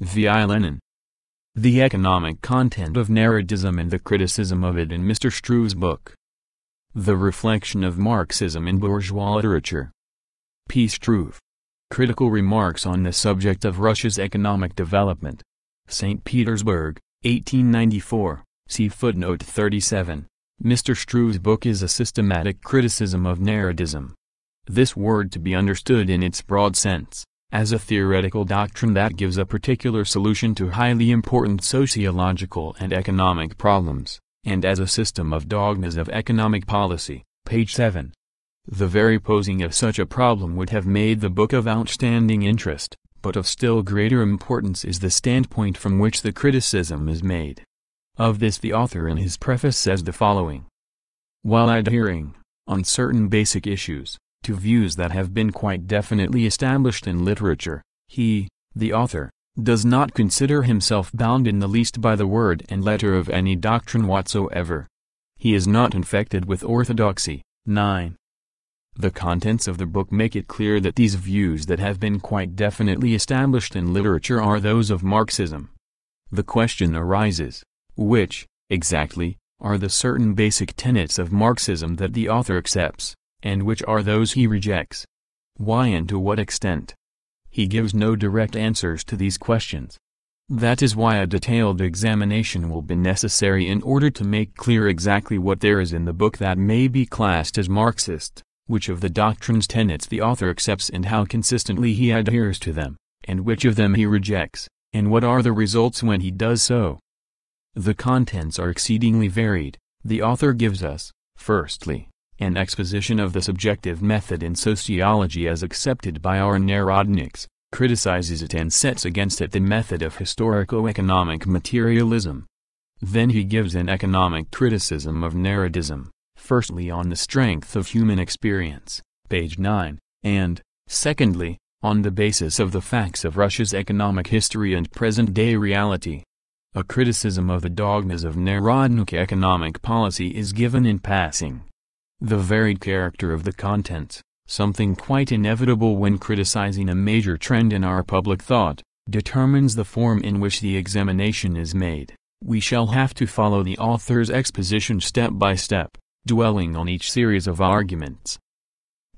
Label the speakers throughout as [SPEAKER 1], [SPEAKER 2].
[SPEAKER 1] V.I. Lenin. The economic content of narrotism and the criticism of it in Mr. Struve's book. The reflection of Marxism in bourgeois literature. P. Struve. Critical remarks on the subject of Russia's economic development. St. Petersburg, 1894, see footnote 37. Mr. Struve's book is a systematic criticism of narrotism. This word to be understood in its broad sense as a theoretical doctrine that gives a particular solution to highly important sociological and economic problems, and as a system of dogmas of economic policy, page 7. The very posing of such a problem would have made the book of outstanding interest, but of still greater importance is the standpoint from which the criticism is made. Of this the author in his preface says the following. While adhering, on certain basic issues, to views that have been quite definitely established in literature, he, the author, does not consider himself bound in the least by the word and letter of any doctrine whatsoever. He is not infected with orthodoxy. 9. The contents of the book make it clear that these views that have been quite definitely established in literature are those of Marxism. The question arises, which, exactly, are the certain basic tenets of Marxism that the author accepts? and which are those he rejects. Why and to what extent? He gives no direct answers to these questions. That is why a detailed examination will be necessary in order to make clear exactly what there is in the book that may be classed as Marxist, which of the doctrine's tenets the author accepts and how consistently he adheres to them, and which of them he rejects, and what are the results when he does so. The contents are exceedingly varied. The author gives us, firstly, an exposition of the subjective method in sociology as accepted by our narodniks, criticizes it and sets against it the method of historico-economic materialism. Then he gives an economic criticism of narodism, firstly on the strength of human experience, page 9, and, secondly, on the basis of the facts of Russia's economic history and present-day reality. A criticism of the dogmas of Narodnik economic policy is given in passing. The varied character of the contents, something quite inevitable when criticizing a major trend in our public thought, determines the form in which the examination is made. We shall have to follow the author's exposition step by step, dwelling on each series of arguments.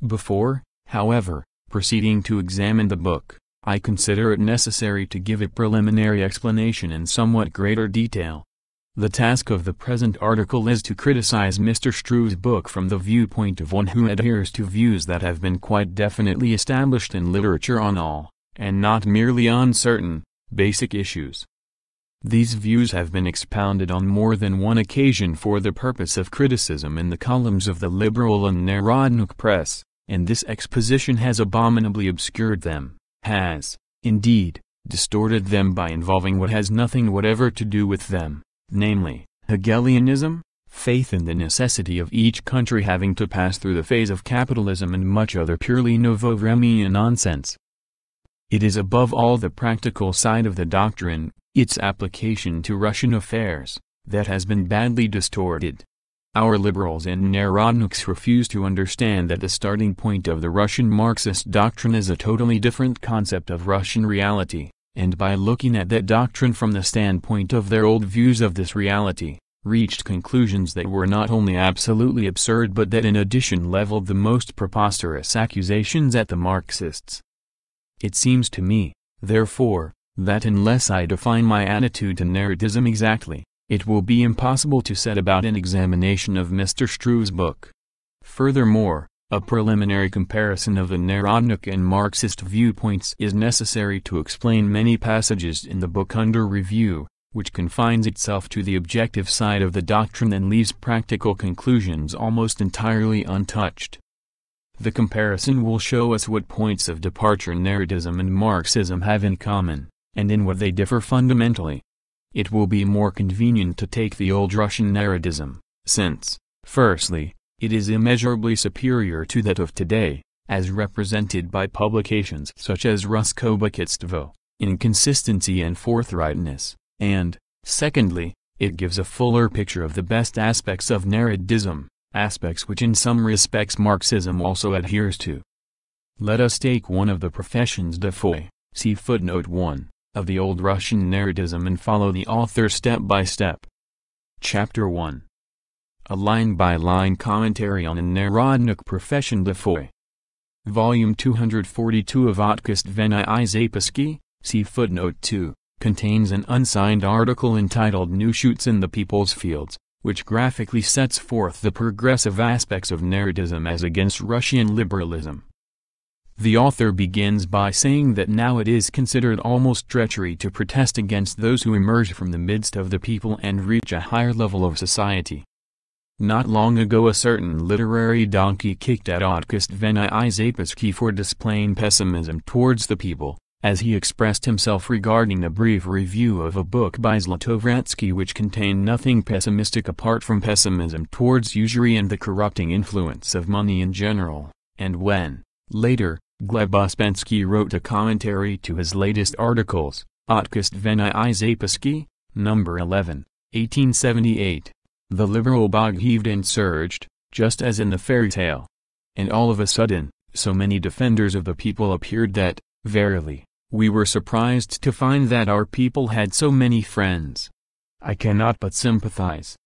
[SPEAKER 1] Before, however, proceeding to examine the book, I consider it necessary to give a preliminary explanation in somewhat greater detail, the task of the present article is to criticize Mr. Struve's book from the viewpoint of one who adheres to views that have been quite definitely established in literature on all, and not merely on certain, basic issues. These views have been expounded on more than one occasion for the purpose of criticism in the columns of the liberal and Narodnik press, and this exposition has abominably obscured them, has, indeed, distorted them by involving what has nothing whatever to do with them namely, Hegelianism, faith in the necessity of each country having to pass through the phase of capitalism and much other purely Novovremian nonsense. It is above all the practical side of the doctrine, its application to Russian affairs, that has been badly distorted. Our liberals and Narodniks refuse to understand that the starting point of the Russian Marxist doctrine is a totally different concept of Russian reality and by looking at that doctrine from the standpoint of their old views of this reality, reached conclusions that were not only absolutely absurd but that in addition leveled the most preposterous accusations at the Marxists. It seems to me, therefore, that unless I define my attitude to narratism exactly, it will be impossible to set about an examination of Mr. Struve's book. Furthermore, a preliminary comparison of the Narodnik and Marxist viewpoints is necessary to explain many passages in the book under review, which confines itself to the objective side of the doctrine and leaves practical conclusions almost entirely untouched. The comparison will show us what points of departure Narodism and Marxism have in common, and in what they differ fundamentally. It will be more convenient to take the old Russian Narodism, since, firstly, it is immeasurably superior to that of today, as represented by publications such as Ruskobakitstvo, Inconsistency and Forthrightness, and, secondly, it gives a fuller picture of the best aspects of Narodism, aspects which in some respects Marxism also adheres to. Let us take one of the professions de foi, see footnote 1, of the old Russian Narodism and follow the author step by step. Chapter 1 a line-by-line commentary on a Narodnik profession de foi, Volume 242 of Otkostvenny i Zapiski, see footnote 2, contains an unsigned article entitled New Shoots in the People's Fields, which graphically sets forth the progressive aspects of Narodism as against Russian liberalism. The author begins by saying that now it is considered almost treachery to protest against those who emerge from the midst of the people and reach a higher level of society. Not long ago a certain literary donkey kicked at Otkist Veni Zapiski for displaying pessimism towards the people, as he expressed himself regarding a brief review of a book by Zlatovratsky which contained nothing pessimistic apart from pessimism towards usury and the corrupting influence of money in general, and when, later, Gleb Ospensky wrote a commentary to his latest articles, Otkist Veni Zapiski, number 11, 1878. The liberal bog heaved and surged, just as in the fairy tale. And all of a sudden, so many defenders of the people appeared that, verily, we were surprised to find that our people had so many friends. I cannot but sympathize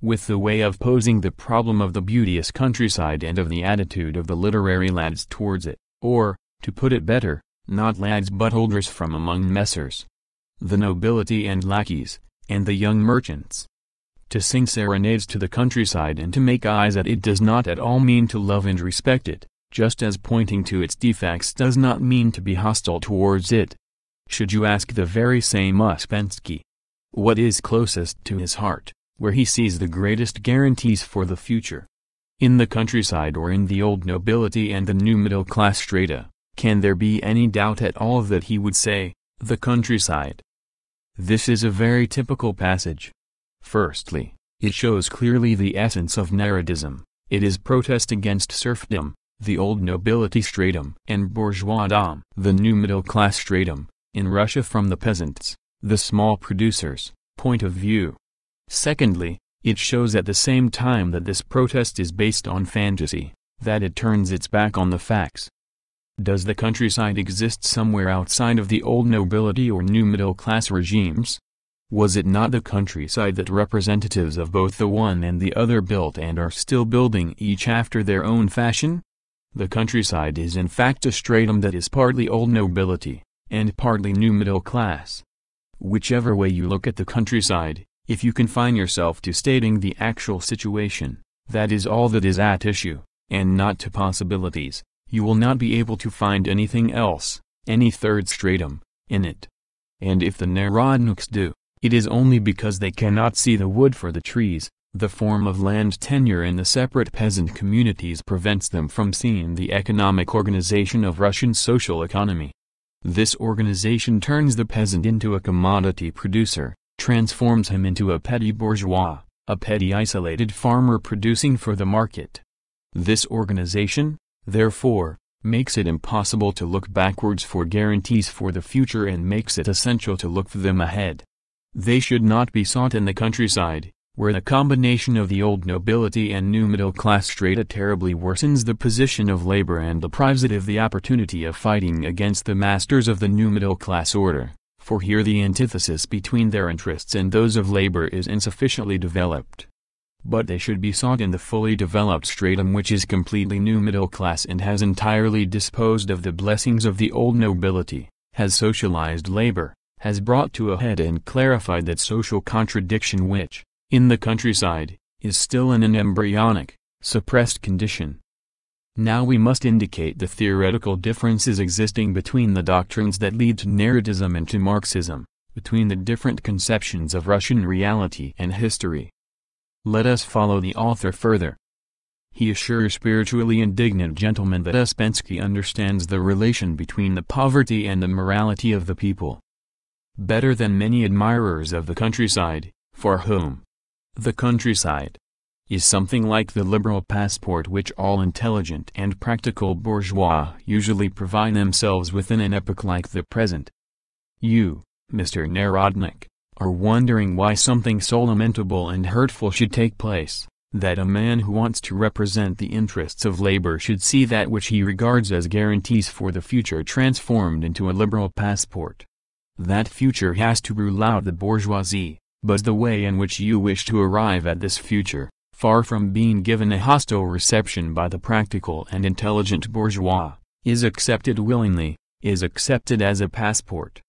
[SPEAKER 1] with the way of posing the problem of the beauteous countryside and of the attitude of the literary lads towards it, or, to put it better, not lads but holders from among messers. The nobility and lackeys, and the young merchants, to sing serenades to the countryside and to make eyes at it does not at all mean to love and respect it, just as pointing to its defects does not mean to be hostile towards it. Should you ask the very same Uspensky what is closest to his heart, where he sees the greatest guarantees for the future? In the countryside or in the old nobility and the new middle class strata, can there be any doubt at all that he would say, the countryside? This is a very typical passage. Firstly, it shows clearly the essence of Narodism. It is protest against serfdom, the old nobility stratum, and bourgeoisdom, the new middle class stratum, in Russia from the peasants, the small producers, point of view. Secondly, it shows at the same time that this protest is based on fantasy, that it turns its back on the facts. Does the countryside exist somewhere outside of the old nobility or new middle class regimes? Was it not the countryside that representatives of both the one and the other built and are still building each after their own fashion? The countryside is in fact a stratum that is partly old nobility, and partly new middle class. Whichever way you look at the countryside, if you confine yourself to stating the actual situation, that is all that is at issue, and not to possibilities, you will not be able to find anything else, any third stratum, in it. And if the Narodniks do, it is only because they cannot see the wood for the trees, the form of land tenure in the separate peasant communities prevents them from seeing the economic organization of Russian social economy. This organization turns the peasant into a commodity producer, transforms him into a petty bourgeois, a petty isolated farmer producing for the market. This organization, therefore, makes it impossible to look backwards for guarantees for the future and makes it essential to look for them ahead. They should not be sought in the countryside, where the combination of the old nobility and new middle class strata terribly worsens the position of labor and deprives it of the opportunity of fighting against the masters of the new middle class order, for here the antithesis between their interests and those of labor is insufficiently developed. But they should be sought in the fully developed stratum which is completely new middle class and has entirely disposed of the blessings of the old nobility, has socialized labor, has brought to a head and clarified that social contradiction which, in the countryside, is still in an embryonic, suppressed condition. Now we must indicate the theoretical differences existing between the doctrines that lead to Narodism and to Marxism, between the different conceptions of Russian reality and history. Let us follow the author further. He assures spiritually indignant gentlemen that Uspensky understands the relation between the poverty and the morality of the people, better than many admirers of the countryside, for whom the countryside is something like the liberal passport which all intelligent and practical bourgeois usually provide themselves with in an epoch like the present. You, Mr. Narodnik, are wondering why something so lamentable and hurtful should take place, that a man who wants to represent the interests of labor should see that which he regards as guarantees for the future transformed into a liberal passport. That future has to rule out the bourgeoisie, but the way in which you wish to arrive at this future, far from being given a hostile reception by the practical and intelligent bourgeois, is accepted willingly, is accepted as a passport.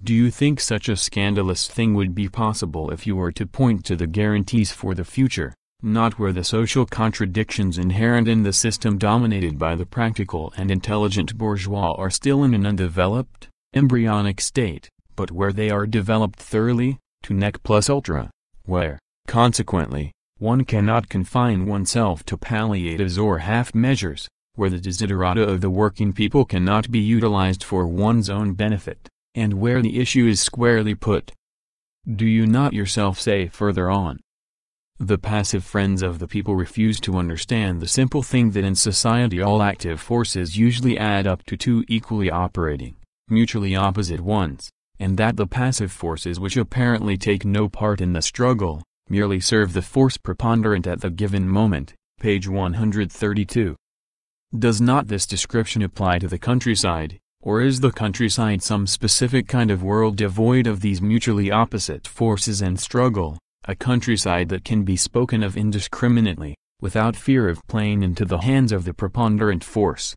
[SPEAKER 1] Do you think such a scandalous thing would be possible if you were to point to the guarantees for the future, not where the social contradictions inherent in the system dominated by the practical and intelligent bourgeois are still in an undeveloped, embryonic state, but where they are developed thoroughly, to nec plus ultra, where, consequently, one cannot confine oneself to palliatives or half measures, where the desiderata of the working people cannot be utilized for one's own benefit, and where the issue is squarely put. Do you not yourself say further on? The passive friends of the people refuse to understand the simple thing that in society all active forces usually add up to two equally operating, mutually opposite ones, and that the passive forces which apparently take no part in the struggle, merely serve the force preponderant at the given moment, page 132. Does not this description apply to the countryside, or is the countryside some specific kind of world devoid of these mutually opposite forces and struggle, a countryside that can be spoken of indiscriminately, without fear of playing into the hands of the preponderant force?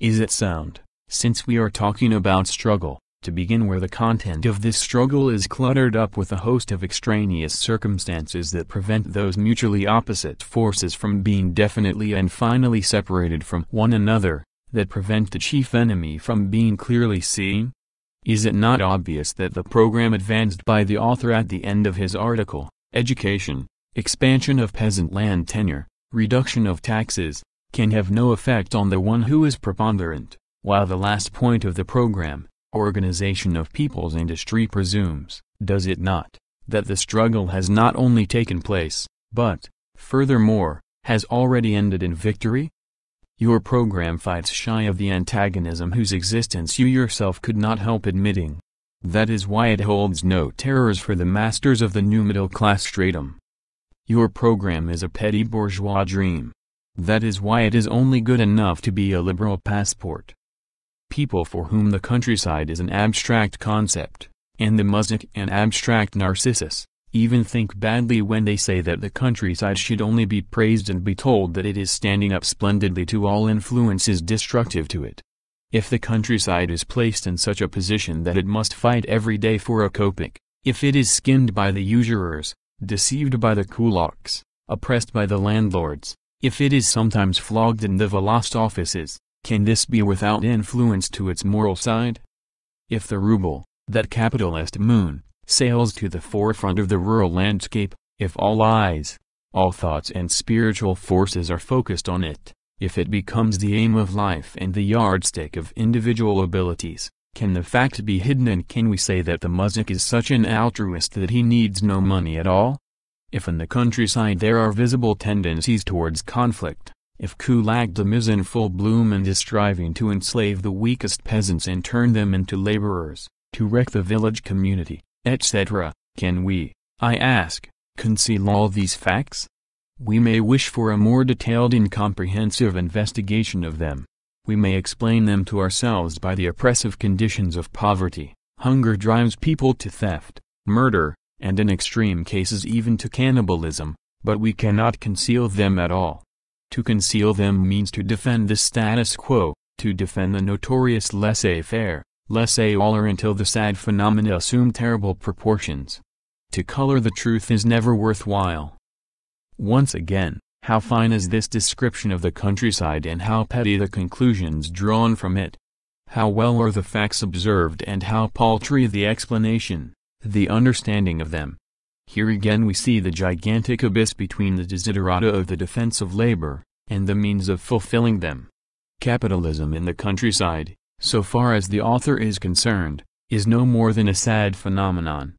[SPEAKER 1] Is it sound? Since we are talking about struggle, to begin where the content of this struggle is cluttered up with a host of extraneous circumstances that prevent those mutually opposite forces from being definitely and finally separated from one another, that prevent the chief enemy from being clearly seen? Is it not obvious that the program advanced by the author at the end of his article, education, expansion of peasant land tenure, reduction of taxes, can have no effect on the one who is preponderant? While the last point of the program, Organization of People's Industry presumes, does it not, that the struggle has not only taken place, but, furthermore, has already ended in victory? Your program fights shy of the antagonism whose existence you yourself could not help admitting. That is why it holds no terrors for the masters of the new middle class stratum. Your program is a petty bourgeois dream. That is why it is only good enough to be a liberal passport people for whom the countryside is an abstract concept, and the Muzak an abstract narcissus, even think badly when they say that the countryside should only be praised and be told that it is standing up splendidly to all influences destructive to it. If the countryside is placed in such a position that it must fight every day for a kopeck, if it is skinned by the usurers, deceived by the kulaks, oppressed by the landlords, if it is sometimes flogged in the vast offices, can this be without influence to its moral side? If the ruble, that capitalist moon, sails to the forefront of the rural landscape, if all eyes, all thoughts and spiritual forces are focused on it, if it becomes the aim of life and the yardstick of individual abilities, can the fact be hidden and can we say that the Muzak is such an altruist that he needs no money at all? If in the countryside there are visible tendencies towards conflict, if kulakdom is in full bloom and is striving to enslave the weakest peasants and turn them into laborers, to wreck the village community, etc., can we, I ask, conceal all these facts? We may wish for a more detailed and comprehensive investigation of them. We may explain them to ourselves by the oppressive conditions of poverty. Hunger drives people to theft, murder, and in extreme cases even to cannibalism, but we cannot conceal them at all. To conceal them means to defend the status quo, to defend the notorious laissez-faire, laissez-aller until the sad phenomena assume terrible proportions. To color the truth is never worthwhile. Once again, how fine is this description of the countryside and how petty the conclusions drawn from it. How well are the facts observed and how paltry the explanation, the understanding of them. Here again we see the gigantic abyss between the desiderata of the defense of labor, and the means of fulfilling them. Capitalism in the countryside, so far as the author is concerned, is no more than a sad phenomenon.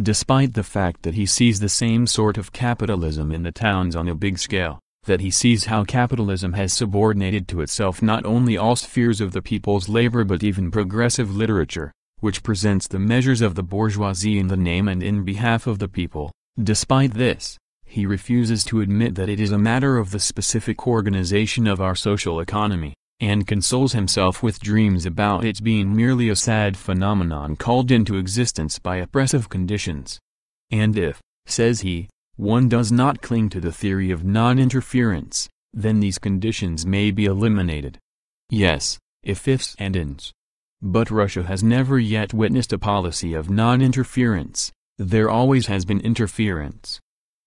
[SPEAKER 1] Despite the fact that he sees the same sort of capitalism in the towns on a big scale, that he sees how capitalism has subordinated to itself not only all spheres of the people's labor but even progressive literature, which presents the measures of the bourgeoisie in the name and in behalf of the people. Despite this, he refuses to admit that it is a matter of the specific organization of our social economy, and consoles himself with dreams about its being merely a sad phenomenon called into existence by oppressive conditions. And if, says he, one does not cling to the theory of non-interference, then these conditions may be eliminated. Yes, if ifs and ins, but Russia has never yet witnessed a policy of non-interference, there always has been interference.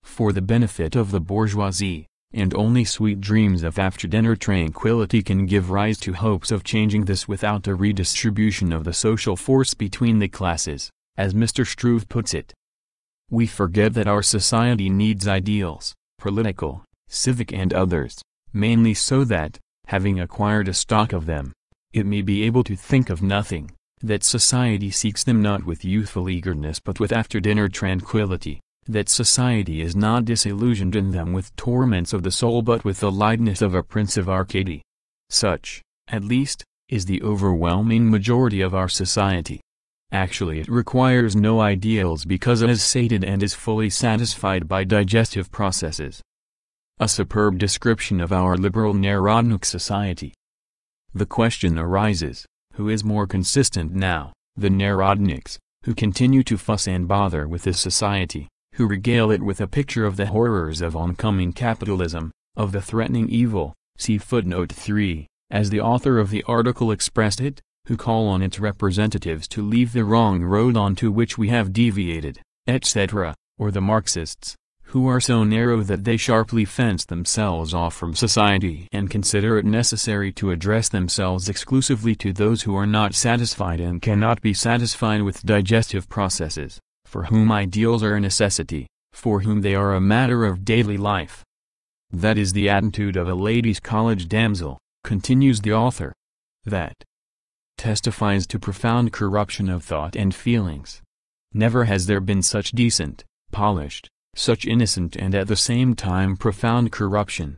[SPEAKER 1] For the benefit of the bourgeoisie, and only sweet dreams of after-dinner tranquility can give rise to hopes of changing this without a redistribution of the social force between the classes, as Mr. Struve puts it. We forget that our society needs ideals, political, civic and others, mainly so that, having acquired a stock of them, it may be able to think of nothing, that society seeks them not with youthful eagerness but with after-dinner tranquility, that society is not disillusioned in them with torments of the soul but with the lightness of a prince of Arcady. Such, at least, is the overwhelming majority of our society. Actually it requires no ideals because it is sated and is fully satisfied by digestive processes. A superb description of our liberal Narodnik society, the question arises, who is more consistent now, the Narodniks, who continue to fuss and bother with this society, who regale it with a picture of the horrors of oncoming capitalism, of the threatening evil, see footnote 3, as the author of the article expressed it, who call on its representatives to leave the wrong road onto which we have deviated, etc., or the Marxists, who are so narrow that they sharply fence themselves off from society and consider it necessary to address themselves exclusively to those who are not satisfied and cannot be satisfied with digestive processes, for whom ideals are a necessity, for whom they are a matter of daily life. That is the attitude of a ladies' college damsel, continues the author. That testifies to profound corruption of thought and feelings. Never has there been such decent, polished, such innocent and at the same time profound corruption.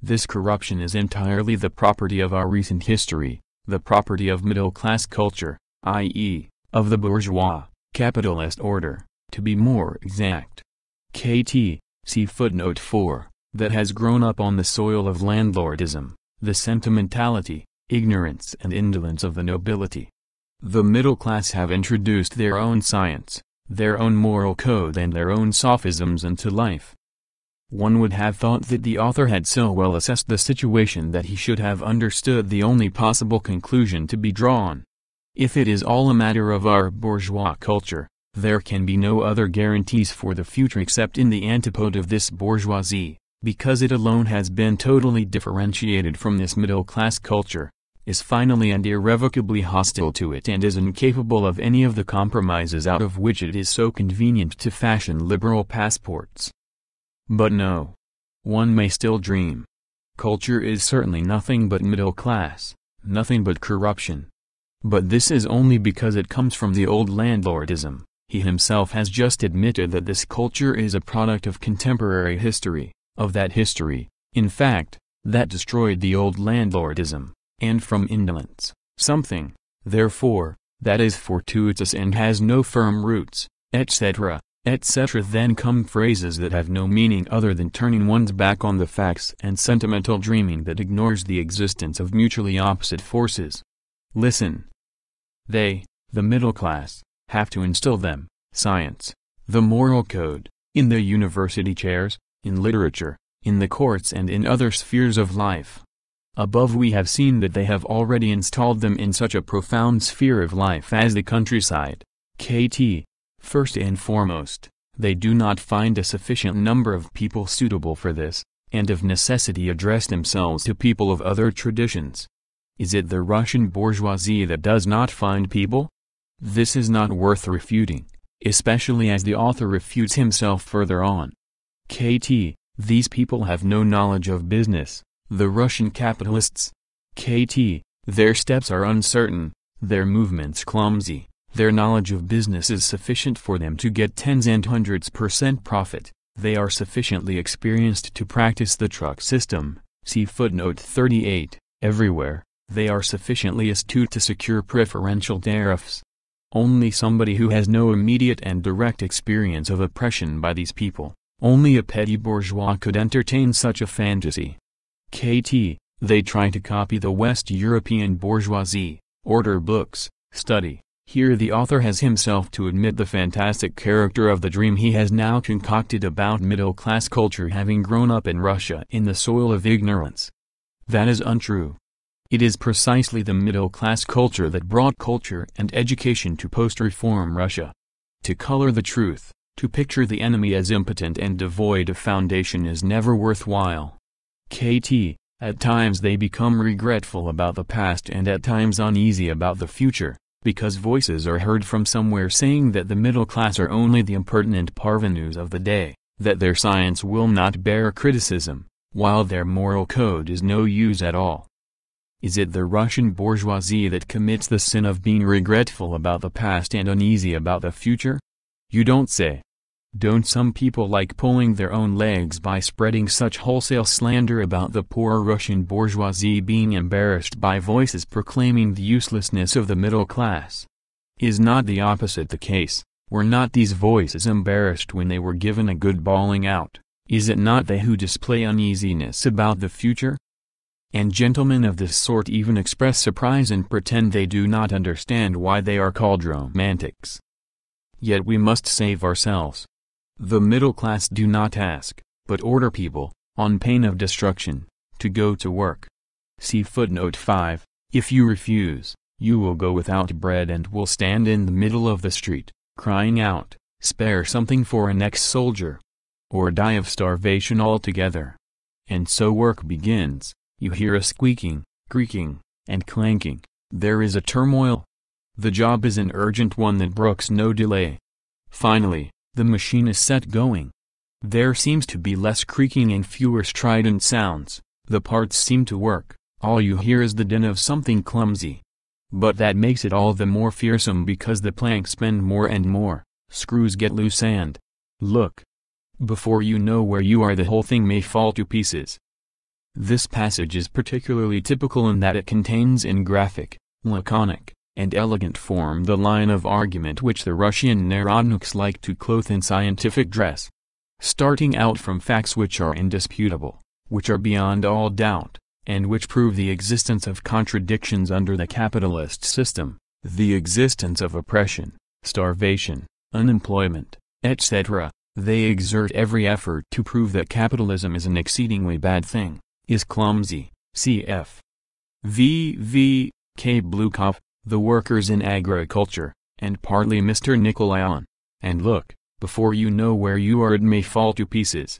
[SPEAKER 1] This corruption is entirely the property of our recent history, the property of middle-class culture, i.e., of the bourgeois, capitalist order, to be more exact. KT, see footnote 4, that has grown up on the soil of landlordism, the sentimentality, ignorance and indolence of the nobility. The middle class have introduced their own science, their own moral code and their own sophisms into life. One would have thought that the author had so well assessed the situation that he should have understood the only possible conclusion to be drawn. If it is all a matter of our bourgeois culture, there can be no other guarantees for the future except in the antipode of this bourgeoisie, because it alone has been totally differentiated from this middle-class culture, is finally and irrevocably hostile to it and is incapable of any of the compromises out of which it is so convenient to fashion liberal passports. But no. One may still dream. Culture is certainly nothing but middle class, nothing but corruption. But this is only because it comes from the old landlordism. He himself has just admitted that this culture is a product of contemporary history, of that history, in fact, that destroyed the old landlordism and from indolence, something, therefore, that is fortuitous and has no firm roots, etc., etc. Then come phrases that have no meaning other than turning one's back on the facts and sentimental dreaming that ignores the existence of mutually opposite forces. Listen. They, the middle class, have to instill them, science, the moral code, in the university chairs, in literature, in the courts and in other spheres of life. Above we have seen that they have already installed them in such a profound sphere of life as the countryside. KT. First and foremost, they do not find a sufficient number of people suitable for this, and of necessity address themselves to people of other traditions. Is it the Russian bourgeoisie that does not find people? This is not worth refuting, especially as the author refutes himself further on. KT. These people have no knowledge of business the Russian capitalists. KT, their steps are uncertain, their movements clumsy, their knowledge of business is sufficient for them to get tens and hundreds percent profit, they are sufficiently experienced to practice the truck system, see footnote 38, everywhere, they are sufficiently astute to secure preferential tariffs. Only somebody who has no immediate and direct experience of oppression by these people, only a petty bourgeois could entertain such a fantasy. KT, they try to copy the West European bourgeoisie, order books, study. Here the author has himself to admit the fantastic character of the dream he has now concocted about middle-class culture having grown up in Russia in the soil of ignorance. That is untrue. It is precisely the middle-class culture that brought culture and education to post-reform Russia. To color the truth, to picture the enemy as impotent and devoid of foundation is never worthwhile. KT, at times they become regretful about the past and at times uneasy about the future, because voices are heard from somewhere saying that the middle class are only the impertinent parvenus of the day, that their science will not bear criticism, while their moral code is no use at all. Is it the Russian bourgeoisie that commits the sin of being regretful about the past and uneasy about the future? You don't say. Don't some people like pulling their own legs by spreading such wholesale slander about the poor Russian bourgeoisie being embarrassed by voices proclaiming the uselessness of the middle class? Is not the opposite the case? Were not these voices embarrassed when they were given a good bawling out? Is it not they who display uneasiness about the future? And gentlemen of this sort even express surprise and pretend they do not understand why they are called romantics. Yet we must save ourselves the middle class do not ask, but order people, on pain of destruction, to go to work. See footnote 5. If you refuse, you will go without bread and will stand in the middle of the street, crying out, Spare something for an ex soldier! Or die of starvation altogether. And so work begins, you hear a squeaking, creaking, and clanking, there is a turmoil. The job is an urgent one that brooks no delay. Finally, the machine is set going. There seems to be less creaking and fewer strident sounds, the parts seem to work, all you hear is the din of something clumsy. But that makes it all the more fearsome because the planks bend more and more, screws get loose and... Look! Before you know where you are the whole thing may fall to pieces. This passage is particularly typical in that it contains in graphic, laconic, and elegant form the line of argument which the Russian narodniks like to clothe in scientific dress. Starting out from facts which are indisputable, which are beyond all doubt, and which prove the existence of contradictions under the capitalist system, the existence of oppression, starvation, unemployment, etc., they exert every effort to prove that capitalism is an exceedingly bad thing, is clumsy, cf. V. V. K. Blukov, the workers in agriculture, and partly Mr. Nicolaon. And look, before you know where you are it may fall to pieces.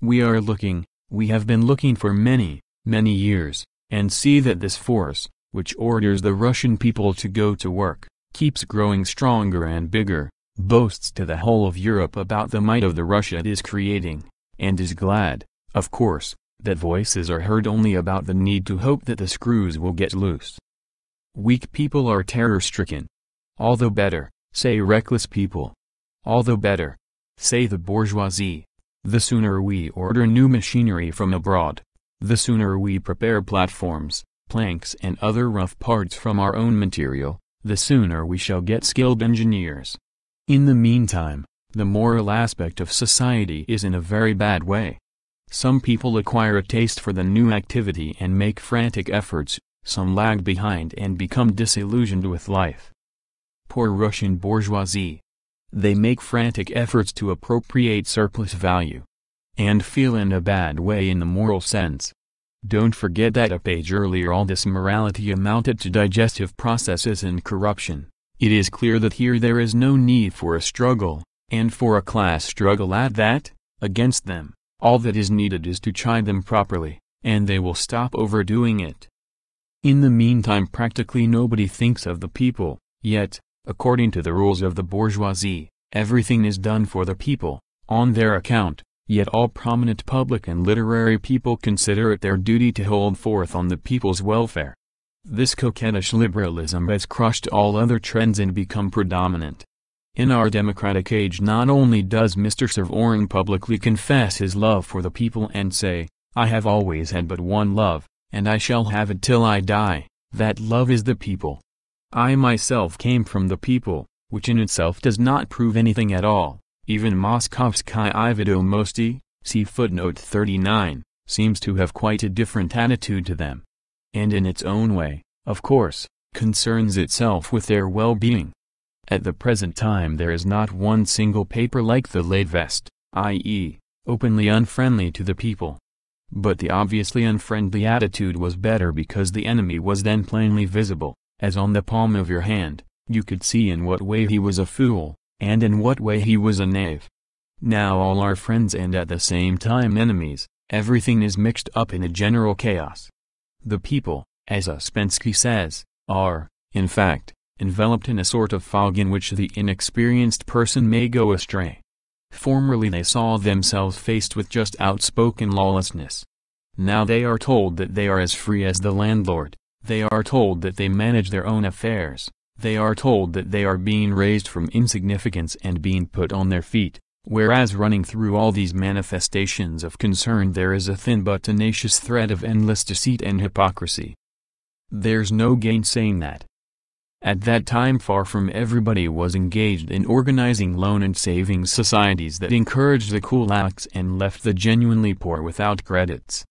[SPEAKER 1] We are looking, we have been looking for many, many years, and see that this force, which orders the Russian people to go to work, keeps growing stronger and bigger, boasts to the whole of Europe about the might of the Russia it is creating, and is glad, of course, that voices are heard only about the need to hope that the screws will get loose. Weak people are terror-stricken. All the better, say reckless people. All the better, say the bourgeoisie. The sooner we order new machinery from abroad, the sooner we prepare platforms, planks and other rough parts from our own material, the sooner we shall get skilled engineers. In the meantime, the moral aspect of society is in a very bad way. Some people acquire a taste for the new activity and make frantic efforts some lag behind and become disillusioned with life. Poor Russian bourgeoisie. They make frantic efforts to appropriate surplus value. And feel in a bad way in the moral sense. Don't forget that a page earlier all this morality amounted to digestive processes and corruption. It is clear that here there is no need for a struggle, and for a class struggle at that, against them. All that is needed is to chide them properly, and they will stop overdoing it. In the meantime practically nobody thinks of the people, yet, according to the rules of the bourgeoisie, everything is done for the people, on their account, yet all prominent public and literary people consider it their duty to hold forth on the people's welfare. This coquettish liberalism has crushed all other trends and become predominant. In our democratic age not only does Mr. Servorin publicly confess his love for the people and say, I have always had but one love, and I shall have it till I die, that love is the people. I myself came from the people, which in itself does not prove anything at all, even Moskovsky Ividomosti, see footnote 39, seems to have quite a different attitude to them. And in its own way, of course, concerns itself with their well-being. At the present time there is not one single paper like the Laidvest, i.e., openly unfriendly to the people. But the obviously unfriendly attitude was better because the enemy was then plainly visible, as on the palm of your hand, you could see in what way he was a fool, and in what way he was a knave. Now all are friends and at the same time enemies, everything is mixed up in a general chaos. The people, as Ospensky says, are, in fact, enveloped in a sort of fog in which the inexperienced person may go astray. Formerly they saw themselves faced with just outspoken lawlessness. Now they are told that they are as free as the landlord, they are told that they manage their own affairs, they are told that they are being raised from insignificance and being put on their feet, whereas running through all these manifestations of concern there is a thin but tenacious thread of endless deceit and hypocrisy. There's no gainsaying that. At that time far from everybody was engaged in organizing loan and savings societies that encouraged the kulaks and left the genuinely poor without credits.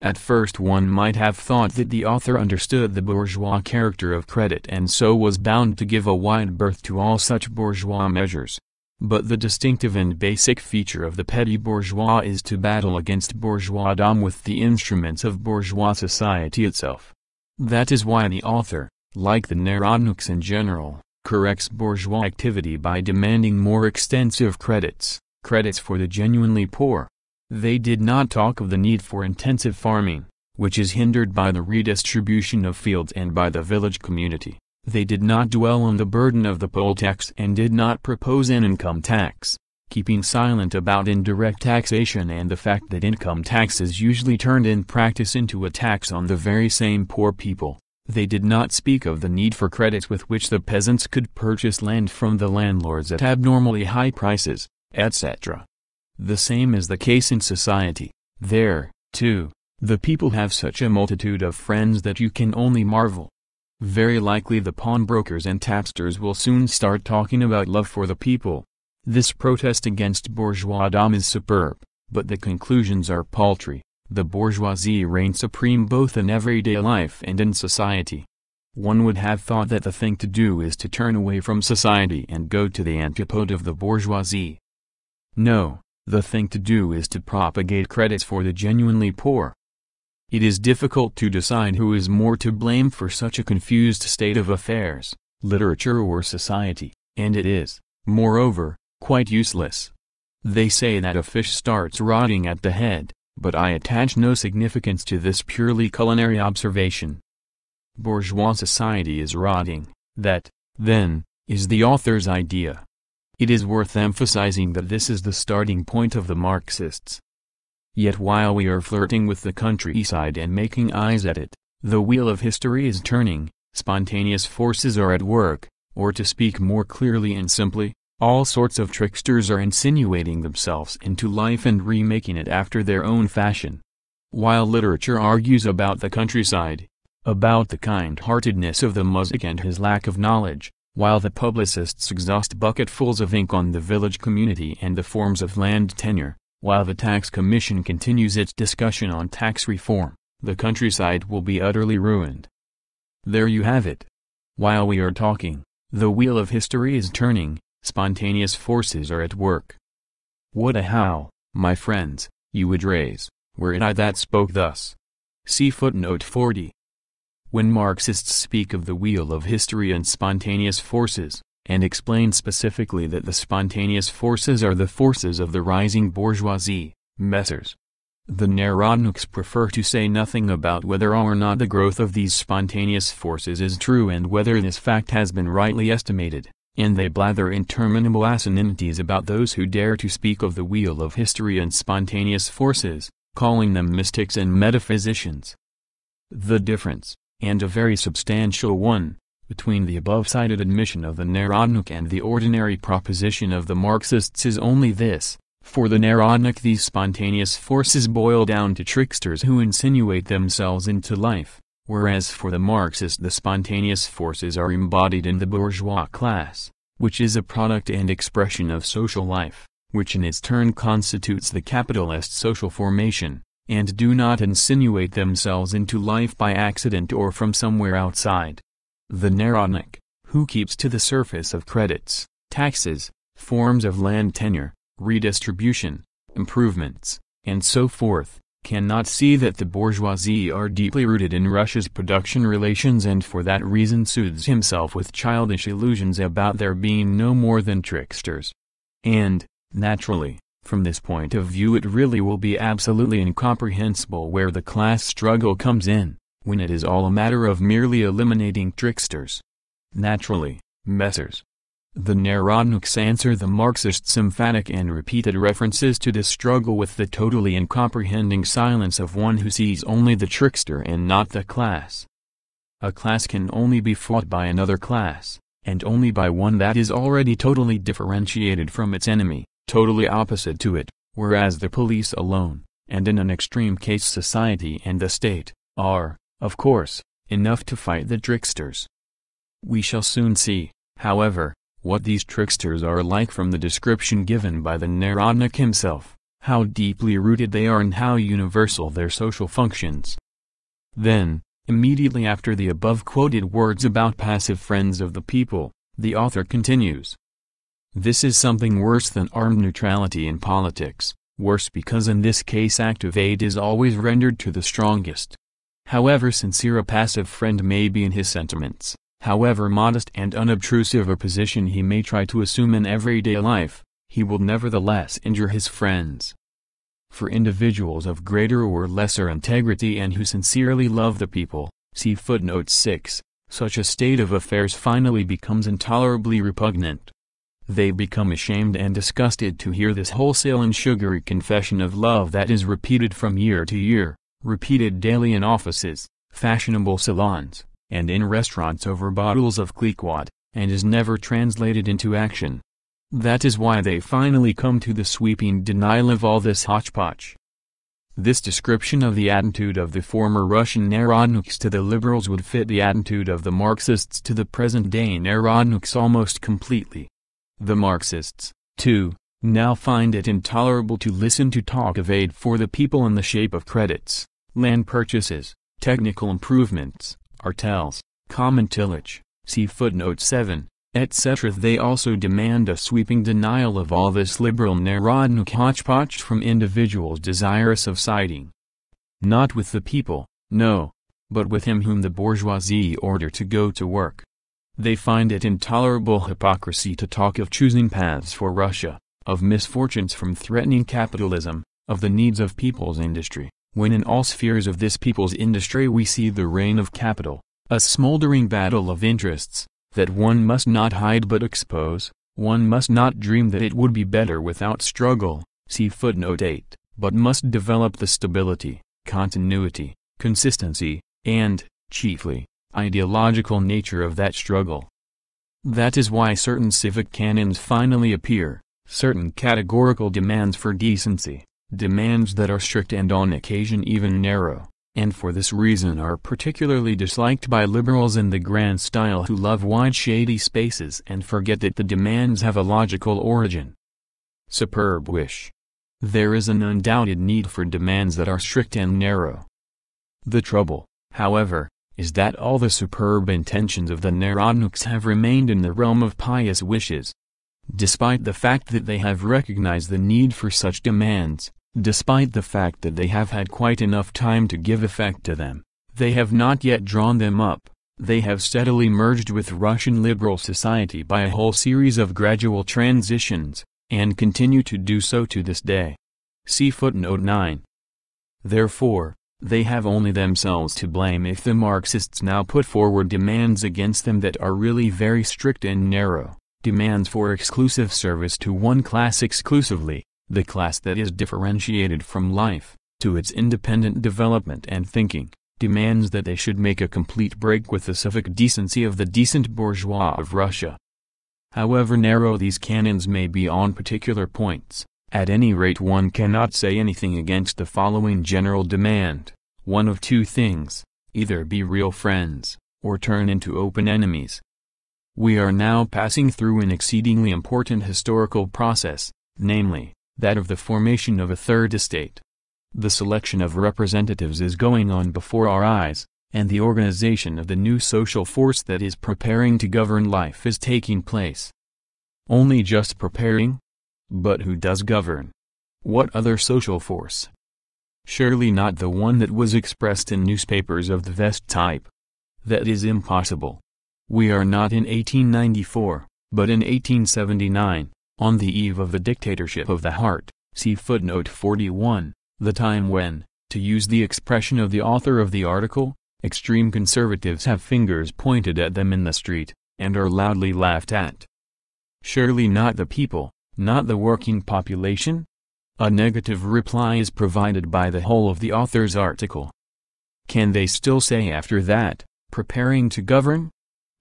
[SPEAKER 1] At first one might have thought that the author understood the bourgeois character of credit and so was bound to give a wide berth to all such bourgeois measures. But the distinctive and basic feature of the petty bourgeois is to battle against bourgeoisdom with the instruments of bourgeois society itself. That is why the author like the Narodniks in general, corrects bourgeois activity by demanding more extensive credits, credits for the genuinely poor. They did not talk of the need for intensive farming, which is hindered by the redistribution of fields and by the village community. They did not dwell on the burden of the poll tax and did not propose an income tax, keeping silent about indirect taxation and the fact that income tax is usually turned in practice into a tax on the very same poor people. They did not speak of the need for credits with which the peasants could purchase land from the landlords at abnormally high prices, etc. The same is the case in society. There, too, the people have such a multitude of friends that you can only marvel. Very likely the pawnbrokers and tapsters will soon start talking about love for the people. This protest against bourgeoisdom is superb, but the conclusions are paltry. The bourgeoisie reigned supreme both in everyday life and in society. One would have thought that the thing to do is to turn away from society and go to the antipode of the bourgeoisie. No, the thing to do is to propagate credits for the genuinely poor. It is difficult to decide who is more to blame for such a confused state of affairs, literature or society, and it is, moreover, quite useless. They say that a fish starts rotting at the head, but I attach no significance to this purely culinary observation. Bourgeois society is rotting, that, then, is the author's idea. It is worth emphasizing that this is the starting point of the Marxists. Yet while we are flirting with the countryside and making eyes at it, the wheel of history is turning, spontaneous forces are at work, or to speak more clearly and simply, all sorts of tricksters are insinuating themselves into life and remaking it after their own fashion. While literature argues about the countryside, about the kind-heartedness of the Muzak and his lack of knowledge, while the publicists exhaust bucketfuls of ink on the village community and the forms of land tenure, while the tax commission continues its discussion on tax reform, the countryside will be utterly ruined. There you have it. While we are talking, the wheel of history is turning, spontaneous forces are at work. What a howl, my friends, you would raise, were it I that spoke thus. See footnote 40. When Marxists speak of the wheel of history and spontaneous forces, and explain specifically that the spontaneous forces are the forces of the rising bourgeoisie, Messrs. The Narodniks prefer to say nothing about whether or not the growth of these spontaneous forces is true and whether this fact has been rightly estimated and they blather interminable asininities about those who dare to speak of the wheel of history and spontaneous forces, calling them mystics and metaphysicians. The difference, and a very substantial one, between the above-cited admission of the Narodnik and the ordinary proposition of the Marxists is only this, for the Narodnik these spontaneous forces boil down to tricksters who insinuate themselves into life, whereas for the Marxist the spontaneous forces are embodied in the bourgeois class, which is a product and expression of social life, which in its turn constitutes the capitalist social formation, and do not insinuate themselves into life by accident or from somewhere outside. The Neronic, who keeps to the surface of credits, taxes, forms of land tenure, redistribution, improvements, and so forth, cannot see that the bourgeoisie are deeply rooted in Russia's production relations and for that reason soothes himself with childish illusions about their being no more than tricksters. And, naturally, from this point of view it really will be absolutely incomprehensible where the class struggle comes in, when it is all a matter of merely eliminating tricksters. Naturally, Messrs. The Narodniks answer the Marxists emphatic and repeated references to this struggle with the totally uncomprehending silence of one who sees only the trickster and not the class. A class can only be fought by another class, and only by one that is already totally differentiated from its enemy, totally opposite to it, whereas the police alone, and in an extreme case society and the state, are, of course, enough to fight the tricksters. We shall soon see, however, what these tricksters are like from the description given by the Narodnik himself, how deeply rooted they are and how universal their social functions. Then, immediately after the above quoted words about passive friends of the people, the author continues. This is something worse than armed neutrality in politics, worse because in this case active aid is always rendered to the strongest. However sincere a passive friend may be in his sentiments, However modest and unobtrusive a position he may try to assume in everyday life, he will nevertheless injure his friends. For individuals of greater or lesser integrity and who sincerely love the people, see footnote 6, such a state of affairs finally becomes intolerably repugnant. They become ashamed and disgusted to hear this wholesale and sugary confession of love that is repeated from year to year, repeated daily in offices, fashionable salons, and in restaurants over bottles of cliquot, and is never translated into action. That is why they finally come to the sweeping denial of all this hodgepodge. This description of the attitude of the former Russian narodniks to the liberals would fit the attitude of the Marxists to the present-day narodniks almost completely. The Marxists, too, now find it intolerable to listen to talk of aid for the people in the shape of credits, land purchases, technical improvements, cartels, common tillage, see footnote 7, etc. They also demand a sweeping denial of all this liberal Narodnik hodgepodge from individuals desirous of siding. Not with the people, no, but with him whom the bourgeoisie order to go to work. They find it intolerable hypocrisy to talk of choosing paths for Russia, of misfortunes from threatening capitalism, of the needs of people's industry, when in all spheres of this people's industry we see the reign of capital, a smoldering battle of interests, that one must not hide but expose, one must not dream that it would be better without struggle, see footnote 8, but must develop the stability, continuity, consistency, and, chiefly, ideological nature of that struggle. That is why certain civic canons finally appear, certain categorical demands for decency, demands that are strict and on occasion even narrow, and for this reason are particularly disliked by liberals in the grand style who love wide shady spaces and forget that the demands have a logical origin. Superb wish. There is an undoubted need for demands that are strict and narrow. The trouble, however, is that all the superb intentions of the Narodniks have remained in the realm of pious wishes. Despite the fact that they have recognized the need for such demands, Despite the fact that they have had quite enough time to give effect to them, they have not yet drawn them up, they have steadily merged with Russian liberal society by a whole series of gradual transitions, and continue to do so to this day. See footnote 9. Therefore, they have only themselves to blame if the Marxists now put forward demands against them that are really very strict and narrow, demands for exclusive service to one class exclusively, the class that is differentiated from life, to its independent development and thinking, demands that they should make a complete break with the civic decency of the decent bourgeois of Russia. However narrow these canons may be on particular points, at any rate one cannot say anything against the following general demand, one of two things, either be real friends, or turn into open enemies. We are now passing through an exceedingly important historical process, namely, that of the formation of a third estate. The selection of representatives is going on before our eyes, and the organization of the new social force that is preparing to govern life is taking place. Only just preparing? But who does govern? What other social force? Surely not the one that was expressed in newspapers of the vest type. That is impossible. We are not in 1894, but in 1879. On the eve of the dictatorship of the heart, see footnote 41, the time when, to use the expression of the author of the article, extreme conservatives have fingers pointed at them in the street, and are loudly laughed at. Surely not the people, not the working population? A negative reply is provided by the whole of the author's article. Can they still say after that, preparing to govern?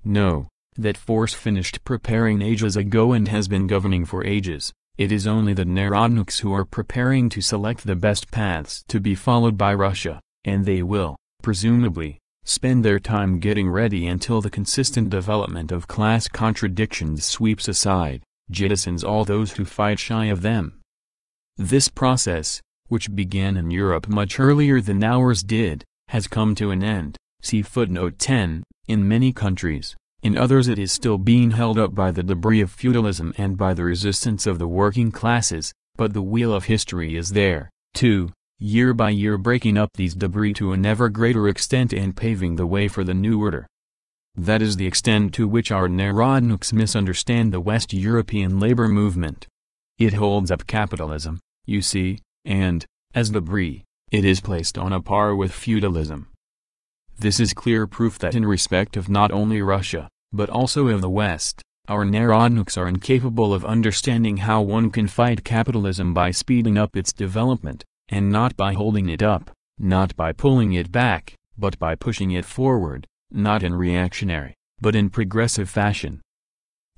[SPEAKER 1] No, that force finished preparing ages ago and has been governing for ages. It is only the Narodniks who are preparing to select the best paths to be followed by Russia, and they will, presumably, spend their time getting ready until the consistent development of class contradictions sweeps aside, jettisons all those who fight shy of them. This process, which began in Europe much earlier than ours did, has come to an end, see footnote 10, in many countries in others it is still being held up by the debris of feudalism and by the resistance of the working classes, but the wheel of history is there, too, year by year breaking up these debris to an ever greater extent and paving the way for the new order. That is the extent to which our Narodniks misunderstand the West European labor movement. It holds up capitalism, you see, and, as debris, it is placed on a par with feudalism. This is clear proof that in respect of not only Russia, but also of the West, our narodniks are incapable of understanding how one can fight capitalism by speeding up its development, and not by holding it up, not by pulling it back, but by pushing it forward, not in reactionary, but in progressive fashion.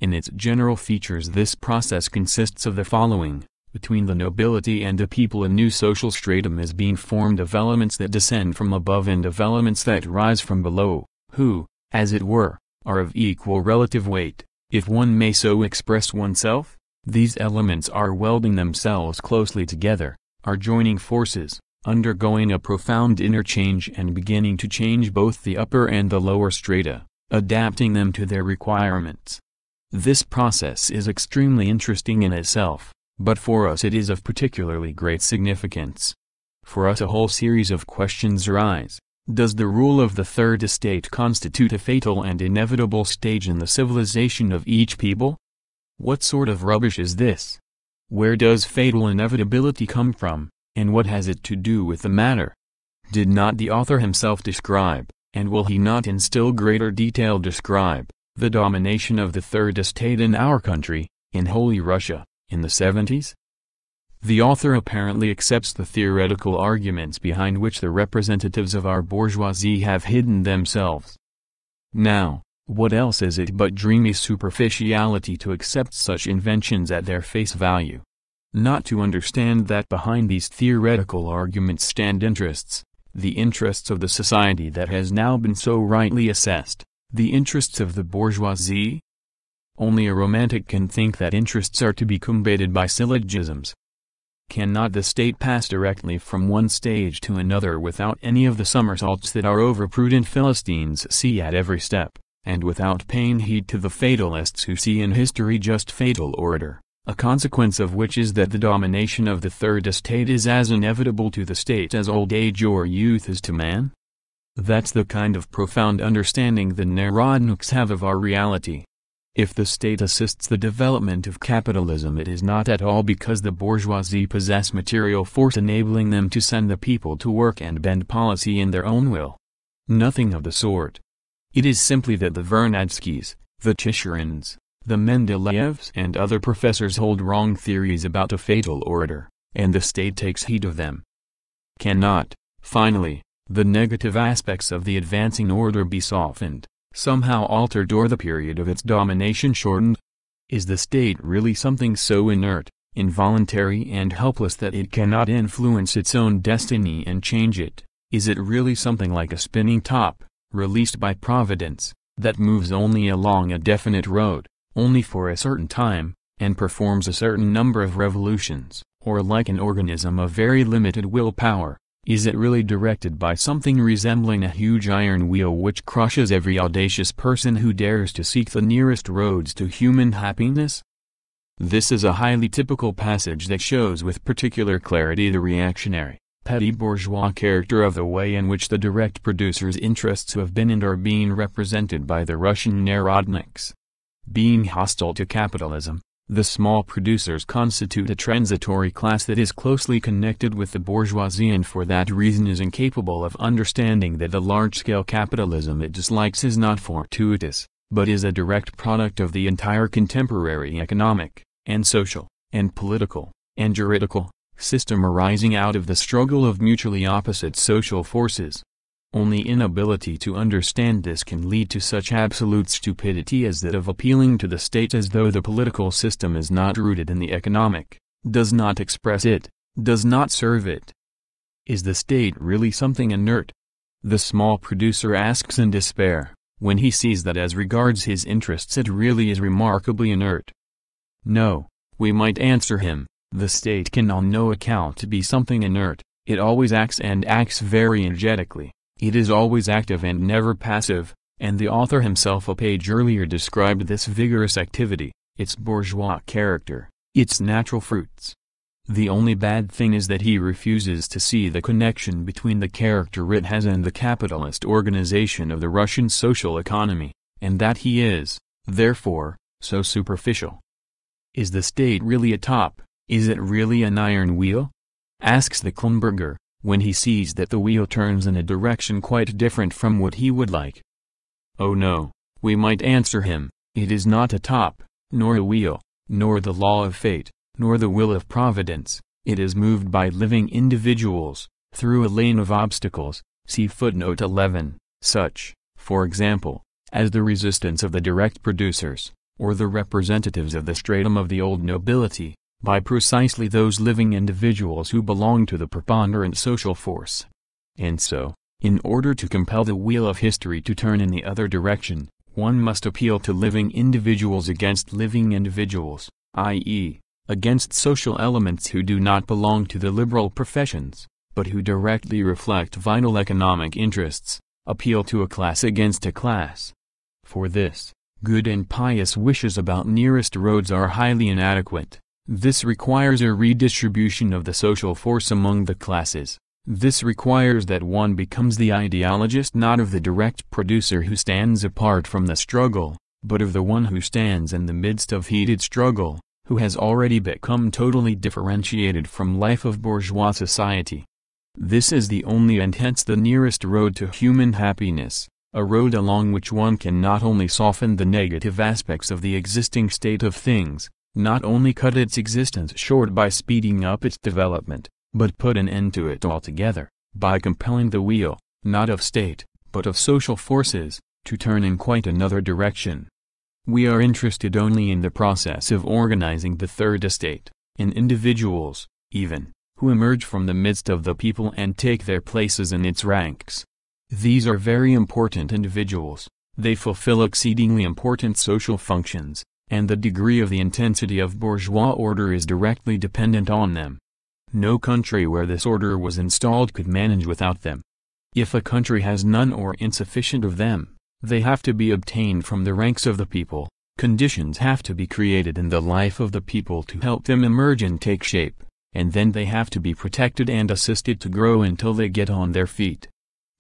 [SPEAKER 1] In its general features this process consists of the following between the nobility and the people a new social stratum is being formed of elements that descend from above and of elements that rise from below, who, as it were, are of equal relative weight, if one may so express oneself, these elements are welding themselves closely together, are joining forces, undergoing a profound interchange and beginning to change both the upper and the lower strata, adapting them to their requirements. This process is extremely interesting in itself. But for us it is of particularly great significance. For us a whole series of questions arise. Does the rule of the Third Estate constitute a fatal and inevitable stage in the civilization of each people? What sort of rubbish is this? Where does fatal inevitability come from, and what has it to do with the matter? Did not the author himself describe, and will he not in still greater detail describe, the domination of the Third Estate in our country, in Holy Russia, in the 70s? The author apparently accepts the theoretical arguments behind which the representatives of our bourgeoisie have hidden themselves. Now, what else is it but dreamy superficiality to accept such inventions at their face value? Not to understand that behind these theoretical arguments stand interests, the interests of the society that has now been so rightly assessed, the interests of the bourgeoisie, only a romantic can think that interests are to be combated by syllogisms. Cannot the state pass directly from one stage to another without any of the somersaults that our overprudent Philistines see at every step, and without paying heed to the fatalists who see in history just fatal order? a consequence of which is that the domination of the Third Estate is as inevitable to the state as old age or youth is to man? That's the kind of profound understanding the Narodniks have of our reality. If the state assists the development of capitalism it is not at all because the bourgeoisie possess material force enabling them to send the people to work and bend policy in their own will. Nothing of the sort. It is simply that the Vernadskys, the Chishurins, the Mendeleevs and other professors hold wrong theories about a fatal order, and the state takes heed of them. Cannot, finally, the negative aspects of the advancing order be softened? somehow altered or the period of its domination shortened? Is the state really something so inert, involuntary and helpless that it cannot influence its own destiny and change it? Is it really something like a spinning top, released by providence, that moves only along a definite road, only for a certain time, and performs a certain number of revolutions, or like an organism of very limited willpower, is it really directed by something resembling a huge iron wheel which crushes every audacious person who dares to seek the nearest roads to human happiness? This is a highly typical passage that shows with particular clarity the reactionary, petty bourgeois character of the way in which the direct producers' interests have been and are being represented by the Russian narodniks. Being hostile to capitalism, the small producers constitute a transitory class that is closely connected with the bourgeoisie and for that reason is incapable of understanding that the large-scale capitalism it dislikes is not fortuitous, but is a direct product of the entire contemporary economic, and social, and political, and juridical, system arising out of the struggle of mutually opposite social forces. Only inability to understand this can lead to such absolute stupidity as that of appealing to the state as though the political system is not rooted in the economic, does not express it, does not serve it. Is the state really something inert? The small producer asks in despair, when he sees that as regards his interests it really is remarkably inert. No, we might answer him, the state can on no account be something inert, it always acts and acts very energetically. It is always active and never passive, and the author himself a page earlier described this vigorous activity, its bourgeois character, its natural fruits. The only bad thing is that he refuses to see the connection between the character it has and the capitalist organization of the Russian social economy, and that he is, therefore, so superficial. Is the state really a top? Is it really an iron wheel? asks the Klumberger, when he sees that the wheel turns in a direction quite different from what he would like. Oh no, we might answer him, it is not a top, nor a wheel, nor the law of fate, nor the will of providence, it is moved by living individuals, through a lane of obstacles, see footnote 11, such, for example, as the resistance of the direct producers, or the representatives of the stratum of the old nobility, by precisely those living individuals who belong to the preponderant social force. And so, in order to compel the wheel of history to turn in the other direction, one must appeal to living individuals against living individuals, i.e., against social elements who do not belong to the liberal professions, but who directly reflect vital economic interests, appeal to a class against a class. For this, good and pious wishes about nearest roads are highly inadequate. This requires a redistribution of the social force among the classes. This requires that one becomes the ideologist not of the direct producer who stands apart from the struggle, but of the one who stands in the midst of heated struggle, who has already become totally differentiated from life of bourgeois society. This is the only and hence the nearest road to human happiness, a road along which one can not only soften the negative aspects of the existing state of things, not only cut its existence short by speeding up its development, but put an end to it altogether, by compelling the wheel, not of state, but of social forces, to turn in quite another direction. We are interested only in the process of organizing the Third Estate, in individuals, even, who emerge from the midst of the people and take their places in its ranks. These are very important individuals, they fulfill exceedingly important social functions, and the degree of the intensity of bourgeois order is directly dependent on them. No country where this order was installed could manage without them. If a country has none or insufficient of them, they have to be obtained from the ranks of the people, conditions have to be created in the life of the people to help them emerge and take shape, and then they have to be protected and assisted to grow until they get on their feet.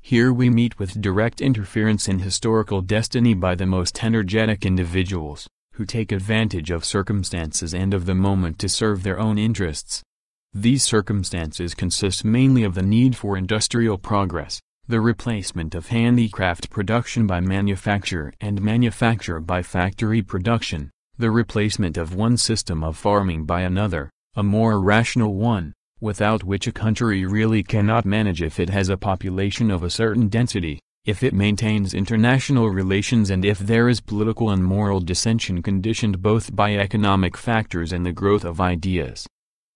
[SPEAKER 1] Here we meet with direct interference in historical destiny by the most energetic individuals who take advantage of circumstances and of the moment to serve their own interests. These circumstances consist mainly of the need for industrial progress, the replacement of handicraft production by manufacture and manufacture by factory production, the replacement of one system of farming by another, a more rational one, without which a country really cannot manage if it has a population of a certain density if it maintains international relations and if there is political and moral dissension conditioned both by economic factors and the growth of ideas.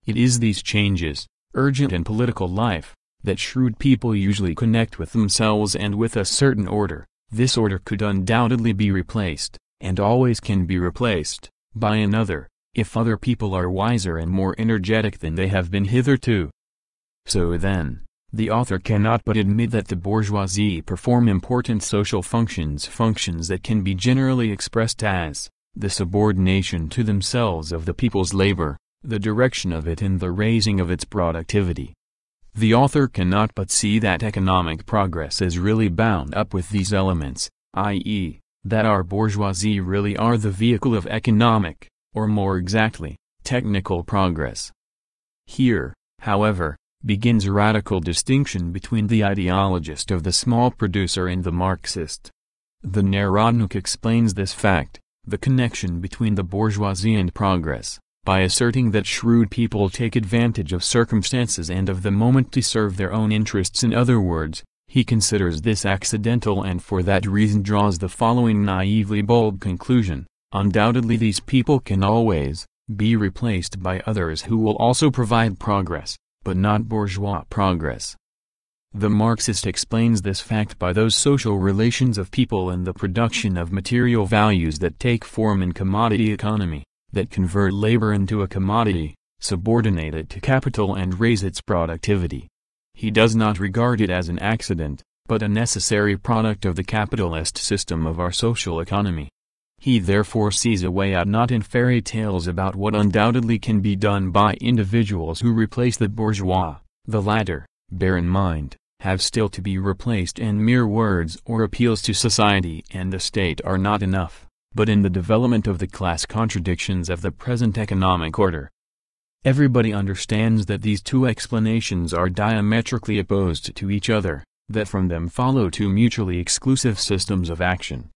[SPEAKER 1] It is these changes, urgent in political life, that shrewd people usually connect with themselves and with a certain order. This order could undoubtedly be replaced, and always can be replaced, by another, if other people are wiser and more energetic than they have been hitherto. So then, the author cannot but admit that the bourgeoisie perform important social functions functions that can be generally expressed as, the subordination to themselves of the people's labor, the direction of it and the raising of its productivity. The author cannot but see that economic progress is really bound up with these elements, i.e., that our bourgeoisie really are the vehicle of economic, or more exactly, technical progress. Here, however, begins radical distinction between the ideologist of the small producer and the Marxist. The Narodnik explains this fact, the connection between the bourgeoisie and progress, by asserting that shrewd people take advantage of circumstances and of the moment to serve their own interests in other words, he considers this accidental and for that reason draws the following naively bold conclusion, undoubtedly these people can always, be replaced by others who will also provide progress but not bourgeois progress. The Marxist explains this fact by those social relations of people and the production of material values that take form in commodity economy, that convert labor into a commodity, subordinate it to capital and raise its productivity. He does not regard it as an accident, but a necessary product of the capitalist system of our social economy. He therefore sees a way out not in fairy tales about what undoubtedly can be done by individuals who replace the bourgeois, the latter, bear in mind, have still to be replaced and mere words or appeals to society and the state are not enough, but in the development of the class contradictions of the present economic order. Everybody understands that these two explanations are diametrically opposed to each other, that from them follow two mutually exclusive systems of action.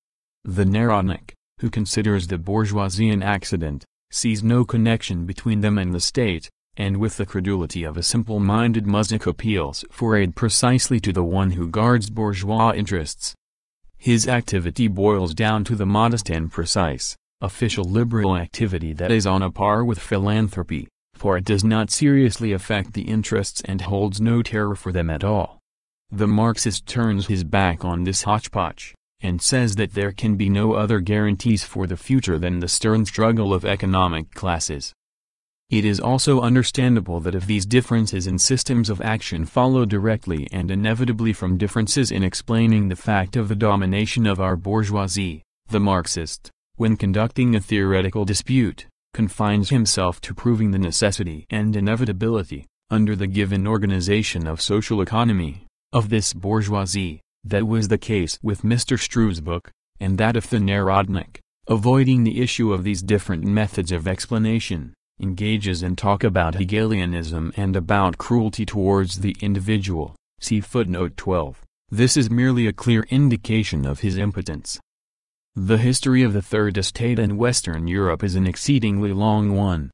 [SPEAKER 1] The Neronic who considers the bourgeoisie an accident, sees no connection between them and the state, and with the credulity of a simple-minded Muzak appeals for aid precisely to the one who guards bourgeois interests. His activity boils down to the modest and precise, official liberal activity that is on a par with philanthropy, for it does not seriously affect the interests and holds no terror for them at all. The Marxist turns his back on this hodgepodge and says that there can be no other guarantees for the future than the stern struggle of economic classes. It is also understandable that if these differences in systems of action follow directly and inevitably from differences in explaining the fact of the domination of our bourgeoisie, the Marxist, when conducting a theoretical dispute, confines himself to proving the necessity and inevitability, under the given organization of social economy, of this bourgeoisie, that was the case with Mr. Struve's book, and that of the Narodnik, avoiding the issue of these different methods of explanation, engages in talk about Hegelianism and about cruelty towards the individual. See footnote 12. This is merely a clear indication of his impotence. The history of the Third Estate in Western Europe is an exceedingly long one.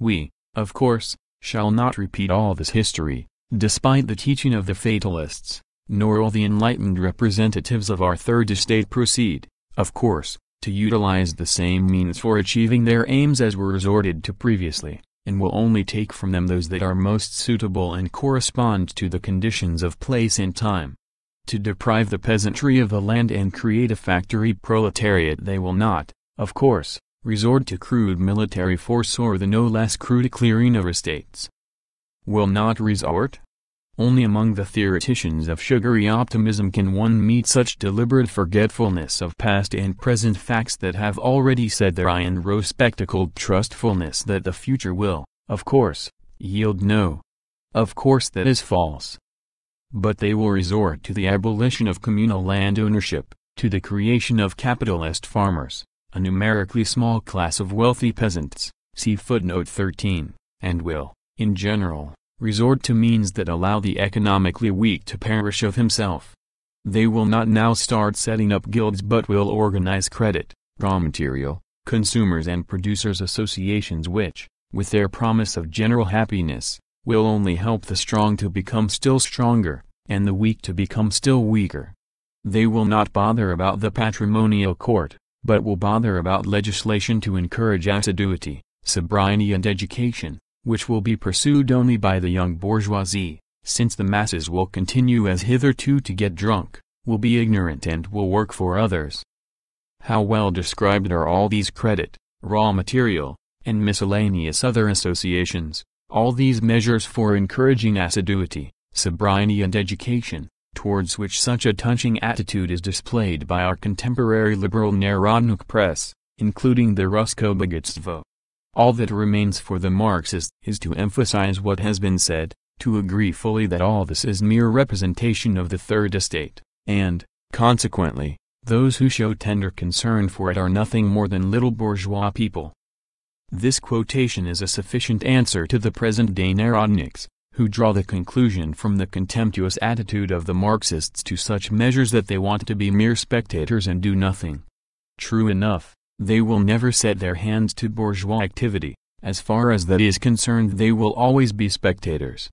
[SPEAKER 1] We, of course, shall not repeat all this history, despite the teaching of the fatalists nor will the enlightened representatives of our Third Estate proceed, of course, to utilize the same means for achieving their aims as were resorted to previously, and will only take from them those that are most suitable and correspond to the conditions of place and time. To deprive the peasantry of the land and create a factory proletariat they will not, of course, resort to crude military force or the no less crude clearing of estates. Will not resort, only among the theoreticians of sugary optimism can one meet such deliberate forgetfulness of past and present facts that have already set their eye and row spectacled trustfulness that the future will, of course, yield no. Of course that is false. But they will resort to the abolition of communal land ownership, to the creation of capitalist farmers, a numerically small class of wealthy peasants, see footnote 13, and will, in general, resort to means that allow the economically weak to perish of himself. They will not now start setting up guilds but will organize credit, raw material, consumers and producers associations which, with their promise of general happiness, will only help the strong to become still stronger, and the weak to become still weaker. They will not bother about the patrimonial court, but will bother about legislation to encourage assiduity, sobriety and education which will be pursued only by the young bourgeoisie, since the masses will continue as hitherto to get drunk, will be ignorant and will work for others. How well described are all these credit, raw material, and miscellaneous other associations, all these measures for encouraging assiduity, sobriety and education, towards which such a touching attitude is displayed by our contemporary liberal Narodnik press, including the Rusko Bogatstvo. All that remains for the Marxist is to emphasize what has been said, to agree fully that all this is mere representation of the Third Estate, and, consequently, those who show tender concern for it are nothing more than little bourgeois people. This quotation is a sufficient answer to the present-day Narodniks, who draw the conclusion from the contemptuous attitude of the Marxists to such measures that they want to be mere spectators and do nothing. True enough, they will never set their hands to bourgeois activity, as far as that is concerned they will always be spectators.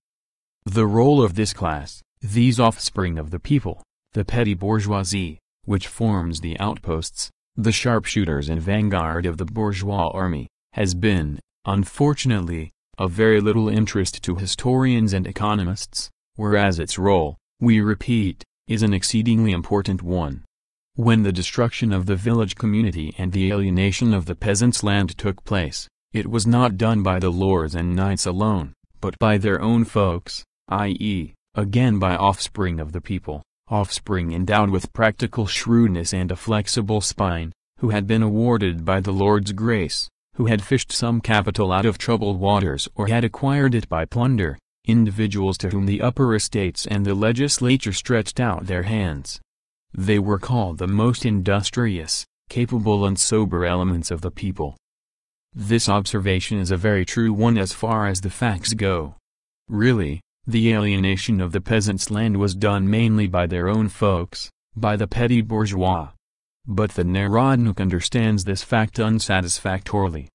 [SPEAKER 1] The role of this class, these offspring of the people, the petty bourgeoisie, which forms the outposts, the sharpshooters and vanguard of the bourgeois army, has been, unfortunately, of very little interest to historians and economists, whereas its role, we repeat, is an exceedingly important one. When the destruction of the village community and the alienation of the peasants' land took place, it was not done by the lords and knights alone, but by their own folks, i.e., again by offspring of the people, offspring endowed with practical shrewdness and a flexible spine, who had been awarded by the Lord's grace, who had fished some capital out of troubled waters or had acquired it by plunder, individuals to whom the upper estates and the legislature stretched out their hands, they were called the most industrious, capable and sober elements of the people. This observation is a very true one as far as the facts go. Really, the alienation of the peasants' land was done mainly by their own folks, by the petty bourgeois. But the Narodnik understands this fact unsatisfactorily.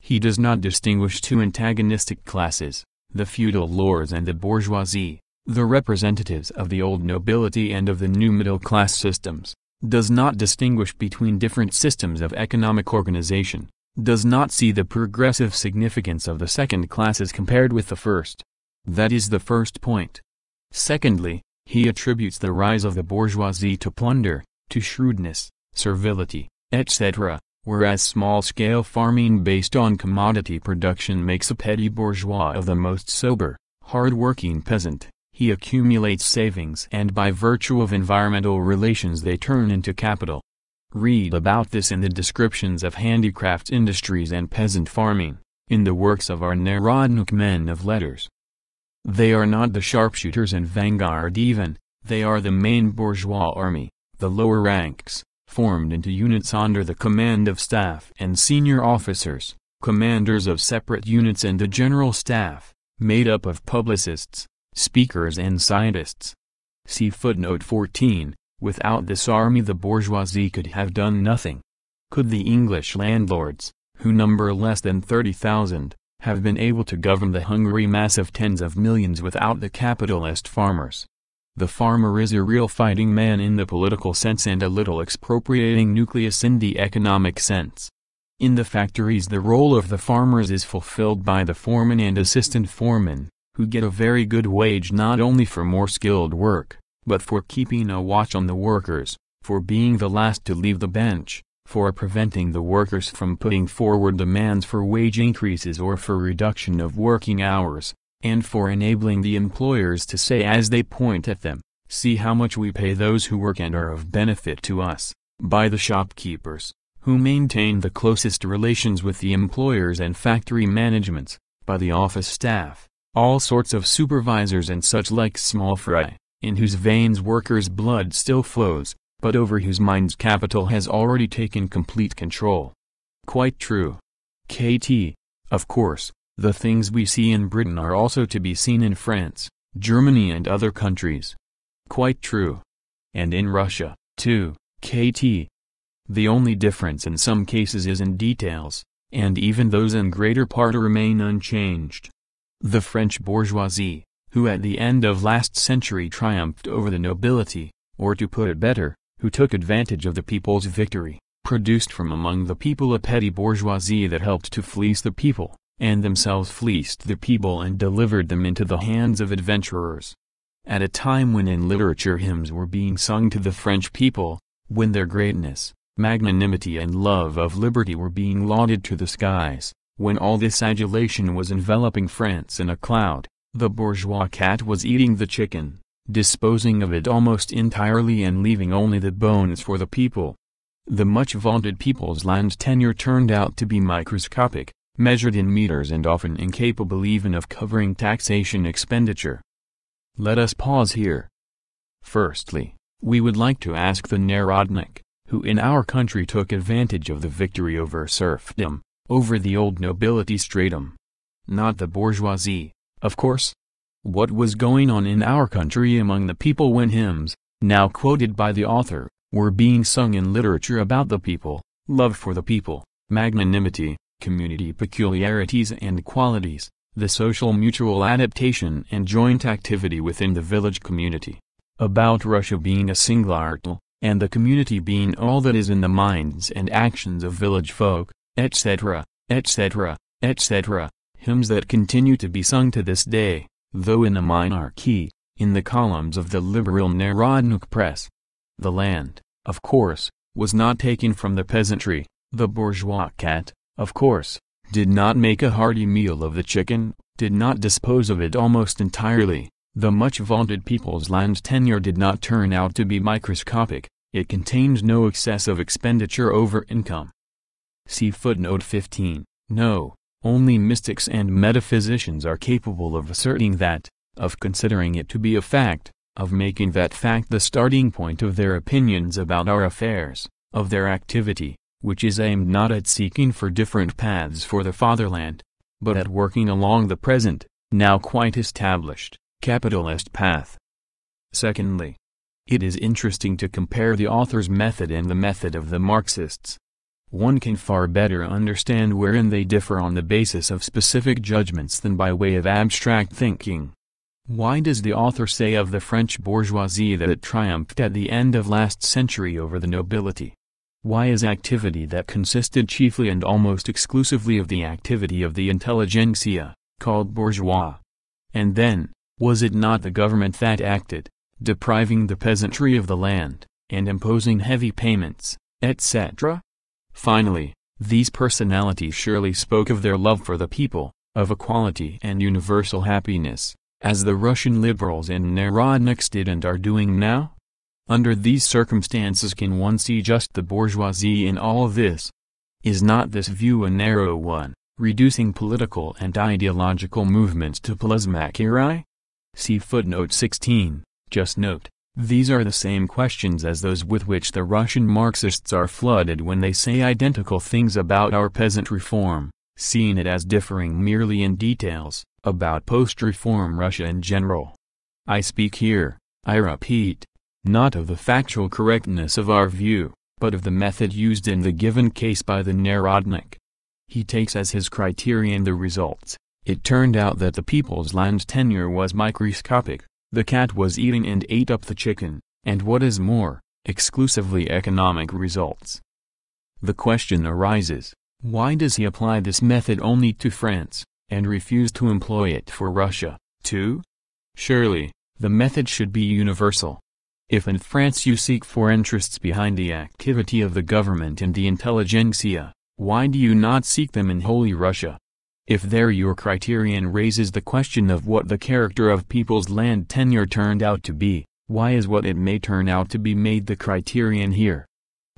[SPEAKER 1] He does not distinguish two antagonistic classes, the feudal lords and the bourgeoisie the representatives of the old nobility and of the new middle class systems, does not distinguish between different systems of economic organization, does not see the progressive significance of the second class as compared with the first. That is the first point. Secondly, he attributes the rise of the bourgeoisie to plunder, to shrewdness, servility, etc., whereas small-scale farming based on commodity production makes a petty bourgeois of the most sober, hard-working peasant. He accumulates savings and by virtue of environmental relations they turn into capital. Read about this in the descriptions of handicraft industries and peasant farming, in the works of our Narodnik men of letters. They are not the sharpshooters and vanguard even, they are the main bourgeois army, the lower ranks, formed into units under the command of staff and senior officers, commanders of separate units and a general staff, made up of publicists, speakers and scientists. See footnote 14, without this army the bourgeoisie could have done nothing. Could the English landlords, who number less than 30,000, have been able to govern the hungry mass of tens of millions without the capitalist farmers? The farmer is a real fighting man in the political sense and a little expropriating nucleus in the economic sense. In the factories the role of the farmers is fulfilled by the foreman and assistant foreman, who get a very good wage not only for more skilled work, but for keeping a watch on the workers, for being the last to leave the bench, for preventing the workers from putting forward demands for wage increases or for reduction of working hours, and for enabling the employers to say as they point at them, see how much we pay those who work and are of benefit to us, by the shopkeepers, who maintain the closest relations with the employers and factory managements, by the office staff, all sorts of supervisors and such like small fry, in whose veins workers' blood still flows, but over whose minds capital has already taken complete control. Quite true. KT. Of course, the things we see in Britain are also to be seen in France, Germany and other countries. Quite true. And in Russia, too, KT. The only difference in some cases is in details, and even those in greater part remain unchanged. The French bourgeoisie, who at the end of last century triumphed over the nobility, or to put it better, who took advantage of the people's victory, produced from among the people a petty bourgeoisie that helped to fleece the people, and themselves fleeced the people and delivered them into the hands of adventurers. At a time when in literature hymns were being sung to the French people, when their greatness, magnanimity and love of liberty were being lauded to the skies, when all this adulation was enveloping France in a cloud, the bourgeois cat was eating the chicken, disposing of it almost entirely and leaving only the bones for the people. The much vaunted people's land tenure turned out to be microscopic, measured in meters and often incapable even of covering taxation expenditure. Let us pause here. Firstly, we would like to ask the Narodnik, who in our country took advantage of the victory over serfdom, over the old nobility stratum. Not the bourgeoisie, of course. What was going on in our country among the people when hymns, now quoted by the author, were being sung in literature about the people, love for the people, magnanimity, community peculiarities and qualities, the social mutual adaptation and joint activity within the village community. About Russia being a single article, and the community being all that is in the minds and actions of village folk, etc., etc., etc., hymns that continue to be sung to this day, though in a minor key, in the columns of the liberal Narodnik press. The land, of course, was not taken from the peasantry, the bourgeois cat, of course, did not make a hearty meal of the chicken, did not dispose of it almost entirely, the much vaunted people's land tenure did not turn out to be microscopic, it contained no excessive expenditure over income, See footnote 15. No, only mystics and metaphysicians are capable of asserting that, of considering it to be a fact, of making that fact the starting point of their opinions about our affairs, of their activity, which is aimed not at seeking for different paths for the fatherland, but at working along the present, now quite established, capitalist path. Secondly, it is interesting to compare the author's method and the method of the Marxists one can far better understand wherein they differ on the basis of specific judgments than by way of abstract thinking. Why does the author say of the French bourgeoisie that it triumphed at the end of last century over the nobility? Why is activity that consisted chiefly and almost exclusively of the activity of the intelligentsia, called bourgeois? And then, was it not the government that acted, depriving the peasantry of the land, and imposing heavy payments, etc.? Finally, these personalities surely spoke of their love for the people, of equality and universal happiness, as the Russian liberals and Narodniks did and are doing now? Under these circumstances can one see just the bourgeoisie in all this? Is not this view a narrow one, reducing political and ideological movements to plasmacerai? See footnote 16, just note. These are the same questions as those with which the Russian Marxists are flooded when they say identical things about our peasant reform, seeing it as differing merely in details, about post-reform Russia in general. I speak here, I repeat, not of the factual correctness of our view, but of the method used in the given case by the Narodnik. He takes as his criterion the results. It turned out that the People's Land tenure was microscopic, the cat was eaten and ate up the chicken, and what is more, exclusively economic results. The question arises, why does he apply this method only to France, and refuse to employ it for Russia, too? Surely, the method should be universal. If in France you seek for interests behind the activity of the government and the intelligentsia, why do you not seek them in Holy Russia? If there your criterion raises the question of what the character of people's land tenure turned out to be, why is what it may turn out to be made the criterion here?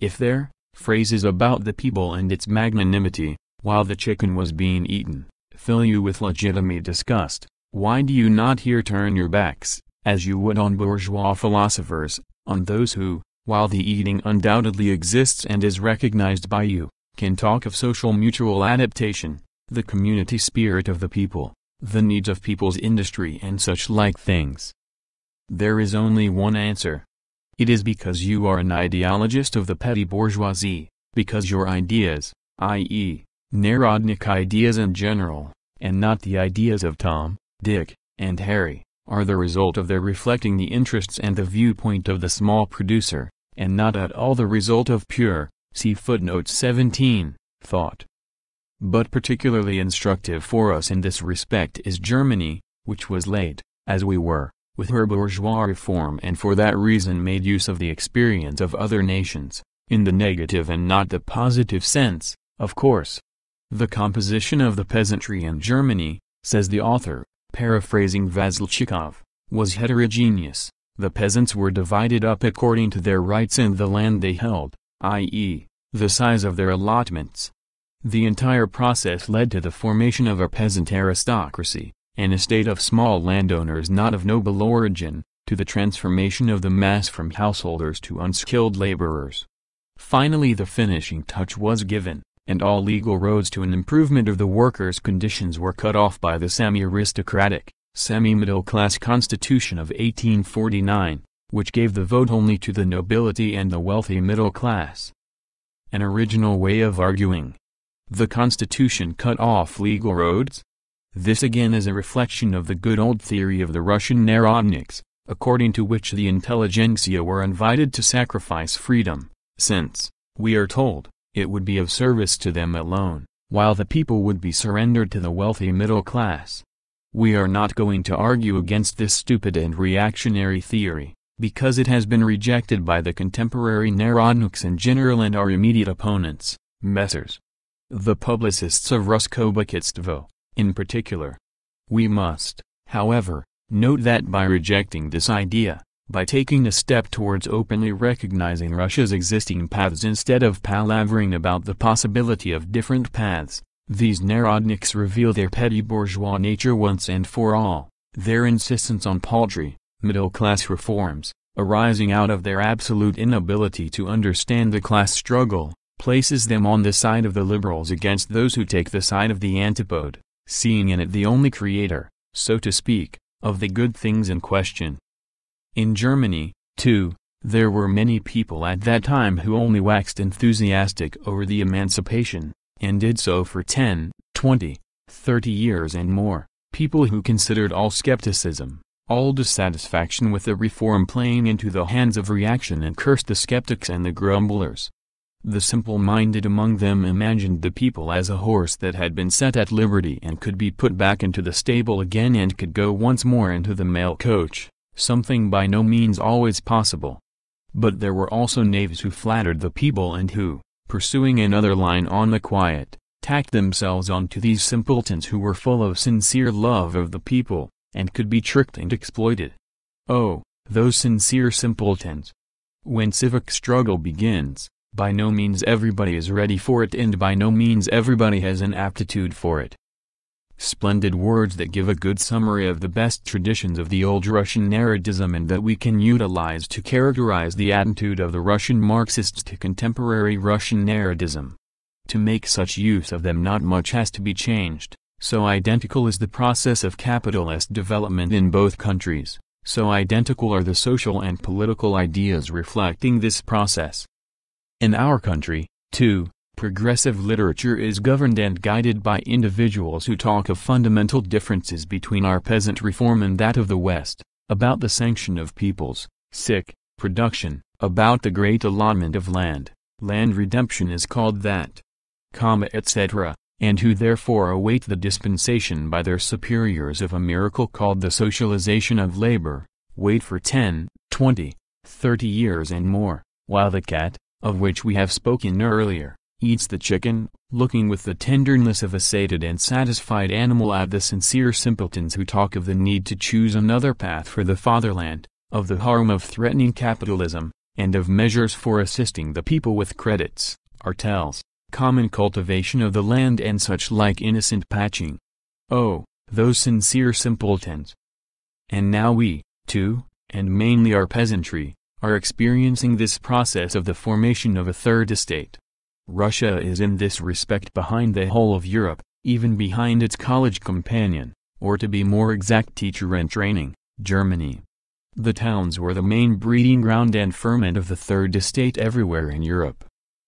[SPEAKER 1] If there, phrases about the people and its magnanimity, while the chicken was being eaten, fill you with legitimate disgust, why do you not here turn your backs, as you would on bourgeois philosophers, on those who, while the eating undoubtedly exists and is recognized by you, can talk of social mutual adaptation? the community spirit of the people, the needs of people's industry and such like things. There is only one answer. It is because you are an ideologist of the petty bourgeoisie, because your ideas, i.e., Narodnik ideas in general, and not the ideas of Tom, Dick, and Harry, are the result of their reflecting the interests and the viewpoint of the small producer, and not at all the result of pure, see footnote 17, thought. But particularly instructive for us in this respect is Germany, which was late, as we were, with her bourgeois reform and for that reason made use of the experience of other nations, in the negative and not the positive sense, of course. The composition of the peasantry in Germany, says the author, paraphrasing Vasilchikov, was heterogeneous. The peasants were divided up according to their rights in the land they held, i.e., the size of their allotments. The entire process led to the formation of a peasant aristocracy, an estate of small landowners not of noble origin, to the transformation of the mass from householders to unskilled laborers. Finally the finishing touch was given, and all legal roads to an improvement of the workers' conditions were cut off by the semi-aristocratic, semi-middle-class constitution of 1849, which gave the vote only to the nobility and the wealthy middle class. An original way of arguing, the Constitution cut off legal roads? This again is a reflection of the good old theory of the Russian Narodniks, according to which the intelligentsia were invited to sacrifice freedom, since, we are told, it would be of service to them alone, while the people would be surrendered to the wealthy middle class. We are not going to argue against this stupid and reactionary theory, because it has been rejected by the contemporary Narodniks in general and our immediate opponents, Messrs the publicists of Ruskobakitstvo, in particular. We must, however, note that by rejecting this idea, by taking a step towards openly recognizing Russia's existing paths instead of palavering about the possibility of different paths, these Narodniks reveal their petty bourgeois nature once and for all, their insistence on paltry, middle-class reforms, arising out of their absolute inability to understand the class struggle, places them on the side of the liberals against those who take the side of the antipode, seeing in it the only creator, so to speak, of the good things in question. In Germany, too, there were many people at that time who only waxed enthusiastic over the emancipation, and did so for ten, twenty, thirty years and more, people who considered all skepticism, all dissatisfaction with the reform playing into the hands of reaction and cursed the skeptics and the grumblers. The simple-minded among them imagined the people as a horse that had been set at liberty and could be put back into the stable again and could go once more into the mail coach, something by no means always possible. But there were also knaves who flattered the people and who, pursuing another line on the quiet, tacked themselves onto these simpletons who were full of sincere love of the people, and could be tricked and exploited. Oh, those sincere simpletons! When civic struggle begins, by no means everybody is ready for it and by no means everybody has an aptitude for it. Splendid words that give a good summary of the best traditions of the old Russian narodism, and that we can utilize to characterize the attitude of the Russian Marxists to contemporary Russian narodism. To make such use of them not much has to be changed, so identical is the process of capitalist development in both countries, so identical are the social and political ideas reflecting this process. In our country, too, progressive literature is governed and guided by individuals who talk of fundamental differences between our peasant reform and that of the West, about the sanction of peoples, sick, production, about the great allotment of land, land redemption is called that, comma etc., and who therefore await the dispensation by their superiors of a miracle called the socialization of labor, wait for 10, 20, 30 years and more, while the cat, of which we have spoken earlier, eats the chicken, looking with the tenderness of a sated and satisfied animal at the sincere simpletons who talk of the need to choose another path for the fatherland, of the harm of threatening capitalism, and of measures for assisting the people with credits, artels, common cultivation of the land and such like innocent patching. Oh, those sincere simpletons! And now we, too, and mainly our peasantry, are experiencing this process of the formation of a third estate. Russia is in this respect behind the whole of Europe, even behind its college companion, or to be more exact teacher and training, Germany. The towns were the main breeding ground and ferment of the third estate everywhere in Europe.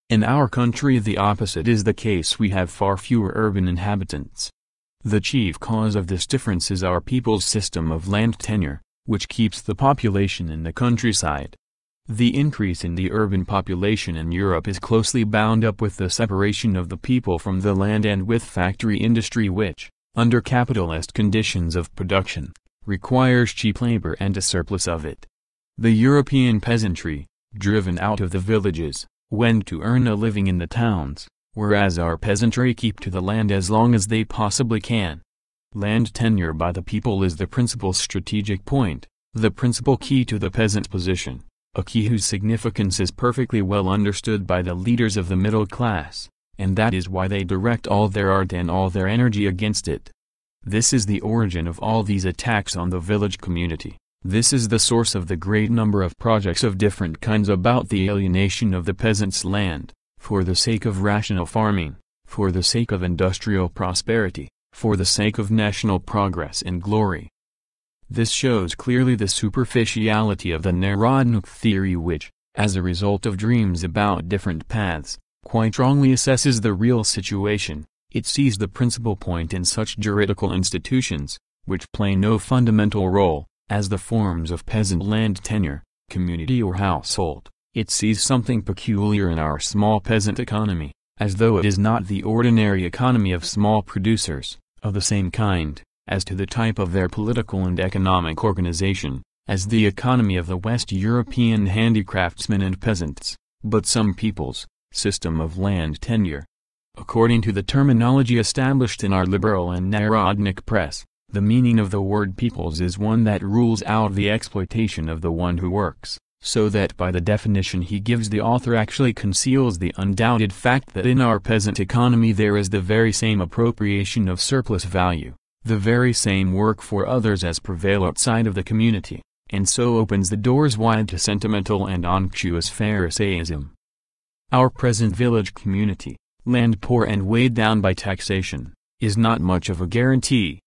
[SPEAKER 1] In our country the opposite is the case we have far fewer urban inhabitants. The chief cause of this difference is our people's system of land tenure, which keeps the population in the countryside. The increase in the urban population in Europe is closely bound up with the separation of the people from the land and with factory industry which, under capitalist conditions of production, requires cheap labor and a surplus of it. The European peasantry, driven out of the villages, went to earn a living in the towns, whereas our peasantry keep to the land as long as they possibly can. Land tenure by the people is the principal strategic point, the principal key to the peasant position a key whose significance is perfectly well understood by the leaders of the middle class, and that is why they direct all their art and all their energy against it. This is the origin of all these attacks on the village community. This is the source of the great number of projects of different kinds about the alienation of the peasants' land, for the sake of rational farming, for the sake of industrial prosperity, for the sake of national progress and glory. This shows clearly the superficiality of the Narodnik theory which, as a result of dreams about different paths, quite wrongly assesses the real situation. It sees the principal point in such juridical institutions, which play no fundamental role, as the forms of peasant land tenure, community or household. It sees something peculiar in our small peasant economy, as though it is not the ordinary economy of small producers, of the same kind, as to the type of their political and economic organization, as the economy of the West European handicraftsmen and peasants, but some peoples, system of land tenure. According to the terminology established in our liberal and Narodnik press, the meaning of the word peoples is one that rules out the exploitation of the one who works, so that by the definition he gives the author actually conceals the undoubted fact that in our peasant economy there is the very same appropriation of surplus value, the very same work for others as prevail outside of the community, and so opens the doors wide to sentimental and unctuous Pharisaism. Our present village community, land poor and weighed down by taxation, is not much of a guarantee.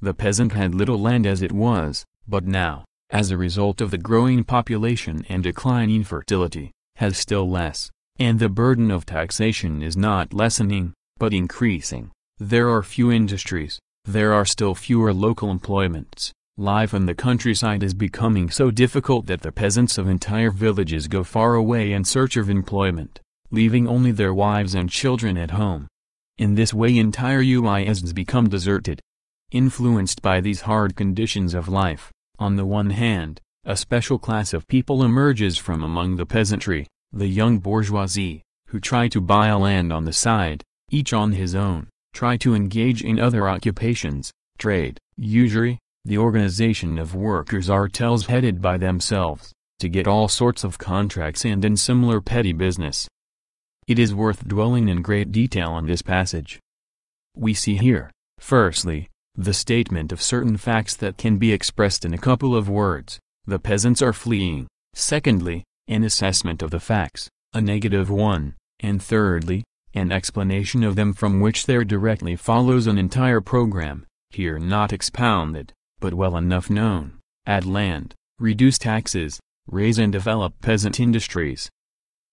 [SPEAKER 1] The peasant had little land as it was, but now, as a result of the growing population and declining fertility, has still less, and the burden of taxation is not lessening, but increasing. There are few industries, there are still fewer local employments. Life in the countryside is becoming so difficult that the peasants of entire villages go far away in search of employment, leaving only their wives and children at home. In this way entire UISs become deserted. Influenced by these hard conditions of life, on the one hand, a special class of people emerges from among the peasantry, the young bourgeoisie, who try to buy land on the side, each on his own, try to engage in other occupations, trade, usury, the organization of workers' artels headed by themselves, to get all sorts of contracts and in similar petty business. It is worth dwelling in great detail on this passage. We see here, firstly, the statement of certain facts that can be expressed in a couple of words the peasants are fleeing, secondly, an assessment of the facts, a negative one, and thirdly, an explanation of them from which there directly follows an entire program, here not expounded, but well enough known, add land, reduce taxes, raise and develop peasant industries.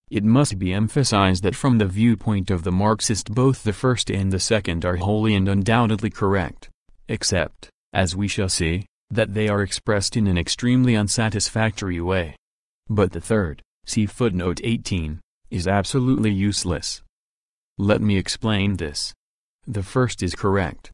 [SPEAKER 1] It must be emphasized that from the viewpoint of the Marxist both the first and the second are wholly and undoubtedly correct, except, as we shall see, that they are expressed in an extremely unsatisfactory way. But the third, see footnote 18, is absolutely useless. Let me explain this. The first is correct.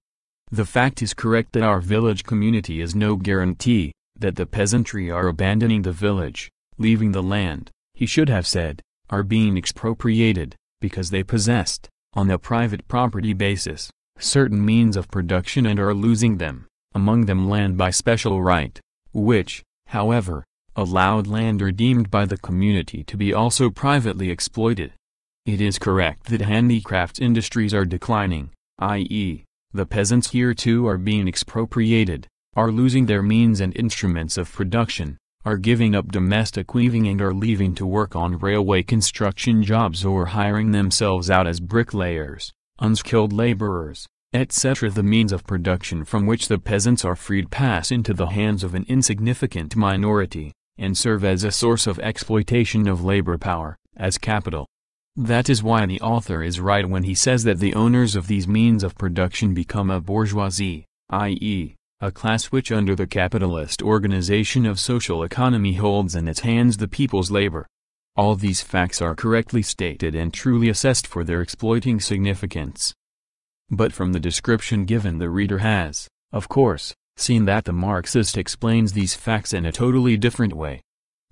[SPEAKER 1] The fact is correct that our village community is no guarantee that the peasantry are abandoning the village, leaving the land, he should have said, are being expropriated, because they possessed, on a private property basis, certain means of production and are losing them, among them land by special right, which, however, allowed land redeemed deemed by the community to be also privately exploited. It is correct that handicrafts industries are declining, i.e., the peasants here too are being expropriated, are losing their means and instruments of production, are giving up domestic weaving and are leaving to work on railway construction jobs or hiring themselves out as bricklayers, unskilled laborers, etc. The means of production from which the peasants are freed pass into the hands of an insignificant minority, and serve as a source of exploitation of labor power, as capital. That is why the author is right when he says that the owners of these means of production become a bourgeoisie, i.e., a class which under the capitalist organization of social economy holds in its hands the people's labor. All these facts are correctly stated and truly assessed for their exploiting significance. But from the description given the reader has, of course, seen that the Marxist explains these facts in a totally different way.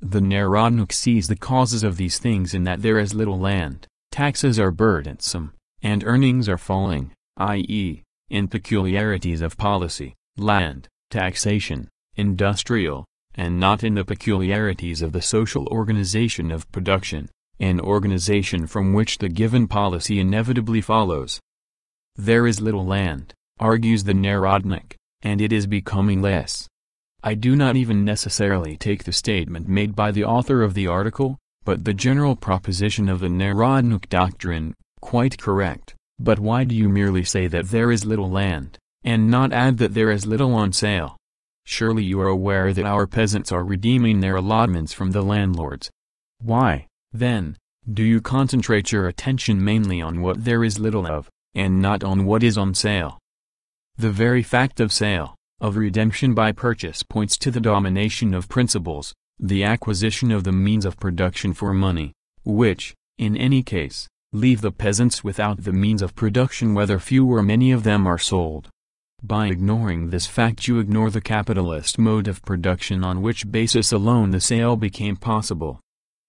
[SPEAKER 1] The Narodnik sees the causes of these things in that there is little land, taxes are burdensome, and earnings are falling, i.e., in peculiarities of policy, land, taxation, industrial, and not in the peculiarities of the social organization of production, an organization from which the given policy inevitably follows. There is little land, argues the Narodnik, and it is becoming less. I do not even necessarily take the statement made by the author of the article, but the general proposition of the Narodnik doctrine, quite correct. But why do you merely say that there is little land, and not add that there is little on sale? Surely you are aware that our peasants are redeeming their allotments from the landlords. Why, then, do you concentrate your attention mainly on what there is little of, and not on what is on sale? The very fact of sale, of redemption by purchase points to the domination of principles, the acquisition of the means of production for money, which, in any case, leave the peasants without the means of production whether few or many of them are sold. By ignoring this fact you ignore the capitalist mode of production on which basis alone the sale became possible.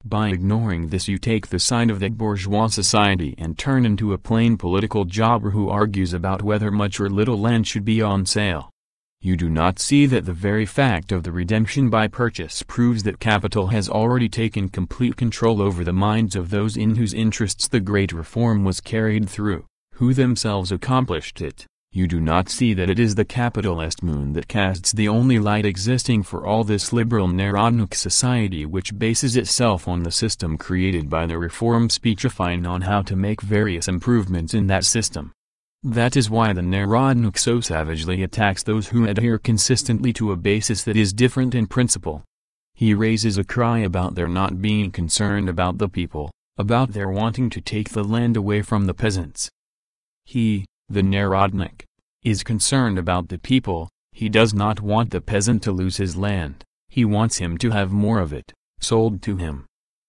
[SPEAKER 1] By ignoring this you take the side of the bourgeois society and turn into a plain political jobber who argues about whether much or little land should be on sale. You do not see that the very fact of the redemption by purchase proves that capital has already taken complete control over the minds of those in whose interests the great reform was carried through, who themselves accomplished it. You do not see that it is the capitalist moon that casts the only light existing for all this liberal Narodnik society which bases itself on the system created by the reform speechifying on how to make various improvements in that system. That is why the Narodnik so savagely attacks those who adhere consistently to a basis that is different in principle. He raises a cry about their not being concerned about the people, about their wanting to take the land away from the peasants. He, the Narodnik, is concerned about the people, he does not want the peasant to lose his land, he wants him to have more of it, sold to him.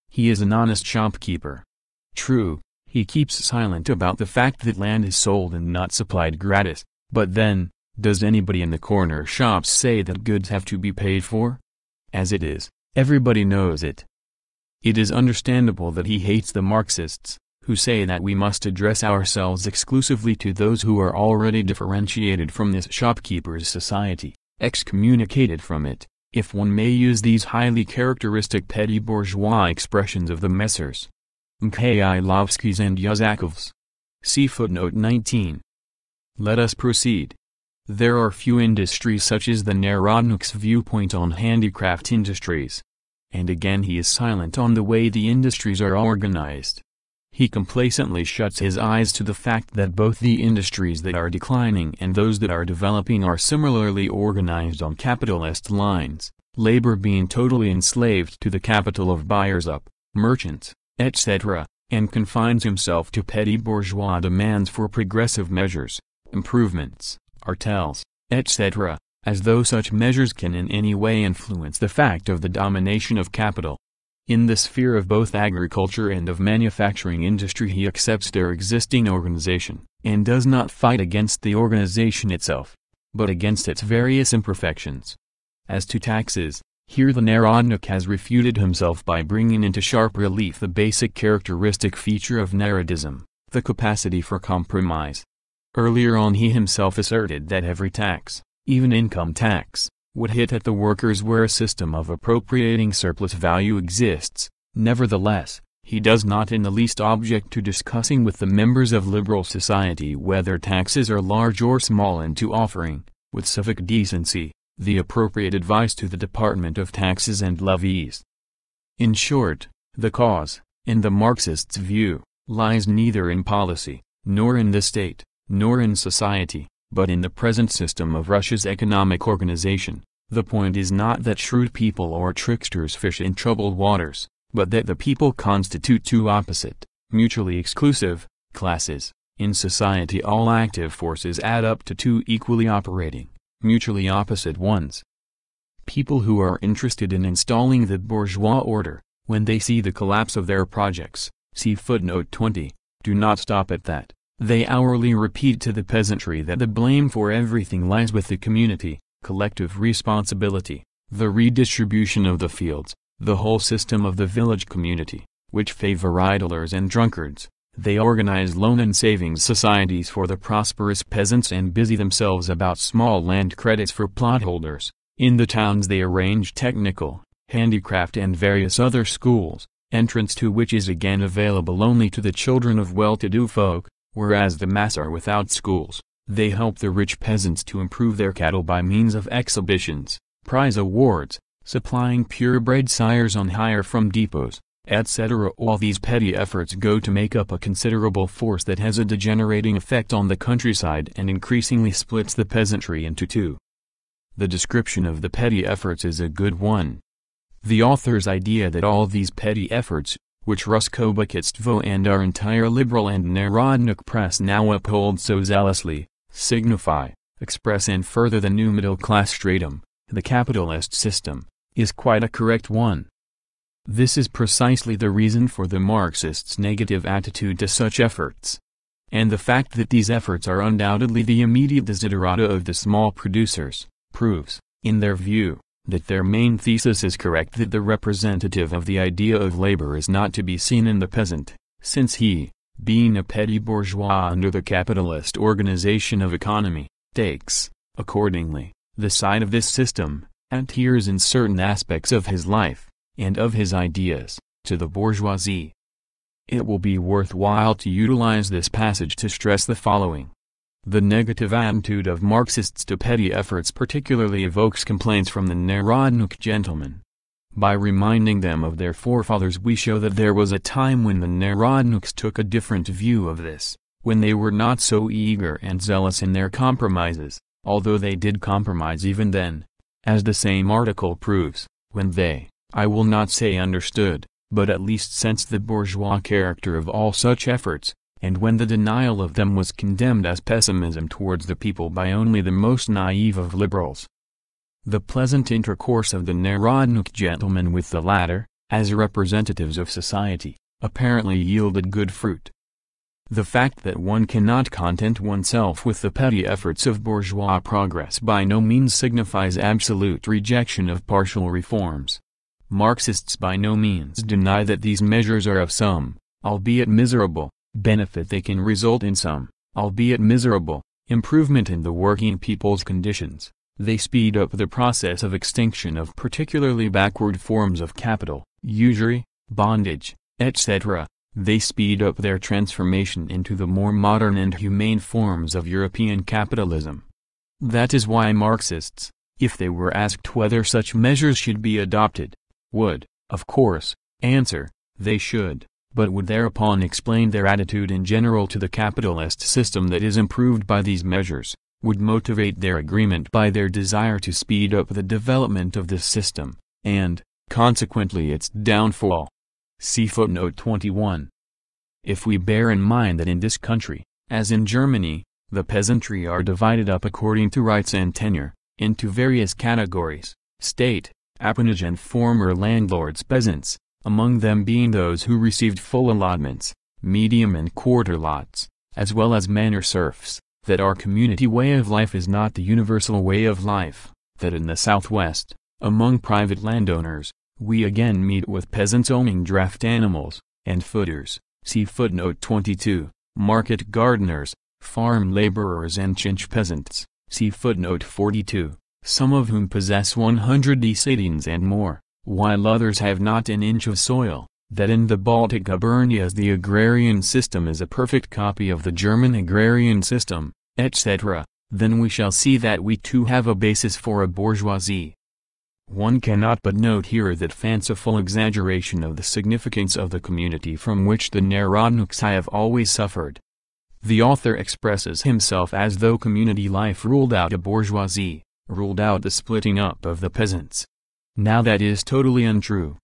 [SPEAKER 1] He is an honest shopkeeper. True, he keeps silent about the fact that land is sold and not supplied gratis, but then, does anybody in the corner shops say that goods have to be paid for? As it is, everybody knows it. It is understandable that he hates the Marxists, who say that we must address ourselves exclusively to those who are already differentiated from this shopkeeper's society, excommunicated from it, if one may use these highly characteristic petty bourgeois expressions of the Messrs. Mikhailovskys and Yazakovs, See footnote 19. Let us proceed. There are few industries such as the Narodnik's viewpoint on handicraft industries. And again he is silent on the way the industries are organized. He complacently shuts his eyes to the fact that both the industries that are declining and those that are developing are similarly organized on capitalist lines, labor being totally enslaved to the capital of buyers up, merchants, etc., and confines himself to petty bourgeois demands for progressive measures, improvements, artels, etc., as though such measures can in any way influence the fact of the domination of capital. In the sphere of both agriculture and of manufacturing industry he accepts their existing organization, and does not fight against the organization itself, but against its various imperfections. As to taxes, here the Narodnik has refuted himself by bringing into sharp relief the basic characteristic feature of Narodism, the capacity for compromise. Earlier on he himself asserted that every tax, even income tax, would hit at the workers where a system of appropriating surplus value exists. Nevertheless, he does not in the least object to discussing with the members of liberal society whether taxes are large or small and to offering, with civic decency, the appropriate advice to the Department of Taxes and Levies. In short, the cause, in the Marxist's view, lies neither in policy, nor in the state, nor in society, but in the present system of Russia's economic organization. The point is not that shrewd people or tricksters fish in troubled waters, but that the people constitute two opposite, mutually exclusive, classes. In society all active forces add up to two equally operating mutually opposite ones. People who are interested in installing the bourgeois order, when they see the collapse of their projects, see footnote 20, do not stop at that. They hourly repeat to the peasantry that the blame for everything lies with the community, collective responsibility, the redistribution of the fields, the whole system of the village community, which favor idlers and drunkards, they organize loan and savings societies for the prosperous peasants and busy themselves about small land credits for plotholders. In the towns they arrange technical, handicraft and various other schools, entrance to which is again available only to the children of well-to-do folk, whereas the mass are without schools. They help the rich peasants to improve their cattle by means of exhibitions, prize awards, supplying purebred sires on hire from depots, etc. All these petty efforts go to make up a considerable force that has a degenerating effect on the countryside and increasingly splits the peasantry into two. The description of the petty efforts is a good one. The author's idea that all these petty efforts, which Rusko and our entire liberal and Narodnik press now uphold so zealously, signify, express and further the new middle class stratum, the capitalist system, is quite a correct one. This is precisely the reason for the Marxists' negative attitude to such efforts. And the fact that these efforts are undoubtedly the immediate desiderata of the small producers, proves, in their view, that their main thesis is correct that the representative of the idea of labor is not to be seen in the peasant, since he, being a petty bourgeois under the capitalist organization of economy, takes, accordingly, the side of this system, and adheres in certain aspects of his life and of his ideas, to the bourgeoisie. It will be worthwhile to utilize this passage to stress the following. The negative attitude of Marxists to petty efforts particularly evokes complaints from the Narodnik gentlemen. By reminding them of their forefathers we show that there was a time when the Narodniks took a different view of this, when they were not so eager and zealous in their compromises, although they did compromise even then, as the same article proves, when they I will not say understood, but at least sensed the bourgeois character of all such efforts, and when the denial of them was condemned as pessimism towards the people by only the most naive of liberals. The pleasant intercourse of the Narodnik gentlemen with the latter, as representatives of society, apparently yielded good fruit. The fact that one cannot content oneself with the petty efforts of bourgeois progress by no means signifies absolute rejection of partial reforms. Marxists by no means deny that these measures are of some, albeit miserable, benefit they can result in some, albeit miserable, improvement in the working people's conditions. They speed up the process of extinction of particularly backward forms of capital, usury, bondage, etc. They speed up their transformation into the more modern and humane forms of European capitalism. That is why Marxists, if they were asked whether such measures should be adopted, would, of course, answer, they should, but would thereupon explain their attitude in general to the capitalist system that is improved by these measures, would motivate their agreement by their desire to speed up the development of this system, and, consequently its downfall. See footnote 21. If we bear in mind that in this country, as in Germany, the peasantry are divided up according to rights and tenure, into various categories, state, appanage and former landlords peasants, among them being those who received full allotments, medium and quarter lots, as well as manor serfs, that our community way of life is not the universal way of life, that in the Southwest, among private landowners, we again meet with peasants owning draft animals, and footers, see footnote 22, market gardeners, farm laborers and chinch peasants, see footnote 42 some of whom possess 100 decides and more, while others have not an inch of soil, that in the Baltic Hibernias the agrarian system is a perfect copy of the German agrarian system, etc., then we shall see that we too have a basis for a bourgeoisie. One cannot but note here that fanciful exaggeration of the significance of the community from which the Narodniksai have always suffered. The author expresses himself as though community life ruled out a bourgeoisie ruled out the splitting up of the peasants. Now that is totally untrue.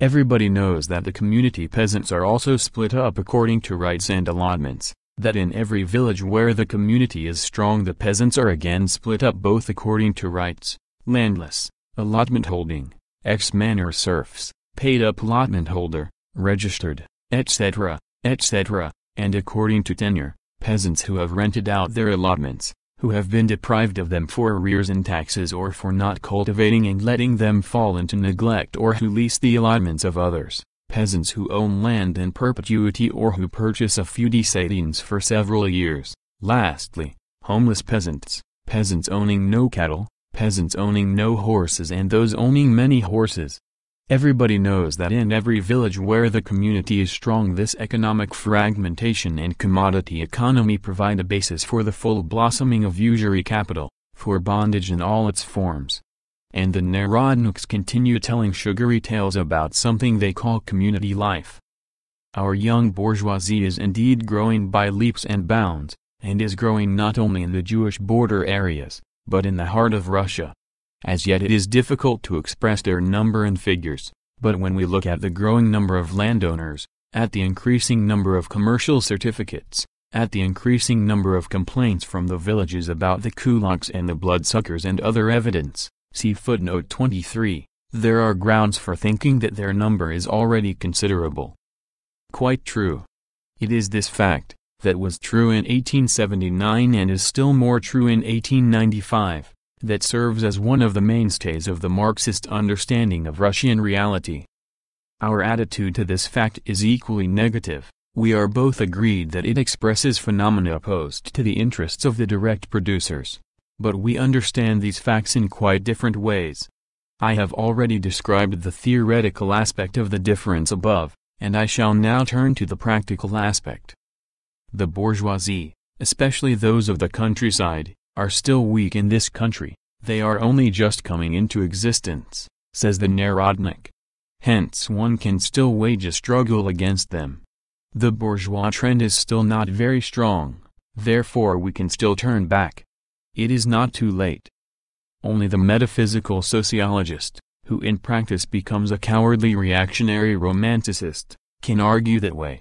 [SPEAKER 1] Everybody knows that the community peasants are also split up according to rights and allotments, that in every village where the community is strong the peasants are again split up both according to rights, landless, allotment holding, ex-man or serfs, paid-up allotment holder, registered, etc., etc., and according to tenure, peasants who have rented out their allotments, who have been deprived of them for arrears in taxes or for not cultivating and letting them fall into neglect or who lease the allotments of others, peasants who own land in perpetuity or who purchase a few desatines for several years, lastly, homeless peasants, peasants owning no cattle, peasants owning no horses and those owning many horses, Everybody knows that in every village where the community is strong this economic fragmentation and commodity economy provide a basis for the full blossoming of usury capital, for bondage in all its forms. And the Narodniks continue telling sugary tales about something they call community life. Our young bourgeoisie is indeed growing by leaps and bounds, and is growing not only in the Jewish border areas, but in the heart of Russia as yet it is difficult to express their number in figures, but when we look at the growing number of landowners, at the increasing number of commercial certificates, at the increasing number of complaints from the villages about the kulaks and the bloodsuckers and other evidence, see footnote 23, there are grounds for thinking that their number is already considerable. Quite true. It is this fact, that was true in 1879 and is still more true in 1895 that serves as one of the mainstays of the Marxist understanding of Russian reality. Our attitude to this fact is equally negative. We are both agreed that it expresses phenomena opposed to the interests of the direct producers. But we understand these facts in quite different ways. I have already described the theoretical aspect of the difference above, and I shall now turn to the practical aspect. The bourgeoisie, especially those of the countryside, are still weak in this country, they are only just coming into existence, says the Narodnik. Hence one can still wage a struggle against them. The bourgeois trend is still not very strong, therefore we can still turn back. It is not too late. Only the metaphysical sociologist, who in practice becomes a cowardly reactionary romanticist, can argue that way.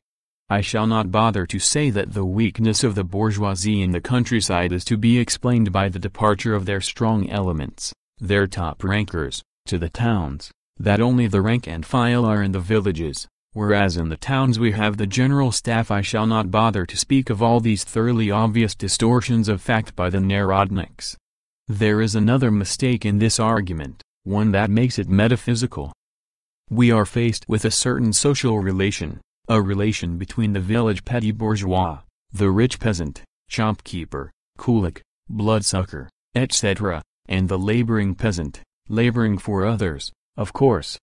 [SPEAKER 1] I shall not bother to say that the weakness of the bourgeoisie in the countryside is to be explained by the departure of their strong elements, their top rankers, to the towns, that only the rank and file are in the villages, whereas in the towns we have the general staff I shall not bother to speak of all these thoroughly obvious distortions of fact by the Narodniks. There is another mistake in this argument, one that makes it metaphysical. We are faced with a certain social relation, a relation between the village petty bourgeois, the rich peasant, shopkeeper, kulik, bloodsucker, etc., and the laboring peasant, laboring for others, of course.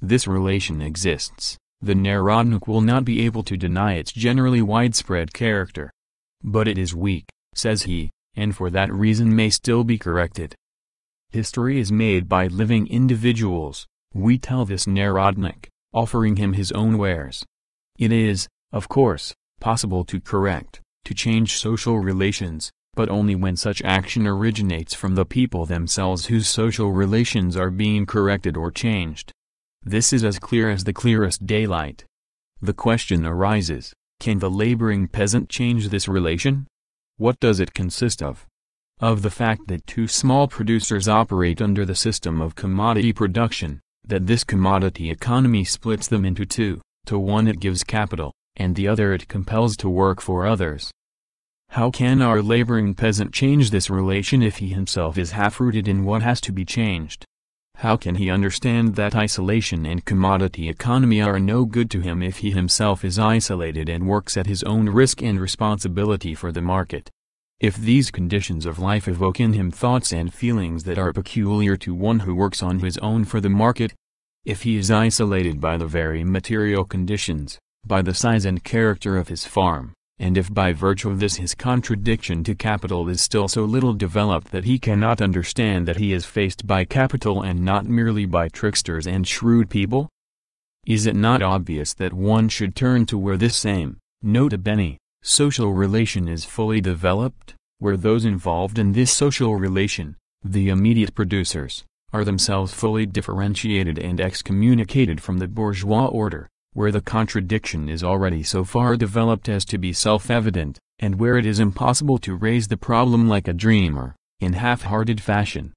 [SPEAKER 1] This relation exists, the Narodnik will not be able to deny its generally widespread character. But it is weak, says he, and for that reason may still be corrected. History is made by living individuals, we tell this Narodnik, offering him his own wares. It is, of course, possible to correct, to change social relations, but only when such action originates from the people themselves whose social relations are being corrected or changed. This is as clear as the clearest daylight. The question arises, can the laboring peasant change this relation? What does it consist of? Of the fact that two small producers operate under the system of commodity production, that this commodity economy splits them into two, to one it gives capital, and the other it compels to work for others. How can our laboring peasant change this relation if he himself is half-rooted in what has to be changed? How can he understand that isolation and commodity economy are no good to him if he himself is isolated and works at his own risk and responsibility for the market? If these conditions of life evoke in him thoughts and feelings that are peculiar to one who works on his own for the market, if he is isolated by the very material conditions, by the size and character of his farm, and if by virtue of this his contradiction to capital is still so little developed that he cannot understand that he is faced by capital and not merely by tricksters and shrewd people? Is it not obvious that one should turn to where this same, nota bene, social relation is fully developed, where those involved in this social relation, the immediate producers, are themselves fully differentiated and excommunicated from the bourgeois order, where the contradiction is already so far developed as to be self-evident, and where it is impossible to raise the problem like a dreamer, in half-hearted fashion.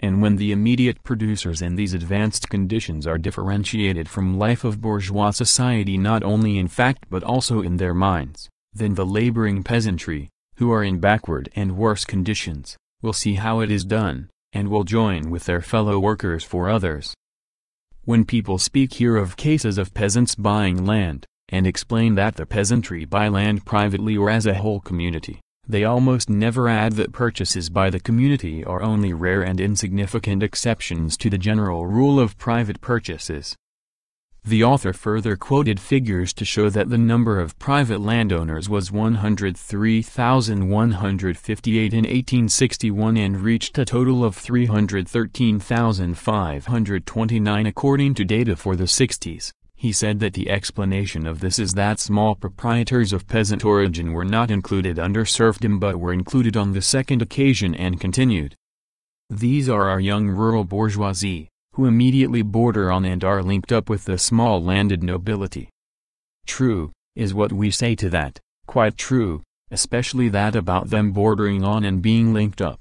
[SPEAKER 1] And when the immediate producers in these advanced conditions are differentiated from life of bourgeois society not only in fact but also in their minds, then the laboring peasantry, who are in backward and worse conditions, will see how it is done, and will join with their fellow workers for others. When people speak here of cases of peasants buying land, and explain that the peasantry buy land privately or as a whole community, they almost never add that purchases by the community are only rare and insignificant exceptions to the general rule of private purchases. The author further quoted figures to show that the number of private landowners was 103,158 in 1861 and reached a total of 313,529 according to data for the 60s. He said that the explanation of this is that small proprietors of peasant origin were not included under serfdom but were included on the second occasion and continued. These are our young rural bourgeoisie who immediately border on and are linked up with the small landed nobility. True, is what we say to that, quite true, especially that about them bordering on and being linked up.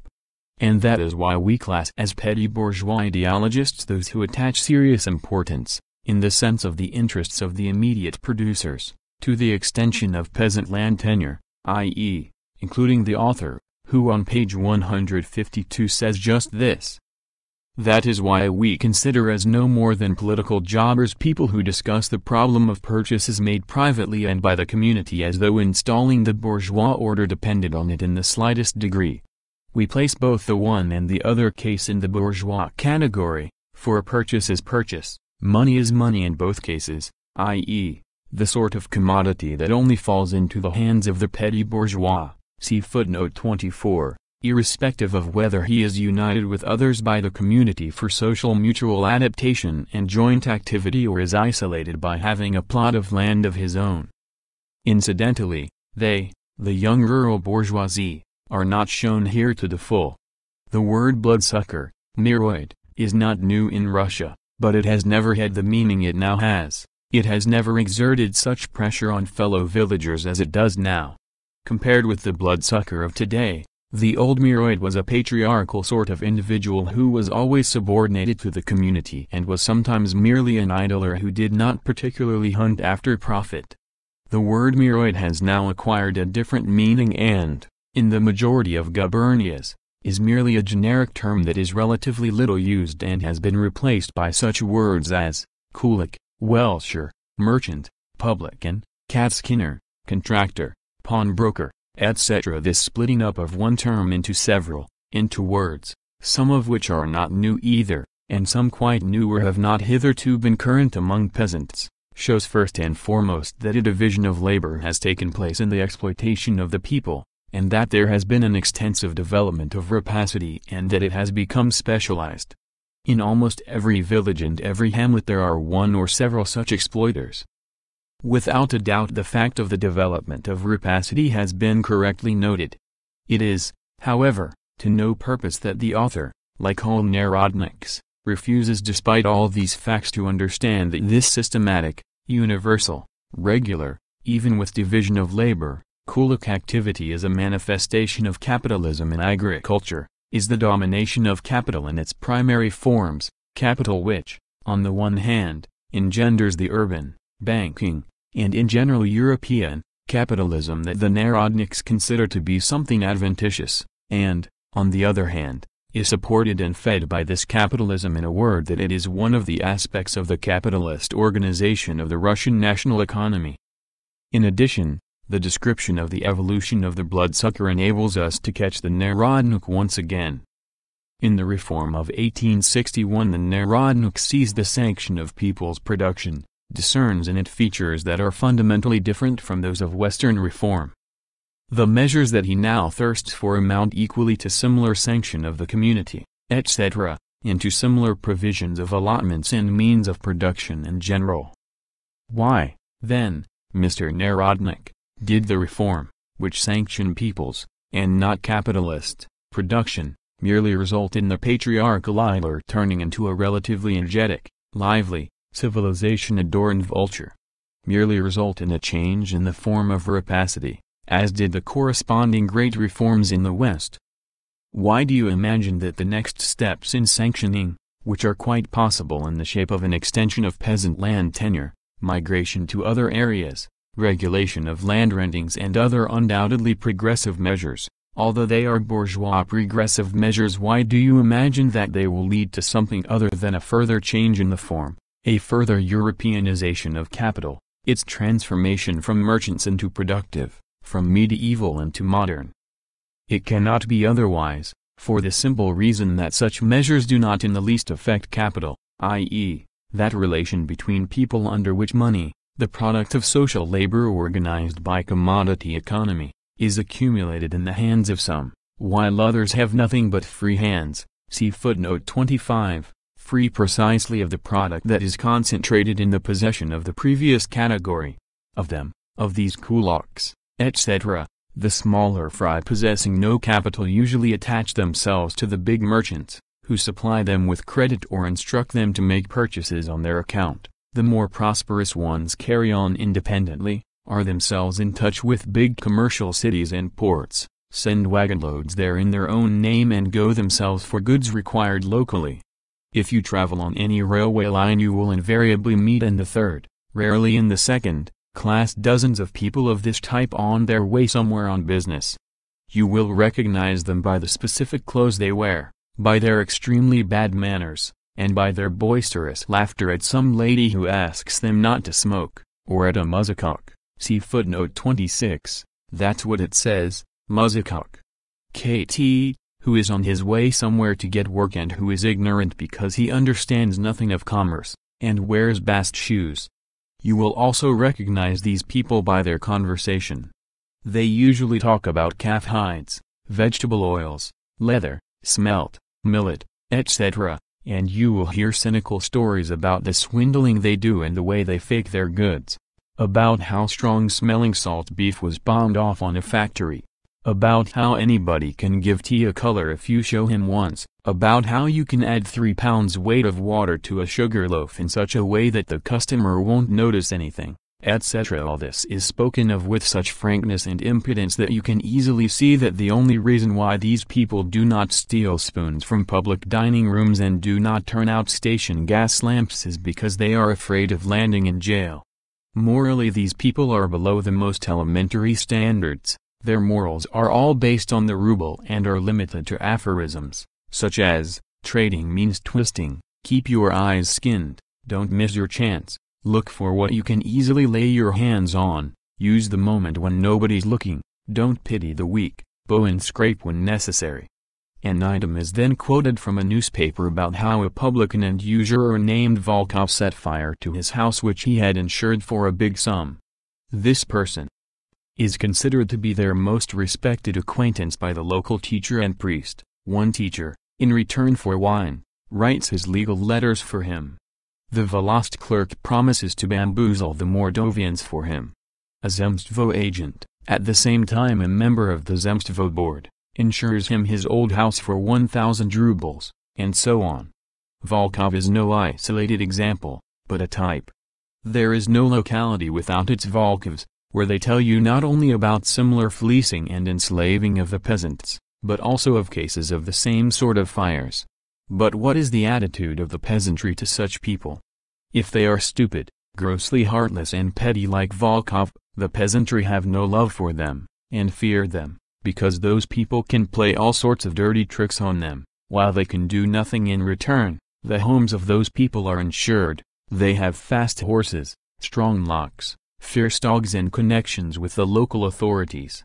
[SPEAKER 1] And that is why we class as petty bourgeois ideologists those who attach serious importance, in the sense of the interests of the immediate producers, to the extension of peasant land tenure, i.e., including the author, who on page 152 says just this. That is why we consider as no more than political jobbers people who discuss the problem of purchases made privately and by the community as though installing the bourgeois order depended on it in the slightest degree. We place both the one and the other case in the bourgeois category, for a purchase is purchase, money is money in both cases, i.e., the sort of commodity that only falls into the hands of the petty bourgeois, see footnote 24 irrespective of whether he is united with others by the community for social mutual adaptation and joint activity or is isolated by having a plot of land of his own. Incidentally, they, the young rural bourgeoisie, are not shown here to the full. The word bloodsucker, miroid, is not new in Russia, but it has never had the meaning it now has. It has never exerted such pressure on fellow villagers as it does now. Compared with the bloodsucker of today, the old Miroid was a patriarchal sort of individual who was always subordinated to the community and was sometimes merely an idler who did not particularly hunt after profit. The word Miroid has now acquired a different meaning and, in the majority of Gubernias, is merely a generic term that is relatively little used and has been replaced by such words as, Kulik, Welsher, Merchant, Publican, Catskinner, Contractor, Pawnbroker, etc. This splitting up of one term into several, into words, some of which are not new either, and some quite new or have not hitherto been current among peasants, shows first and foremost that a division of labor has taken place in the exploitation of the people, and that there has been an extensive development of rapacity and that it has become specialized. In almost every village and every hamlet there are one or several such exploiters, Without a doubt the fact of the development of rapacity has been correctly noted. It is, however, to no purpose that the author, like all Narodniks, refuses despite all these facts to understand that this systematic, universal, regular, even with division of labor, Kulik activity is a manifestation of capitalism in agriculture, is the domination of capital in its primary forms, capital which, on the one hand, engenders the urban, banking, and in general European, capitalism that the Narodniks consider to be something adventitious, and, on the other hand, is supported and fed by this capitalism in a word that it is one of the aspects of the capitalist organization of the Russian national economy. In addition, the description of the evolution of the bloodsucker enables us to catch the Narodnik once again. In the reform of 1861 the Narodnik sees the sanction of people's production, discerns in it features that are fundamentally different from those of Western reform. The measures that he now thirsts for amount equally to similar sanction of the community, etc., and to similar provisions of allotments and means of production in general. Why, then, Mr. Narodnik, did the reform, which sanctioned peoples, and not capitalist, production, merely result in the patriarchal Eiler turning into a relatively energetic, lively, civilization adorned vulture, merely result in a change in the form of rapacity, as did the corresponding great reforms in the West. Why do you imagine that the next steps in sanctioning, which are quite possible in the shape of an extension of peasant land tenure, migration to other areas, regulation of land rentings and other undoubtedly progressive measures, although they are bourgeois progressive measures why do you imagine that they will lead to something other than a further change in the form, a further Europeanization of capital, its transformation from merchants into productive, from medieval into modern. It cannot be otherwise, for the simple reason that such measures do not in the least affect capital, i.e., that relation between people under which money, the product of social labor organized by commodity economy, is accumulated in the hands of some, while others have nothing but free hands, see footnote 25 free precisely of the product that is concentrated in the possession of the previous category. Of them, of these kulaks, etc., the smaller fry possessing no capital usually attach themselves to the big merchants, who supply them with credit or instruct them to make purchases on their account. The more prosperous ones carry on independently, are themselves in touch with big commercial cities and ports, send wagon loads there in their own name and go themselves for goods required locally. If you travel on any railway line you will invariably meet in the third, rarely in the second, class dozens of people of this type on their way somewhere on business. You will recognize them by the specific clothes they wear, by their extremely bad manners, and by their boisterous laughter at some lady who asks them not to smoke, or at a muzakok. See footnote 26. That's what it says, muzakok. KT who is on his way somewhere to get work and who is ignorant because he understands nothing of commerce, and wears bast shoes. You will also recognize these people by their conversation. They usually talk about calf hides, vegetable oils, leather, smelt, millet, etc., and you will hear cynical stories about the swindling they do and the way they fake their goods, about how strong smelling salt beef was bombed off on a factory, about how anybody can give tea a color if you show him once, about how you can add 3 pounds weight of water to a sugar loaf in such a way that the customer won't notice anything, etc. All this is spoken of with such frankness and impudence that you can easily see that the only reason why these people do not steal spoons from public dining rooms and do not turn out station gas lamps is because they are afraid of landing in jail. Morally these people are below the most elementary standards. Their morals are all based on the ruble and are limited to aphorisms, such as, trading means twisting, keep your eyes skinned, don't miss your chance, look for what you can easily lay your hands on, use the moment when nobody's looking, don't pity the weak, bow and scrape when necessary. An item is then quoted from a newspaper about how a publican and usurer named Volkov set fire to his house which he had insured for a big sum. This person, is considered to be their most respected acquaintance by the local teacher and priest. One teacher, in return for wine, writes his legal letters for him. The Velost clerk promises to bamboozle the Mordovians for him. A Zemstvo agent, at the same time a member of the Zemstvo board, insures him his old house for 1,000 rubles, and so on. Volkov is no isolated example, but a type. There is no locality without its Volkovs, where they tell you not only about similar fleecing and enslaving of the peasants, but also of cases of the same sort of fires. But what is the attitude of the peasantry to such people? If they are stupid, grossly heartless and petty like Volkov, the peasantry have no love for them, and fear them, because those people can play all sorts of dirty tricks on them, while they can do nothing in return, the homes of those people are insured, they have fast horses, strong locks, fierce dogs and connections with the local authorities.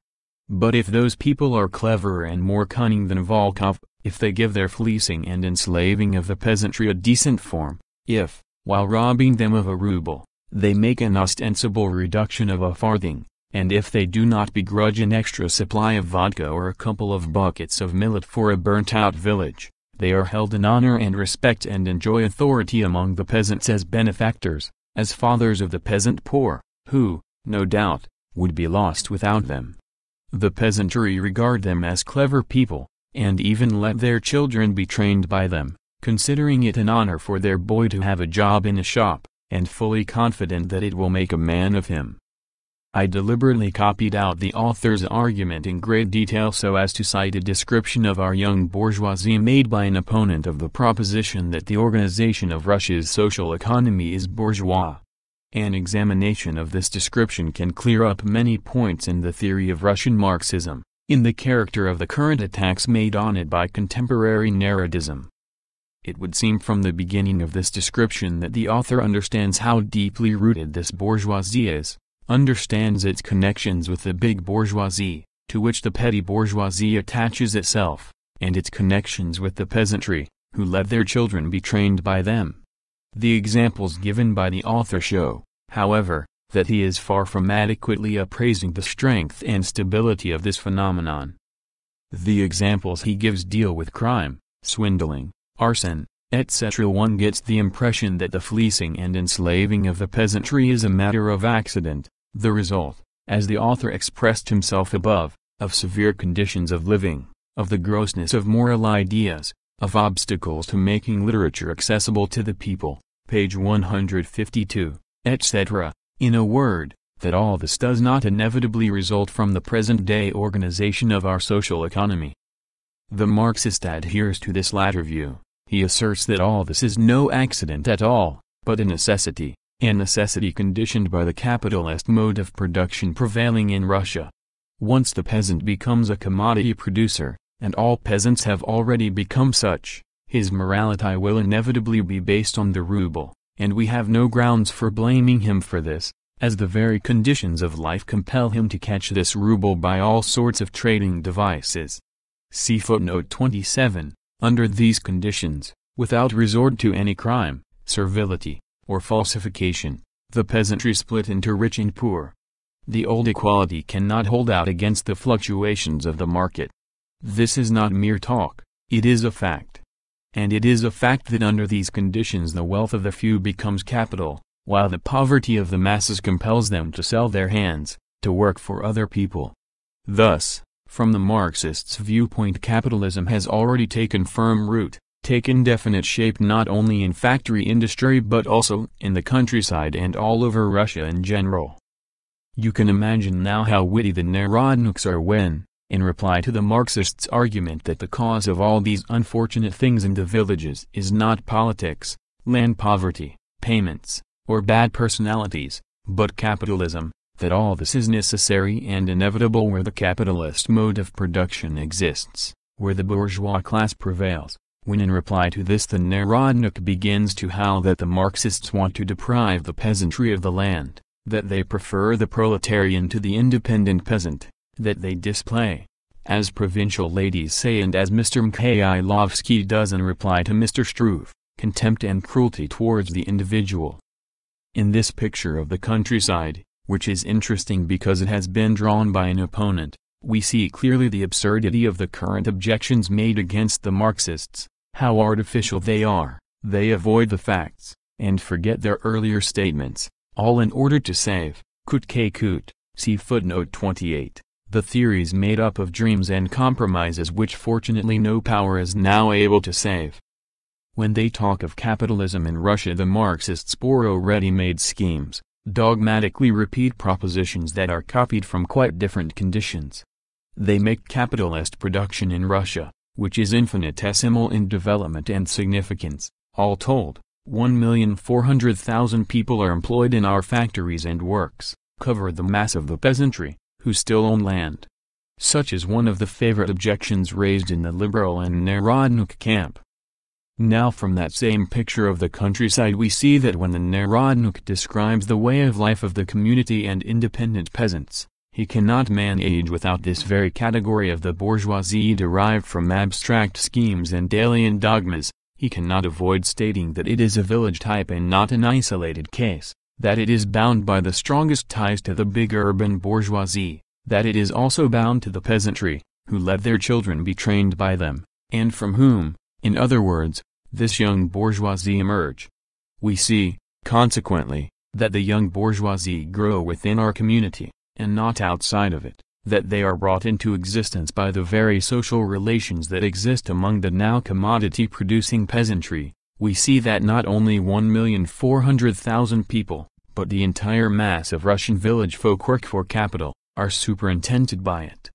[SPEAKER 1] But if those people are cleverer and more cunning than Volkov, if they give their fleecing and enslaving of the peasantry a decent form, if, while robbing them of a rouble, they make an ostensible reduction of a farthing, and if they do not begrudge an extra supply of vodka or a couple of buckets of millet for a burnt-out village, they are held in honor and respect and enjoy authority among the peasants as benefactors, as fathers of the peasant poor, who, no doubt, would be lost without them. The peasantry regard them as clever people, and even let their children be trained by them, considering it an honor for their boy to have a job in a shop, and fully confident that it will make a man of him. I deliberately copied out the author's argument in great detail so as to cite a description of our young bourgeoisie made by an opponent of the proposition that the organization of Russia's social economy is bourgeois. An examination of this description can clear up many points in the theory of Russian Marxism, in the character of the current attacks made on it by contemporary narratism. It would seem from the beginning of this description that the author understands how deeply rooted this bourgeoisie is, understands its connections with the big bourgeoisie, to which the petty bourgeoisie attaches itself, and its connections with the peasantry, who let their children be trained by them. The examples given by the author show, however, that he is far from adequately appraising the strength and stability of this phenomenon. The examples he gives deal with crime, swindling, arson, etc. One gets the impression that the fleecing and enslaving of the peasantry is a matter of accident, the result, as the author expressed himself above, of severe conditions of living, of the grossness of moral ideas, of obstacles to making literature accessible to the people. Page 152 etc., in a word, that all this does not inevitably result from the present-day organization of our social economy. The Marxist adheres to this latter view, he asserts that all this is no accident at all, but a necessity, a necessity conditioned by the capitalist mode of production prevailing in Russia. Once the peasant becomes a commodity producer, and all peasants have already become such, his morality will inevitably be based on the ruble, and we have no grounds for blaming him for this, as the very conditions of life compel him to catch this ruble by all sorts of trading devices. See footnote 27. Under these conditions, without resort to any crime, servility, or falsification, the peasantry split into rich and poor. The old equality cannot hold out against the fluctuations of the market. This is not mere talk, it is a fact and it is a fact that under these conditions the wealth of the few becomes capital, while the poverty of the masses compels them to sell their hands, to work for other people. Thus, from the Marxists' viewpoint capitalism has already taken firm root, taken definite shape not only in factory industry but also in the countryside and all over Russia in general. You can imagine now how witty the Narodniks are when, in reply to the Marxists' argument that the cause of all these unfortunate things in the villages is not politics, land poverty, payments, or bad personalities, but capitalism, that all this is necessary and inevitable where the capitalist mode of production exists, where the bourgeois class prevails. When in reply to this the Narodnik begins to howl that the Marxists want to deprive the peasantry of the land, that they prefer the proletarian to the independent peasant, that they display. As provincial ladies say and as Mr. Mikhailovsky does in reply to Mr. Struve, contempt and cruelty towards the individual. In this picture of the countryside, which is interesting because it has been drawn by an opponent, we see clearly the absurdity of the current objections made against the Marxists, how artificial they are, they avoid the facts, and forget their earlier statements, all in order to save, could coot, see footnote 28. The theories made up of dreams and compromises which fortunately no power is now able to save. When they talk of capitalism in Russia the Marxists borrow ready made schemes, dogmatically repeat propositions that are copied from quite different conditions. They make capitalist production in Russia, which is infinitesimal in development and significance, all told, 1,400,000 people are employed in our factories and works, cover the mass of the peasantry, who still own land. Such is one of the favorite objections raised in the liberal and Narodnik camp. Now from that same picture of the countryside we see that when the Narodnik describes the way of life of the community and independent peasants, he cannot manage without this very category of the bourgeoisie derived from abstract schemes and alien dogmas, he cannot avoid stating that it is a village type and not an isolated case that it is bound by the strongest ties to the big urban bourgeoisie, that it is also bound to the peasantry, who let their children be trained by them, and from whom, in other words, this young bourgeoisie emerge. We see, consequently, that the young bourgeoisie grow within our community, and not outside of it, that they are brought into existence by the very social relations that exist among the now commodity-producing peasantry, we see that not only 1,400,000 people, but the entire mass of Russian village folk work for capital, are superintended by it.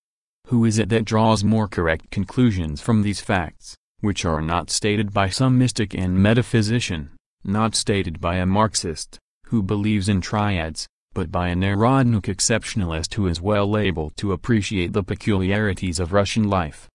[SPEAKER 1] Who is it that draws more correct conclusions from these facts, which are not stated by some mystic and metaphysician, not stated by a Marxist, who believes in triads, but by a Narodnik exceptionalist who is well able to appreciate the peculiarities of Russian life?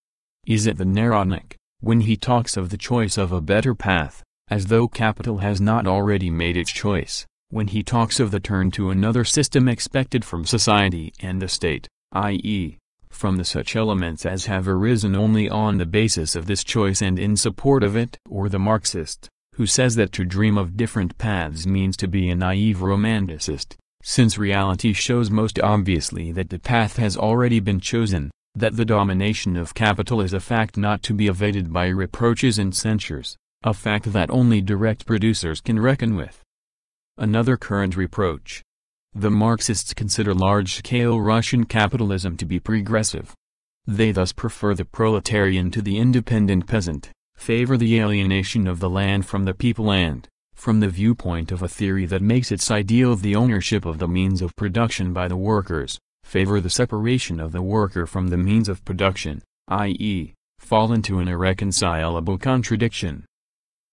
[SPEAKER 1] Is it the Narodnik, when he talks of the choice of a better path, as though capital has not already made its choice, when he talks of the turn to another system expected from society and the state, i.e., from the such elements as have arisen only on the basis of this choice and in support of it, or the Marxist, who says that to dream of different paths means to be a naive romanticist, since reality shows most obviously that the path has already been chosen, that the domination of capital is a fact not to be evaded by reproaches and censures, a fact that only direct producers can reckon with. Another current reproach. The Marxists consider large-scale Russian capitalism to be progressive. They thus prefer the proletarian to the independent peasant, favor the alienation of the land from the people and, from the viewpoint of a theory that makes its ideal the ownership of the means of production by the workers, favor the separation of the worker from the means of production, i.e., fall into an irreconcilable contradiction.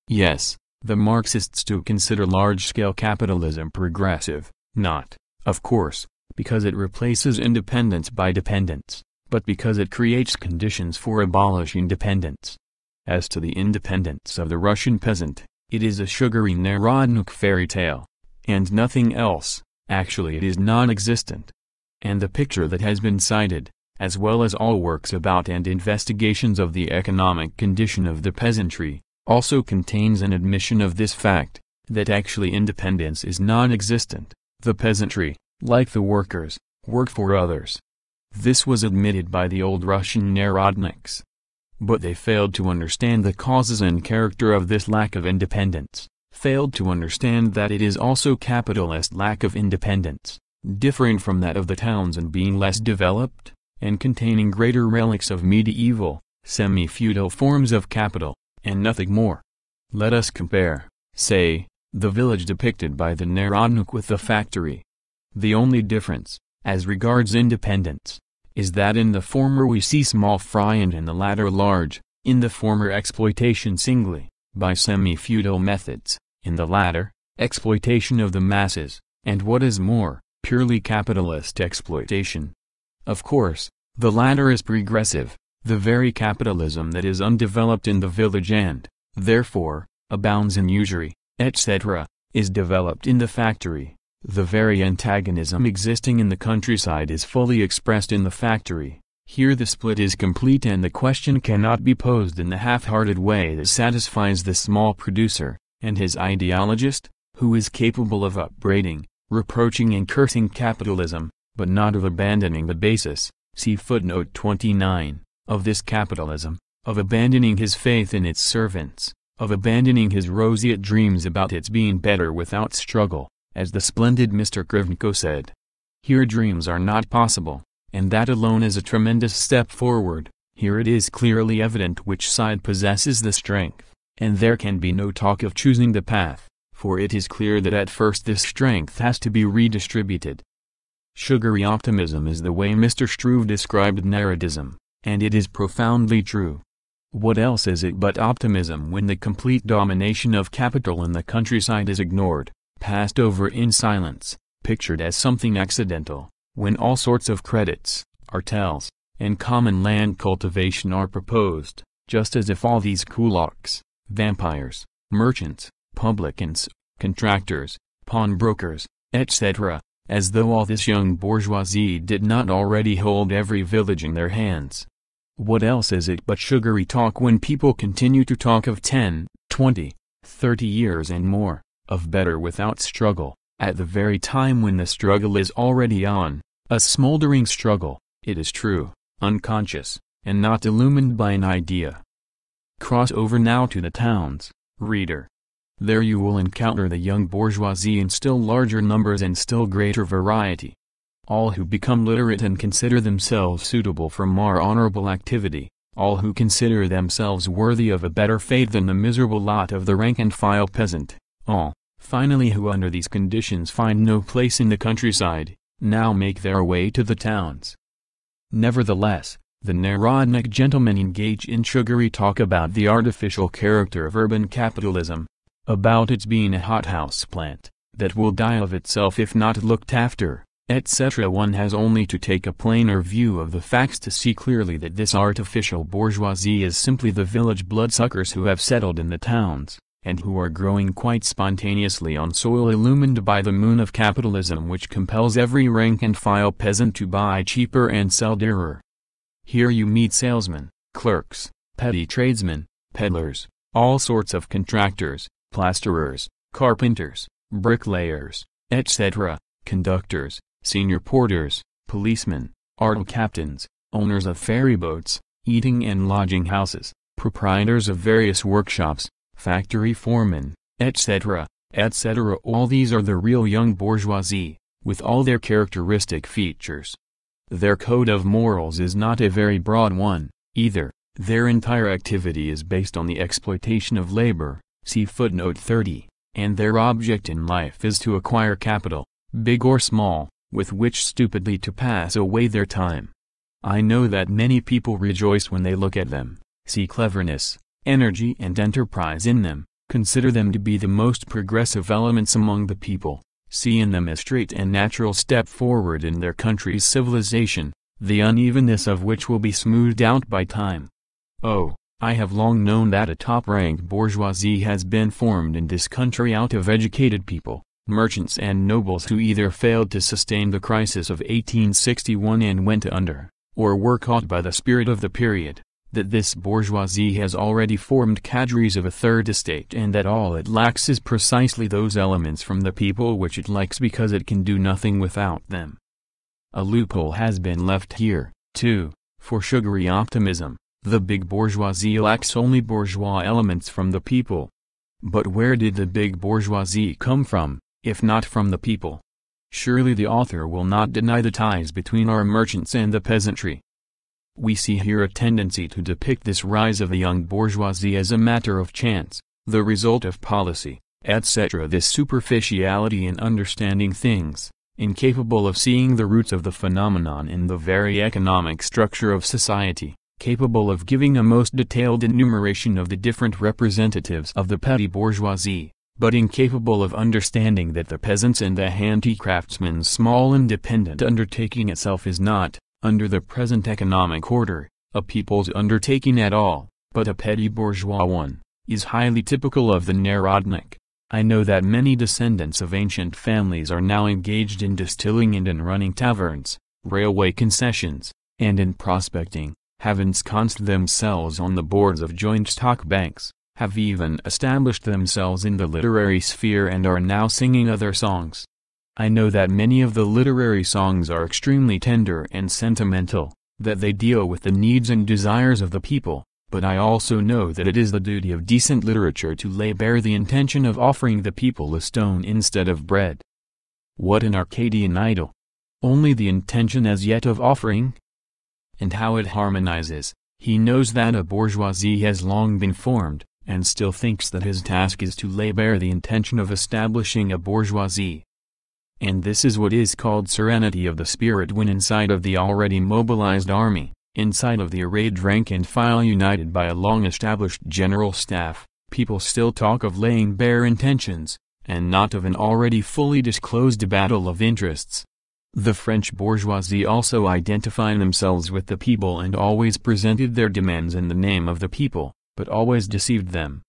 [SPEAKER 1] Yes, the Marxists do consider large-scale capitalism progressive, not, of course, because it replaces independence by dependence, but because it creates conditions for abolishing dependence. As to the independence of the Russian peasant, it is a sugary Narodnik fairy tale, and nothing else, actually it is non-existent and the picture that has been cited, as well as all works about and investigations of the economic condition of the peasantry, also contains an admission of this fact, that actually independence is non-existent, the peasantry, like the workers, work for others. This was admitted by the old Russian narodniks. But they failed to understand the causes and character of this lack of independence, failed to understand that it is also capitalist lack of independence differing from that of the towns and being less developed, and containing greater relics of medieval, semi-feudal forms of capital, and nothing more. Let us compare, say, the village depicted by the Narodnik with the factory. The only difference, as regards independence, is that in the former we see small fry and in the latter large, in the former exploitation singly, by semi-feudal methods, in the latter, exploitation of the masses, and what is more, purely capitalist exploitation. Of course, the latter is progressive, the very capitalism that is undeveloped in the village and, therefore, abounds in usury, etc., is developed in the factory. The very antagonism existing in the countryside is fully expressed in the factory. Here the split is complete and the question cannot be posed in the half-hearted way that satisfies the small producer, and his ideologist, who is capable of upbraiding, reproaching and cursing capitalism, but not of abandoning the basis, see footnote 29, of this capitalism, of abandoning his faith in its servants, of abandoning his roseate dreams about its being better without struggle, as the splendid Mr. Krivnko said. Here dreams are not possible, and that alone is a tremendous step forward, here it is clearly evident which side possesses the strength, and there can be no talk of choosing the path for it is clear that at first this strength has to be redistributed. Sugary optimism is the way Mr. Struve described narratism, and it is profoundly true. What else is it but optimism when the complete domination of capital in the countryside is ignored, passed over in silence, pictured as something accidental, when all sorts of credits, artels, and common land cultivation are proposed, just as if all these kulaks, vampires, merchants, publicans, contractors, pawnbrokers, etc., as though all this young bourgeoisie did not already hold every village in their hands. What else is it but sugary talk when people continue to talk of 10, 20, 30 years and more, of better without struggle, at the very time when the struggle is already on, a smoldering struggle, it is true, unconscious, and not illumined by an idea. Cross over now to the towns, reader. There you will encounter the young bourgeoisie in still larger numbers and still greater variety. All who become literate and consider themselves suitable for more honorable activity, all who consider themselves worthy of a better fate than the miserable lot of the rank-and-file peasant, all, finally who under these conditions find no place in the countryside, now make their way to the towns. Nevertheless, the Narodnik gentlemen engage in sugary talk about the artificial character of urban capitalism, about its being a hothouse plant, that will die of itself if not looked after, etc. One has only to take a plainer view of the facts to see clearly that this artificial bourgeoisie is simply the village bloodsuckers who have settled in the towns, and who are growing quite spontaneously on soil illumined by the moon of capitalism which compels every rank-and-file peasant to buy cheaper and sell dearer. Here you meet salesmen, clerks, petty tradesmen, peddlers, all sorts of contractors, plasterers, carpenters, bricklayers, etc., conductors, senior porters, policemen, art captains, owners of ferry boats, eating and lodging houses, proprietors of various workshops, factory foremen, etc., etc. All these are the real young bourgeoisie, with all their characteristic features. Their code of morals is not a very broad one, either, their entire activity is based on the exploitation of labor, see footnote 30, and their object in life is to acquire capital, big or small, with which stupidly to pass away their time. I know that many people rejoice when they look at them, see cleverness, energy and enterprise in them, consider them to be the most progressive elements among the people, see in them a straight and natural step forward in their country's civilization, the unevenness of which will be smoothed out by time. Oh, I have long known that a top-ranked bourgeoisie has been formed in this country out of educated people, merchants and nobles who either failed to sustain the crisis of 1861 and went under, or were caught by the spirit of the period, that this bourgeoisie has already formed cadres of a third estate and that all it lacks is precisely those elements from the people which it lacks because it can do nothing without them. A loophole has been left here, too, for sugary optimism the big bourgeoisie lacks only bourgeois elements from the people. But where did the big bourgeoisie come from, if not from the people? Surely the author will not deny the ties between our merchants and the peasantry. We see here a tendency to depict this rise of the young bourgeoisie as a matter of chance, the result of policy, etc. This superficiality in understanding things, incapable of seeing the roots of the phenomenon in the very economic structure of society capable of giving a most detailed enumeration of the different representatives of the petty bourgeoisie, but incapable of understanding that the peasants and the handicraftsmen's small independent undertaking itself is not, under the present economic order, a people's undertaking at all, but a petty bourgeois one, is highly typical of the Narodnik. I know that many descendants of ancient families are now engaged in distilling and in running taverns, railway concessions, and in prospecting, have ensconced themselves on the boards of joint stock banks, have even established themselves in the literary sphere and are now singing other songs. I know that many of the literary songs are extremely tender and sentimental, that they deal with the needs and desires of the people, but I also know that it is the duty of decent literature to lay bare the intention of offering the people a stone instead of bread. What an Arcadian idol! Only the intention as yet of offering, and how it harmonizes, he knows that a bourgeoisie has long been formed, and still thinks that his task is to lay bare the intention of establishing a bourgeoisie. And this is what is called serenity of the spirit when inside of the already mobilized army, inside of the arrayed rank and file united by a long-established general staff, people still talk of laying bare intentions, and not of an already fully disclosed battle of interests. The French bourgeoisie also identify themselves with the people and always presented their demands in the name of the people, but always deceived them.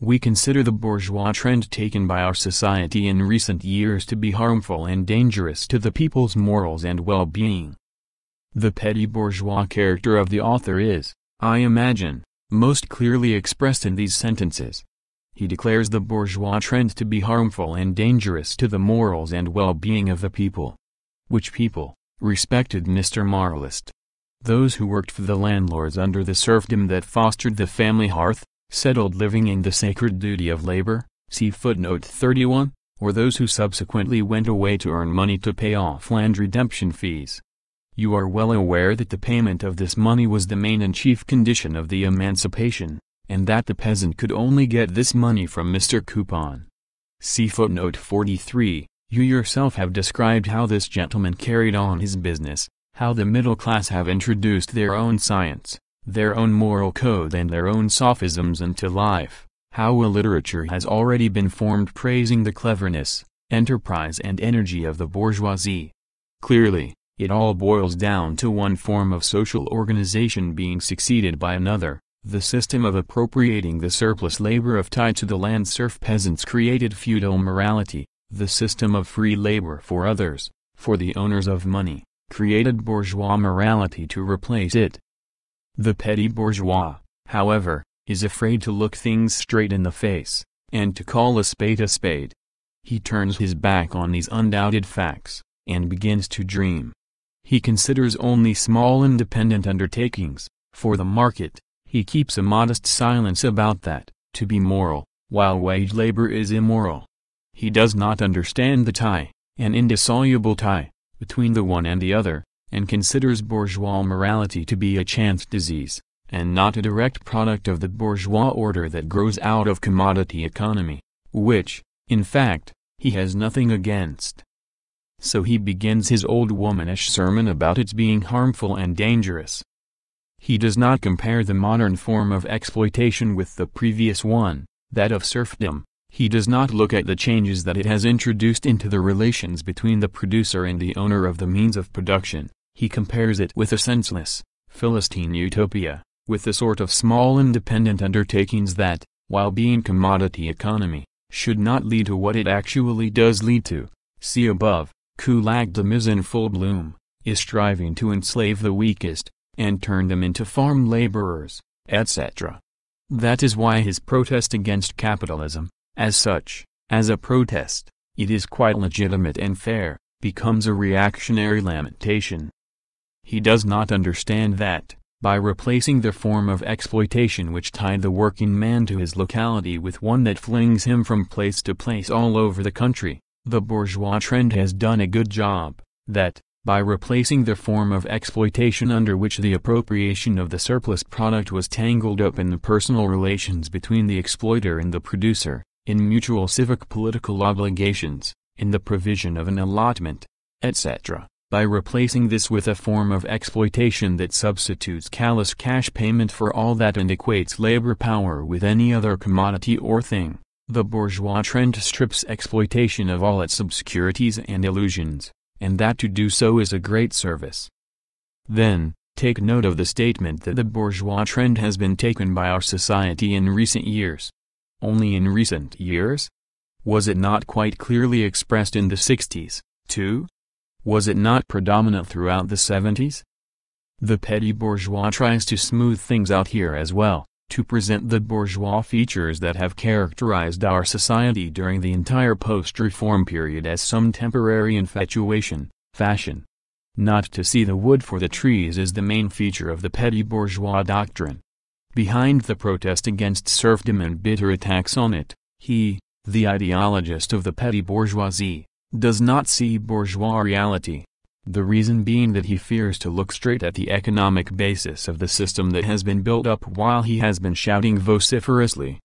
[SPEAKER 1] We consider the bourgeois trend taken by our society in recent years to be harmful and dangerous to the people's morals and well-being. The petty bourgeois character of the author is, I imagine, most clearly expressed in these sentences. He declares the bourgeois trend to be harmful and dangerous to the morals and well-being of the people which people respected Mr. Marlist. Those who worked for the landlords under the serfdom that fostered the family hearth, settled living in the sacred duty of labor, see footnote 31, or those who subsequently went away to earn money to pay off land redemption fees. You are well aware that the payment of this money was the main and chief condition of the emancipation, and that the peasant could only get this money from Mr. Coupon. See footnote 43. You yourself have described how this gentleman carried on his business, how the middle class have introduced their own science, their own moral code and their own sophisms into life, how a literature has already been formed praising the cleverness, enterprise and energy of the bourgeoisie. Clearly, it all boils down to one form of social organization being succeeded by another. The system of appropriating the surplus labor of tied to the land serf peasants created feudal morality, the system of free labor for others, for the owners of money, created bourgeois morality to replace it. The petty bourgeois, however, is afraid to look things straight in the face, and to call a spade a spade. He turns his back on these undoubted facts, and begins to dream. He considers only small independent undertakings, for the market, he keeps a modest silence about that, to be moral, while wage labor is immoral. He does not understand the tie, an indissoluble tie, between the one and the other, and considers bourgeois morality to be a chance disease, and not a direct product of the bourgeois order that grows out of commodity economy, which, in fact, he has nothing against. So he begins his old womanish sermon about its being harmful and dangerous. He does not compare the modern form of exploitation with the previous one, that of serfdom, he does not look at the changes that it has introduced into the relations between the producer and the owner of the means of production, he compares it with a senseless, Philistine utopia, with the sort of small independent undertakings that, while being commodity economy, should not lead to what it actually does lead to. See above, Kulagdom is in full bloom, is striving to enslave the weakest, and turn them into farm laborers, etc. That is why his protest against capitalism, as such, as a protest, it is quite legitimate and fair, becomes a reactionary lamentation. He does not understand that, by replacing the form of exploitation which tied the working man to his locality with one that flings him from place to place all over the country, the bourgeois trend has done a good job, that, by replacing the form of exploitation under which the appropriation of the surplus product was tangled up in the personal relations between the exploiter and the producer, in mutual civic political obligations, in the provision of an allotment, etc., by replacing this with a form of exploitation that substitutes callous cash payment for all that and equates labor power with any other commodity or thing. The bourgeois trend strips exploitation of all its obscurities and illusions, and that to do so is a great service. Then, take note of the statement that the bourgeois trend has been taken by our society in recent years only in recent years? Was it not quite clearly expressed in the 60s, too? Was it not predominant throughout the 70s? The petty bourgeois tries to smooth things out here as well, to present the bourgeois features that have characterized our society during the entire post-reform period as some temporary infatuation, fashion. Not to see the wood for the trees is the main feature of the petty bourgeois doctrine. Behind the protest against serfdom and bitter attacks on it, he, the ideologist of the petty bourgeoisie, does not see bourgeois reality. The reason being that he fears to look straight at the economic basis of the system that has been built up while he has been shouting vociferously.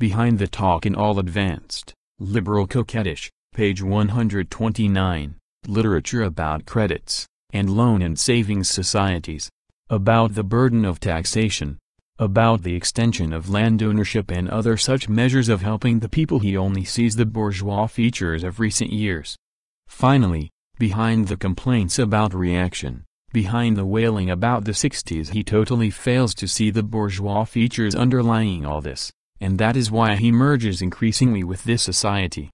[SPEAKER 1] Behind the talk in All Advanced, Liberal Coquettish, page 129, Literature about Credits, and Loan and Savings Societies, about the burden of taxation, about the extension of land ownership and other such measures of helping the people he only sees the bourgeois features of recent years. Finally, behind the complaints about reaction, behind the wailing about the 60s he totally fails to see the bourgeois features underlying all this, and that is why he merges increasingly with this society.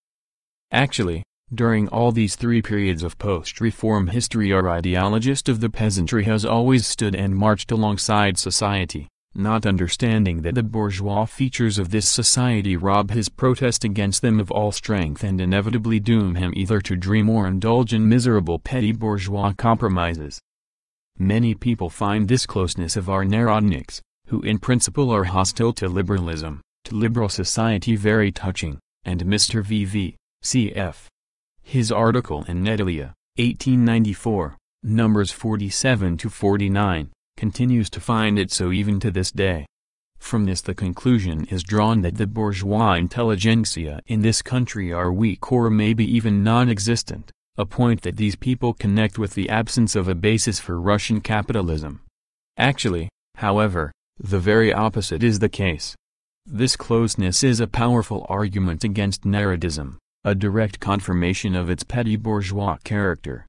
[SPEAKER 1] Actually, during all these three periods of post-reform history our ideologist of the peasantry has always stood and marched alongside society not understanding that the bourgeois features of this society rob his protest against them of all strength and inevitably doom him either to dream or indulge in miserable petty bourgeois compromises. Many people find this closeness of our Narodniks, who in principle are hostile to liberalism, to liberal society very touching, and Mr. V. C. F. cf. His article in Nedelia, 1894, numbers 47 to 49 continues to find it so even to this day. From this the conclusion is drawn that the bourgeois intelligentsia in this country are weak or maybe even non-existent, a point that these people connect with the absence of a basis for Russian capitalism. Actually, however, the very opposite is the case. This closeness is a powerful argument against narodism, a direct confirmation of its petty bourgeois character.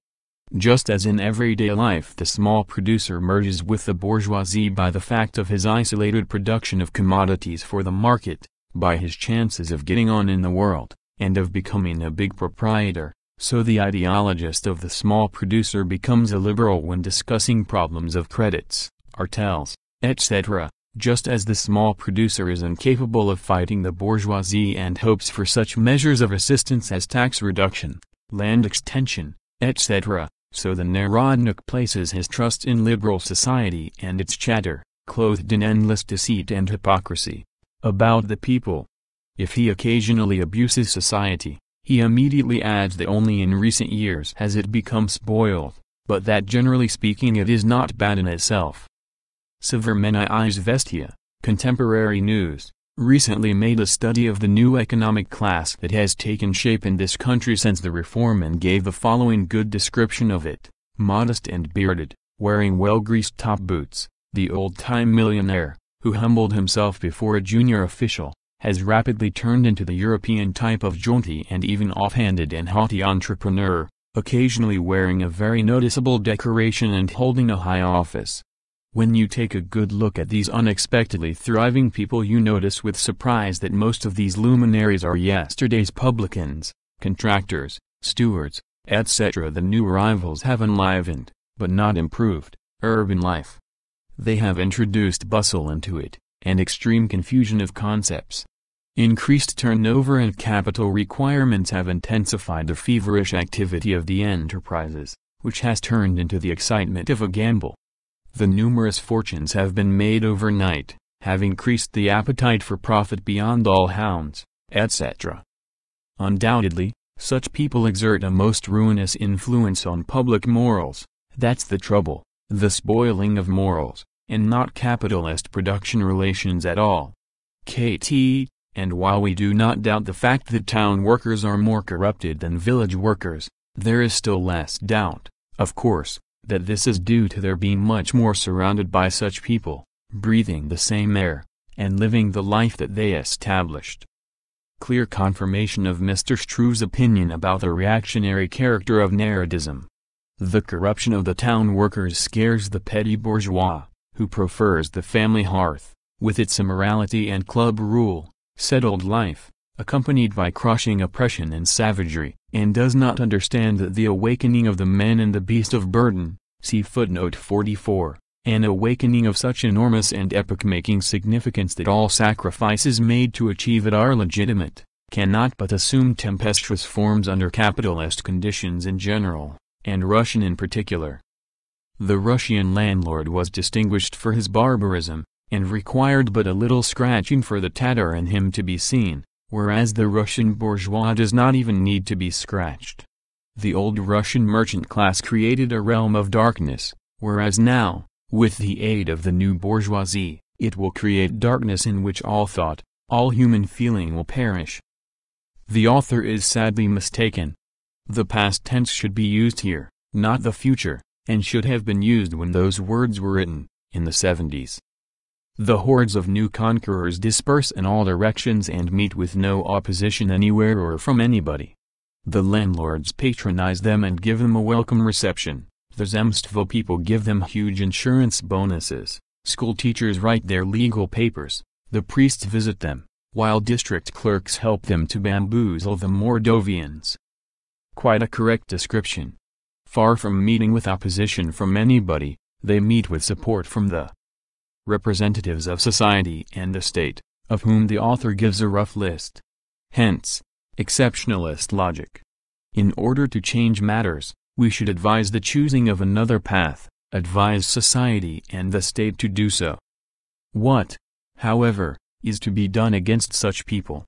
[SPEAKER 1] Just as in everyday life the small producer merges with the bourgeoisie by the fact of his isolated production of commodities for the market, by his chances of getting on in the world, and of becoming a big proprietor, so the ideologist of the small producer becomes a liberal when discussing problems of credits, artels, etc., just as the small producer is incapable of fighting the bourgeoisie and hopes for such measures of assistance as tax reduction, land extension, etc., so the Narodnik places his trust in liberal society and its chatter, clothed in endless deceit and hypocrisy, about the people. If he occasionally abuses society, he immediately adds that only in recent years has it become spoiled, but that generally speaking it is not bad in itself. Severmeni Izvestia, Contemporary News recently made a study of the new economic class that has taken shape in this country since the reform and gave the following good description of it, modest and bearded, wearing well-greased top boots, the old-time millionaire, who humbled himself before a junior official, has rapidly turned into the European type of jaunty and even off-handed and haughty entrepreneur, occasionally wearing a very noticeable decoration and holding a high office. When you take a good look at these unexpectedly thriving people you notice with surprise that most of these luminaries are yesterday's publicans, contractors, stewards, etc. The new arrivals have enlivened, but not improved, urban life. They have introduced bustle into it, and extreme confusion of concepts. Increased turnover and capital requirements have intensified the feverish activity of the enterprises, which has turned into the excitement of a gamble. The numerous fortunes have been made overnight, have increased the appetite for profit beyond all hounds, etc. Undoubtedly, such people exert a most ruinous influence on public morals, that's the trouble, the spoiling of morals, and not capitalist production relations at all. KT, and while we do not doubt the fact that town workers are more corrupted than village workers, there is still less doubt, of course, that this is due to their being much more surrounded by such people, breathing the same air, and living the life that they established. Clear confirmation of Mr. Struve's opinion about the reactionary character of Narodism. The corruption of the town workers scares the petty bourgeois, who prefers the family hearth, with its immorality and club rule, settled life, accompanied by crushing oppression and savagery, and does not understand that the awakening of the man and the beast of burden, see footnote 44, an awakening of such enormous and epoch-making significance that all sacrifices made to achieve it are legitimate, cannot but assume tempestuous forms under capitalist conditions in general, and Russian in particular. The Russian landlord was distinguished for his barbarism, and required but a little scratching for the Tatar in him to be seen, whereas the Russian bourgeois does not even need to be scratched. The old Russian merchant class created a realm of darkness, whereas now, with the aid of the new bourgeoisie, it will create darkness in which all thought, all human feeling will perish. The author is sadly mistaken. The past tense should be used here, not the future, and should have been used when those words were written, in the 70s. The hordes of new conquerors disperse in all directions and meet with no opposition anywhere or from anybody. The landlords patronize them and give them a welcome reception. The Zemstvo people give them huge insurance bonuses. School teachers write their legal papers. The priests visit them, while district clerks help them to bamboozle the Mordovians. Quite a correct description. Far from meeting with opposition from anybody, they meet with support from the representatives of society and the state, of whom the author gives a rough list. Hence, exceptionalist logic. In order to change matters, we should advise the choosing of another path, advise society and the state to do so. What, however, is to be done against such people?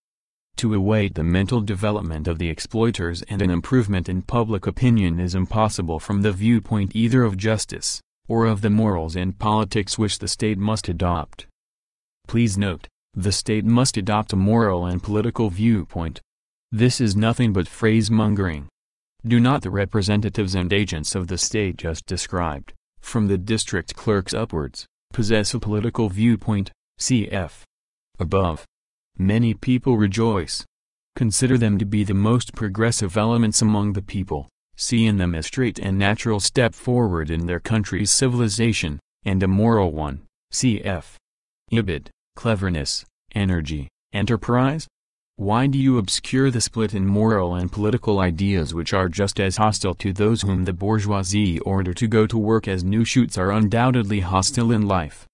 [SPEAKER 1] To await the mental development of the exploiters and an improvement in public opinion is impossible from the viewpoint either of justice or of the morals and politics which the state must adopt. Please note, the state must adopt a moral and political viewpoint. This is nothing but phrase-mongering. Do not the representatives and agents of the state just described, from the district clerks upwards, possess a political viewpoint, cf. above. Many people rejoice. Consider them to be the most progressive elements among the people see in them a straight and natural step forward in their country's civilization, and a moral one, cf. Ibid, cleverness, energy, enterprise? Why do you obscure the split in moral and political ideas which are just as hostile to those whom the bourgeoisie order to go to work as new shoots are undoubtedly hostile in life?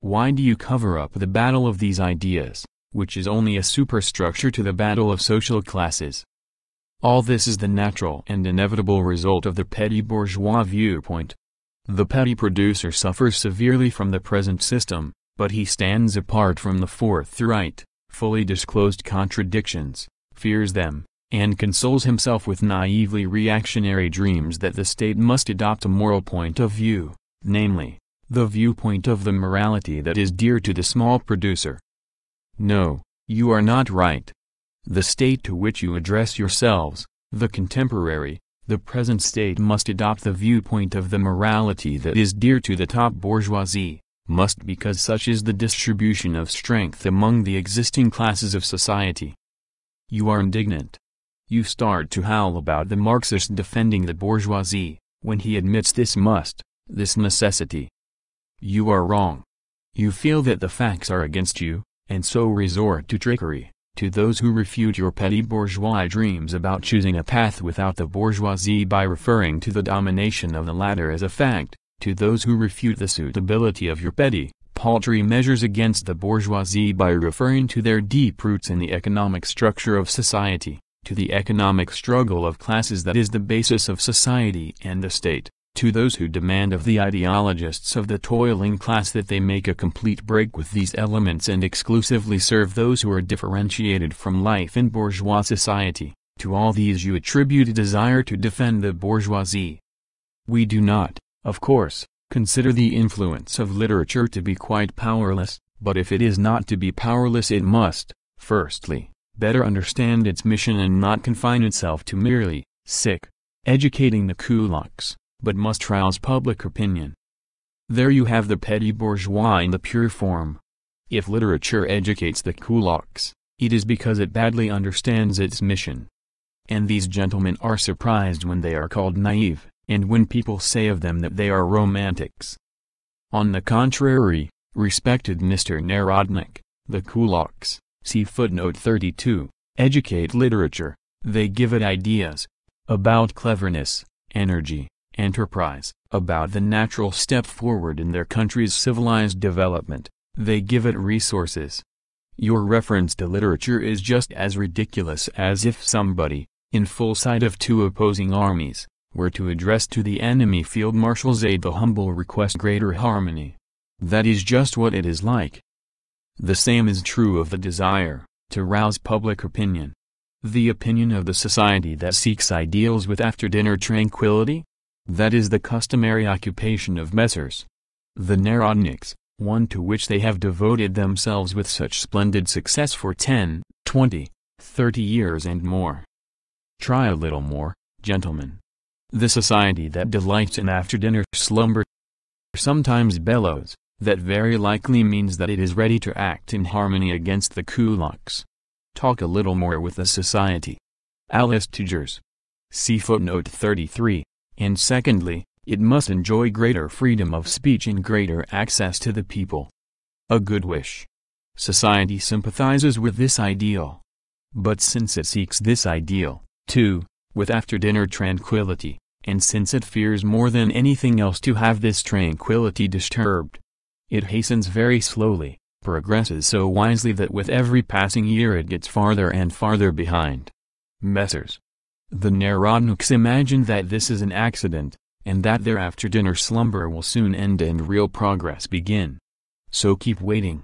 [SPEAKER 1] Why do you cover up the battle of these ideas, which is only a superstructure to the battle of social classes? All this is the natural and inevitable result of the petty bourgeois viewpoint. The petty producer suffers severely from the present system, but he stands apart from the forthright, fully disclosed contradictions, fears them, and consoles himself with naively reactionary dreams that the state must adopt a moral point of view, namely, the viewpoint of the morality that is dear to the small producer. No, you are not right the state to which you address yourselves, the contemporary, the present state must adopt the viewpoint of the morality that is dear to the top bourgeoisie, must because such is the distribution of strength among the existing classes of society. You are indignant. You start to howl about the Marxist defending the bourgeoisie, when he admits this must, this necessity. You are wrong. You feel that the facts are against you, and so resort to trickery. To those who refute your petty bourgeois dreams about choosing a path without the bourgeoisie by referring to the domination of the latter as a fact, to those who refute the suitability of your petty, paltry measures against the bourgeoisie by referring to their deep roots in the economic structure of society, to the economic struggle of classes that is the basis of society and the state, to those who demand of the ideologists of the toiling class that they make a complete break with these elements and exclusively serve those who are differentiated from life in bourgeois society, to all these you attribute a desire to defend the bourgeoisie. We do not, of course, consider the influence of literature to be quite powerless, but if it is not to be powerless it must, firstly, better understand its mission and not confine itself to merely, sick, educating the kulaks, but must rouse public opinion. There you have the petty bourgeois in the pure form. If literature educates the kulaks, it is because it badly understands its mission. And these gentlemen are surprised when they are called naive, and when people say of them that they are romantics. On the contrary, respected Mr. Narodnik, the kulaks, see footnote 32, educate literature, they give it ideas, about cleverness, energy, enterprise, about the natural step forward in their country's civilized development, they give it resources. Your reference to literature is just as ridiculous as if somebody, in full sight of two opposing armies, were to address to the enemy field marshal's aid the humble request greater harmony. That is just what it is like. The same is true of the desire to rouse public opinion. The opinion of the society that seeks ideals with after-dinner tranquility, that is the customary occupation of Messrs. The Narodniks, one to which they have devoted themselves with such splendid success for 10, 20, 30 years and more. Try a little more, gentlemen. The society that delights in after-dinner slumber sometimes bellows, that very likely means that it is ready to act in harmony against the kulaks. Talk a little more with the society. Alice Tigers. See footnote 33 and secondly, it must enjoy greater freedom of speech and greater access to the people. A good wish. Society sympathizes with this ideal. But since it seeks this ideal, too, with after dinner tranquility, and since it fears more than anything else to have this tranquility disturbed, it hastens very slowly, progresses so wisely that with every passing year it gets farther and farther behind. Messrs. The Narodniks imagine that this is an accident, and that their after-dinner slumber will soon end and real progress begin. So keep waiting.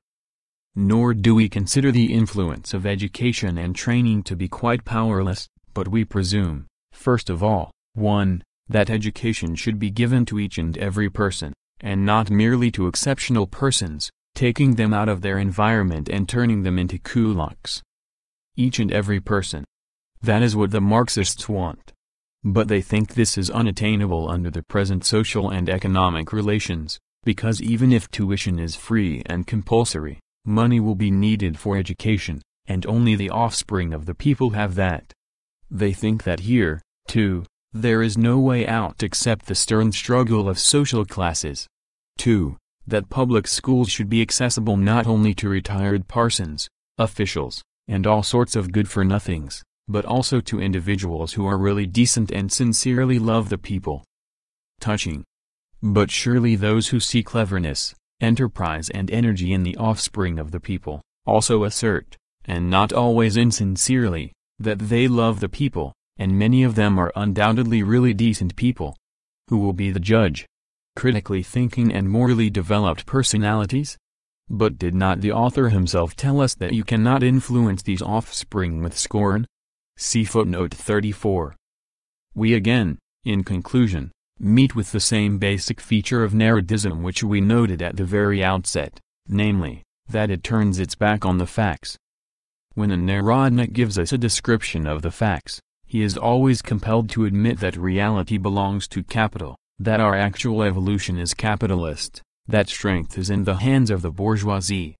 [SPEAKER 1] Nor do we consider the influence of education and training to be quite powerless, but we presume, first of all, 1. That education should be given to each and every person, and not merely to exceptional persons, taking them out of their environment and turning them into kulaks. Each and every person, that is what the Marxists want. But they think this is unattainable under the present social and economic relations, because even if tuition is free and compulsory, money will be needed for education, and only the offspring of the people have that. They think that here, too, there is no way out except the stern struggle of social classes. 2. That public schools should be accessible not only to retired parsons, officials, and all sorts of good-for-nothings, but also to individuals who are really decent and sincerely love the people. Touching. But surely those who see cleverness, enterprise and energy in the offspring of the people, also assert, and not always insincerely, that they love the people, and many of them are undoubtedly really decent people. Who will be the judge? Critically thinking and morally developed personalities? But did not the author himself tell us that you cannot influence these offspring with scorn, See footnote 34. We again, in conclusion, meet with the same basic feature of narratism which we noted at the very outset, namely, that it turns its back on the facts. When a Narodnik gives us a description of the facts, he is always compelled to admit that reality belongs to capital, that our actual evolution is capitalist, that strength is in the hands of the bourgeoisie.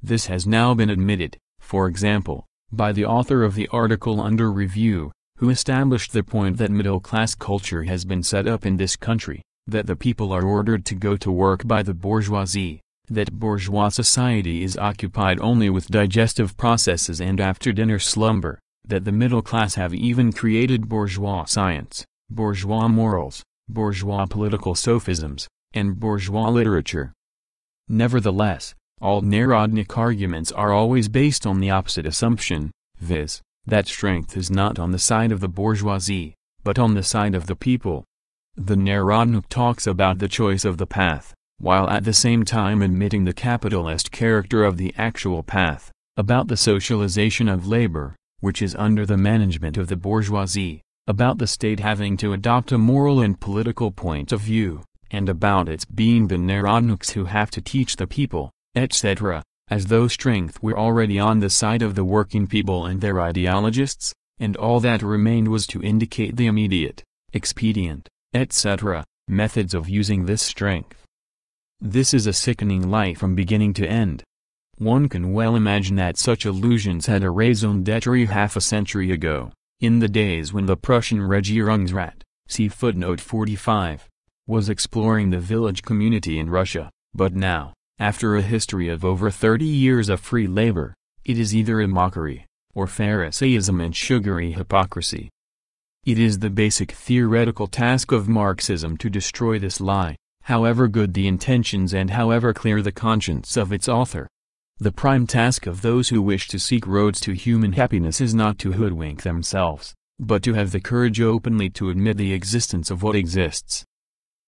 [SPEAKER 1] This has now been admitted, for example, by the author of the article under review, who established the point that middle-class culture has been set up in this country, that the people are ordered to go to work by the bourgeoisie, that bourgeois society is occupied only with digestive processes and after-dinner slumber, that the middle class have even created bourgeois science, bourgeois morals, bourgeois political sophisms, and bourgeois literature. Nevertheless, all Narodnik arguments are always based on the opposite assumption, viz., that strength is not on the side of the bourgeoisie, but on the side of the people. The Narodnik talks about the choice of the path, while at the same time admitting the capitalist character of the actual path, about the socialization of labor, which is under the management of the bourgeoisie, about the state having to adopt a moral and political point of view, and about its being the Narodniks who have to teach the people, etc., as though strength were already on the side of the working people and their ideologists, and all that remained was to indicate the immediate, expedient, etc., methods of using this strength. This is a sickening lie from beginning to end. One can well imagine that such illusions had a raison d'etre half a century ago, in the days when the Prussian Regierungsrat, see footnote 45, was exploring the village community in Russia, but now, after a history of over 30 years of free labor, it is either a mockery, or Pharisaism and sugary hypocrisy. It is the basic theoretical task of Marxism to destroy this lie, however good the intentions and however clear the conscience of its author. The prime task of those who wish to seek roads to human happiness is not to hoodwink themselves, but to have the courage openly to admit the existence of what exists.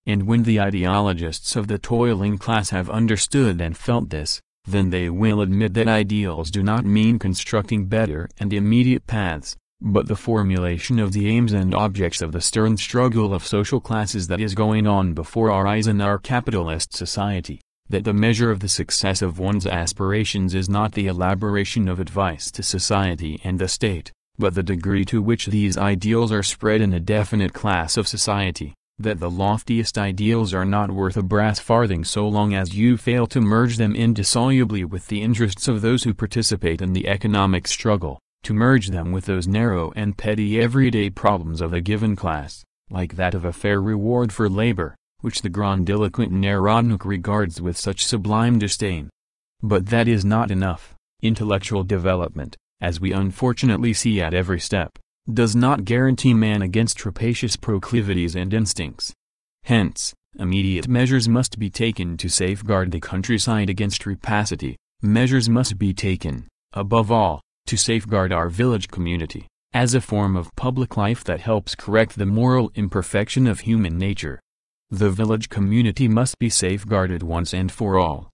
[SPEAKER 1] And when the ideologists of the toiling class have understood and felt this, then they will admit that ideals do not mean constructing better and immediate paths, but the formulation of the aims and objects of the stern struggle of social classes that is going on before our eyes in our capitalist society, that the measure of the success of one's aspirations is not the elaboration of advice to society and the state, but the degree to which these ideals are spread in a definite class of society, that the loftiest ideals are not worth a brass farthing so long as you fail to merge them indissolubly with the interests of those who participate in the economic struggle, to merge them with those narrow and petty everyday problems of a given class, like that of a fair reward for labor, which the grandiloquent Narodnik regards with such sublime disdain. But that is not enough. Intellectual development, as we unfortunately see at every step, does not guarantee man against rapacious proclivities and instincts. Hence, immediate measures must be taken to safeguard the countryside against rapacity, measures must be taken, above all, to safeguard our village community, as a form of public life that helps correct the moral imperfection of human nature. The village community must be safeguarded once and for all.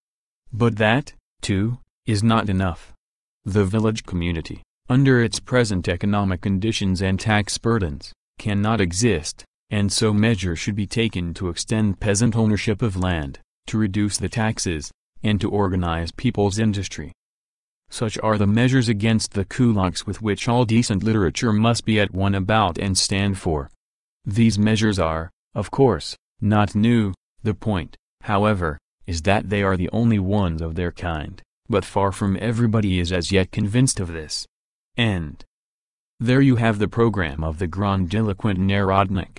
[SPEAKER 1] But that, too, is not enough. The village community under its present economic conditions and tax burdens, cannot exist, and so measures should be taken to extend peasant ownership of land, to reduce the taxes, and to organize people's industry. Such are the measures against the kulaks with which all decent literature must be at one about and stand for. These measures are, of course, not new, the point, however, is that they are the only ones of their kind, but far from everybody is as yet convinced of this. End. There you have the program of the grandiloquent Narodnik.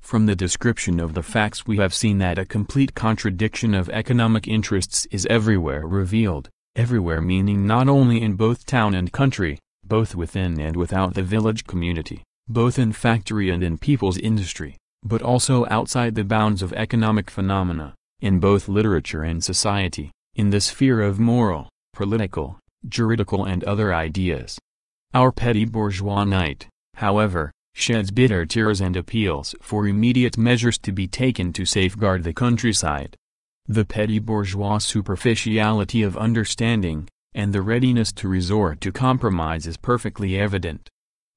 [SPEAKER 1] From the description of the facts we have seen that a complete contradiction of economic interests is everywhere revealed, everywhere meaning not only in both town and country, both within and without the village community, both in factory and in people's industry, but also outside the bounds of economic phenomena, in both literature and society, in the sphere of moral, political, juridical and other ideas. Our petty bourgeois knight, however, sheds bitter tears and appeals for immediate measures to be taken to safeguard the countryside. The petty bourgeois superficiality of understanding, and the readiness to resort to compromise is perfectly evident.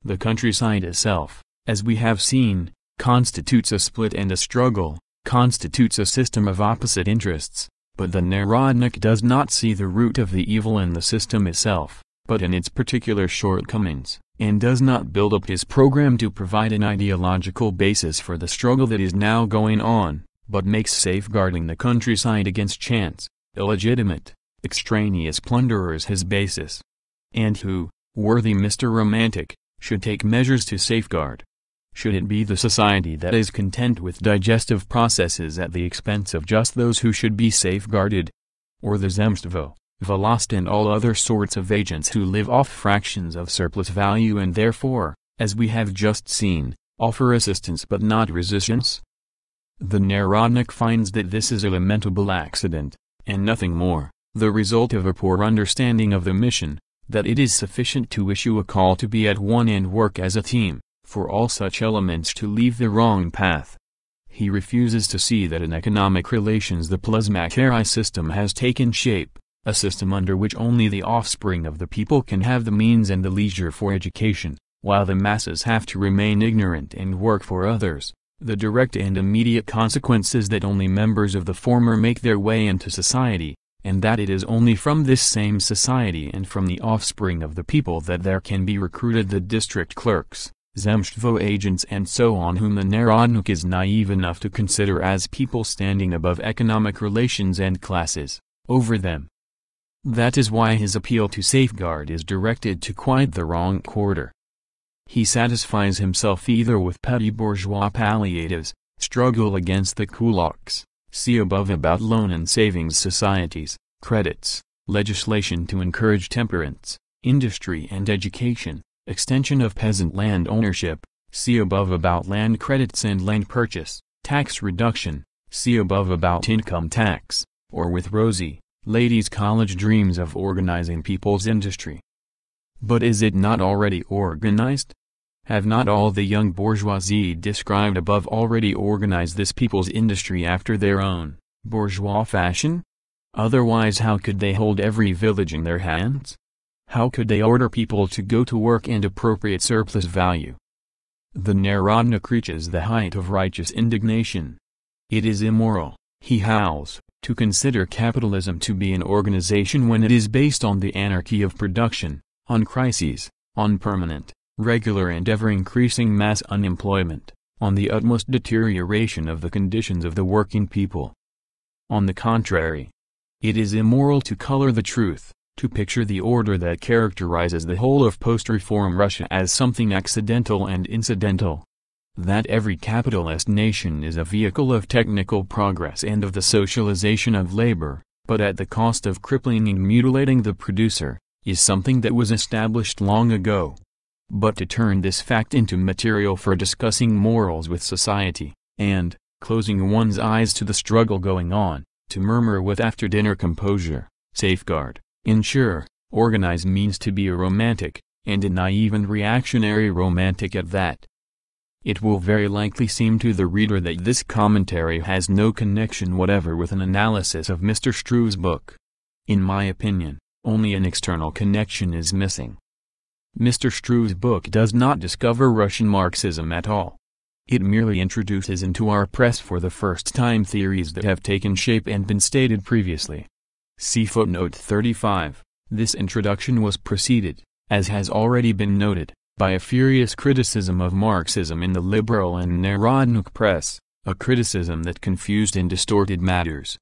[SPEAKER 1] The countryside itself, as we have seen, constitutes a split and a struggle, constitutes a system of opposite interests, but the Narodnik does not see the root of the evil in the system itself but in its particular shortcomings, and does not build up his program to provide an ideological basis for the struggle that is now going on, but makes safeguarding the countryside against chance, illegitimate, extraneous plunderers his basis. And who, worthy Mr. Romantic, should take measures to safeguard? Should it be the society that is content with digestive processes at the expense of just those who should be safeguarded? Or the Zemstvo, Velost and all other sorts of agents who live off fractions of surplus value and therefore, as we have just seen, offer assistance but not resistance? The Narodnik finds that this is a lamentable accident, and nothing more, the result of a poor understanding of the mission, that it is sufficient to issue a call to be at one and work as a team, for all such elements to leave the wrong path. He refuses to see that in economic relations the plasmacari system has taken shape a system under which only the offspring of the people can have the means and the leisure for education, while the masses have to remain ignorant and work for others. The direct and immediate consequence is that only members of the former make their way into society, and that it is only from this same society and from the offspring of the people that there can be recruited the district clerks, zemstvo agents and so on whom the Narodnik is naive enough to consider as people standing above economic relations and classes, over them. That is why his appeal to safeguard is directed to quite the wrong quarter. He satisfies himself either with petty bourgeois palliatives, struggle against the kulaks, see above about loan and savings societies, credits, legislation to encourage temperance, industry and education, extension of peasant land ownership, see above about land credits and land purchase, tax reduction, see above about income tax, or with Rosie Ladies' college dreams of organizing people's industry. But is it not already organized? Have not all the young bourgeoisie described above already organized this people's industry after their own, bourgeois fashion? Otherwise how could they hold every village in their hands? How could they order people to go to work and appropriate surplus value? The Narodnik reaches the height of righteous indignation. It is immoral, he howls to consider capitalism to be an organization when it is based on the anarchy of production, on crises, on permanent, regular and ever-increasing mass unemployment, on the utmost deterioration of the conditions of the working people. On the contrary, it is immoral to color the truth, to picture the order that characterizes the whole of post-reform Russia as something accidental and incidental, that every capitalist nation is a vehicle of technical progress and of the socialization of labor, but at the cost of crippling and mutilating the producer, is something that was established long ago. But to turn this fact into material for discussing morals with society, and, closing one's eyes to the struggle going on, to murmur with after dinner composure, safeguard, ensure, organize means to be a romantic, and a naive and reactionary romantic at that. It will very likely seem to the reader that this commentary has no connection whatever with an analysis of Mr. Struve's book. In my opinion, only an external connection is missing. Mr. Struve's book does not discover Russian Marxism at all. It merely introduces into our press for the first time theories that have taken shape and been stated previously. See footnote 35. This introduction was preceded, as has already been noted, by a furious criticism of Marxism in the liberal and Narodnik press, a criticism that confused and distorted matters.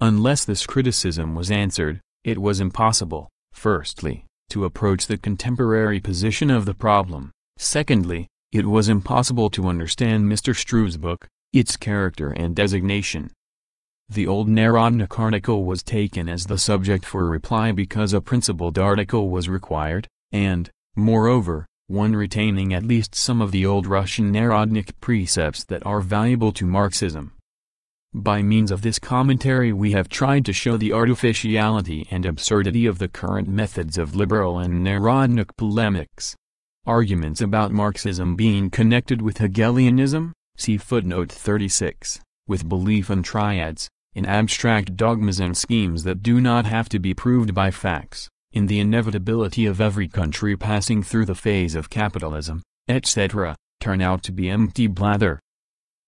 [SPEAKER 1] Unless this criticism was answered, it was impossible, firstly, to approach the contemporary position of the problem, secondly, it was impossible to understand Mr. Struve's book, its character and designation. The old Narodnik article was taken as the subject for reply because a principled article was required, and, Moreover, one retaining at least some of the old Russian Narodnik precepts that are valuable to Marxism. By means of this commentary we have tried to show the artificiality and absurdity of the current methods of liberal and Narodnik polemics. Arguments about Marxism being connected with Hegelianism, see footnote 36, with belief in triads, in abstract dogmas and schemes that do not have to be proved by facts in the inevitability of every country passing through the phase of capitalism, etc., turn out to be empty blather.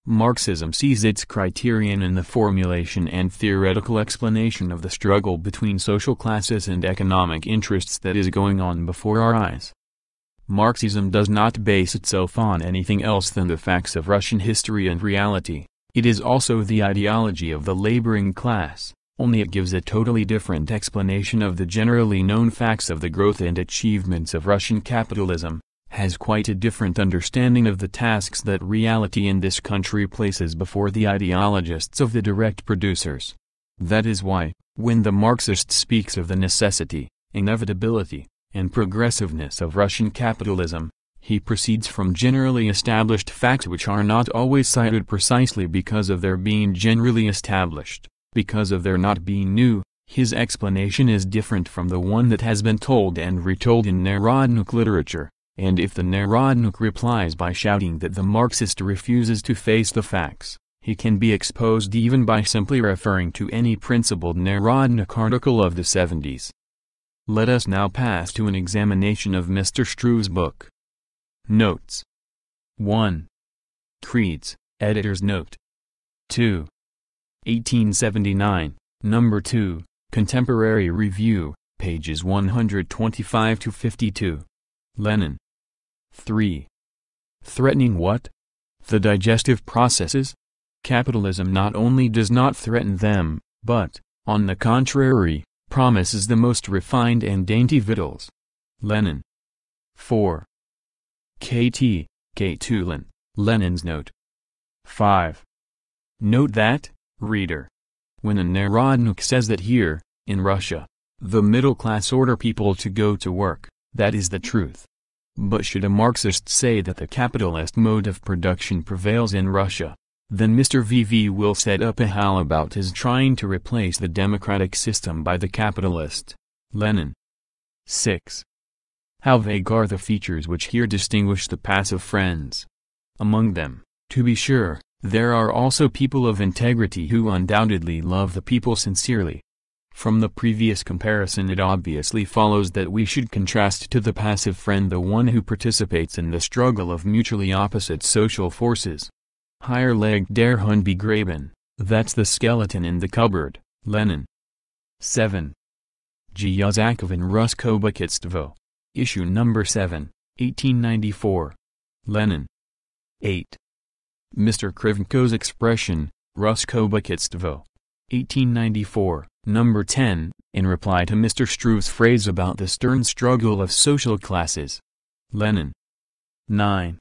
[SPEAKER 1] Marxism sees its criterion in the formulation and theoretical explanation of the struggle between social classes and economic interests that is going on before our eyes. Marxism does not base itself on anything else than the facts of Russian history and reality, it is also the ideology of the laboring class only it gives a totally different explanation of the generally known facts of the growth and achievements of Russian capitalism, has quite a different understanding of the tasks that reality in this country places before the ideologists of the direct producers. That is why, when the Marxist speaks of the necessity, inevitability, and progressiveness of Russian capitalism, he proceeds from generally established facts which are not always cited precisely because of their being generally established because of their not being new, his explanation is different from the one that has been told and retold in Narodnik literature, and if the Narodnik replies by shouting that the Marxist refuses to face the facts, he can be exposed even by simply referring to any principled Narodnik article of the 70s. Let us now pass to an examination of Mr. Struve's book. Notes 1. Creeds, Editor's Note 2. 1879, Number 2, Contemporary Review, pages 125 to 52. Lenin. 3. Threatening what? The digestive processes? Capitalism not only does not threaten them, but, on the contrary, promises the most refined and dainty victuals. Lenin. 4. K.T. K. Tulin, Lenin's Note. 5. Note that, Reader. When a Narodnik says that here, in Russia, the middle class order people to go to work, that is the truth. But should a Marxist say that the capitalist mode of production prevails in Russia, then Mr. VV will set up a howl about his trying to replace the democratic system by the capitalist. Lenin. 6. How vague are the features which here distinguish the passive friends. Among them, to be sure, there are also people of integrity who undoubtedly love the people sincerely. From the previous comparison it obviously follows that we should contrast to the passive friend the one who participates in the struggle of mutually opposite social forces. Higher leg der Hund begraben, that's the skeleton in the cupboard, Lenin. 7. Gyazakovin Ruskobakitstvo. Issue number 7, 1894. Lenin. 8. Mr. Krivenko's expression, Ruskobakitstvo. 1894, number 10, in reply to Mr. Struve's phrase about the stern struggle of social classes. Lenin. 9.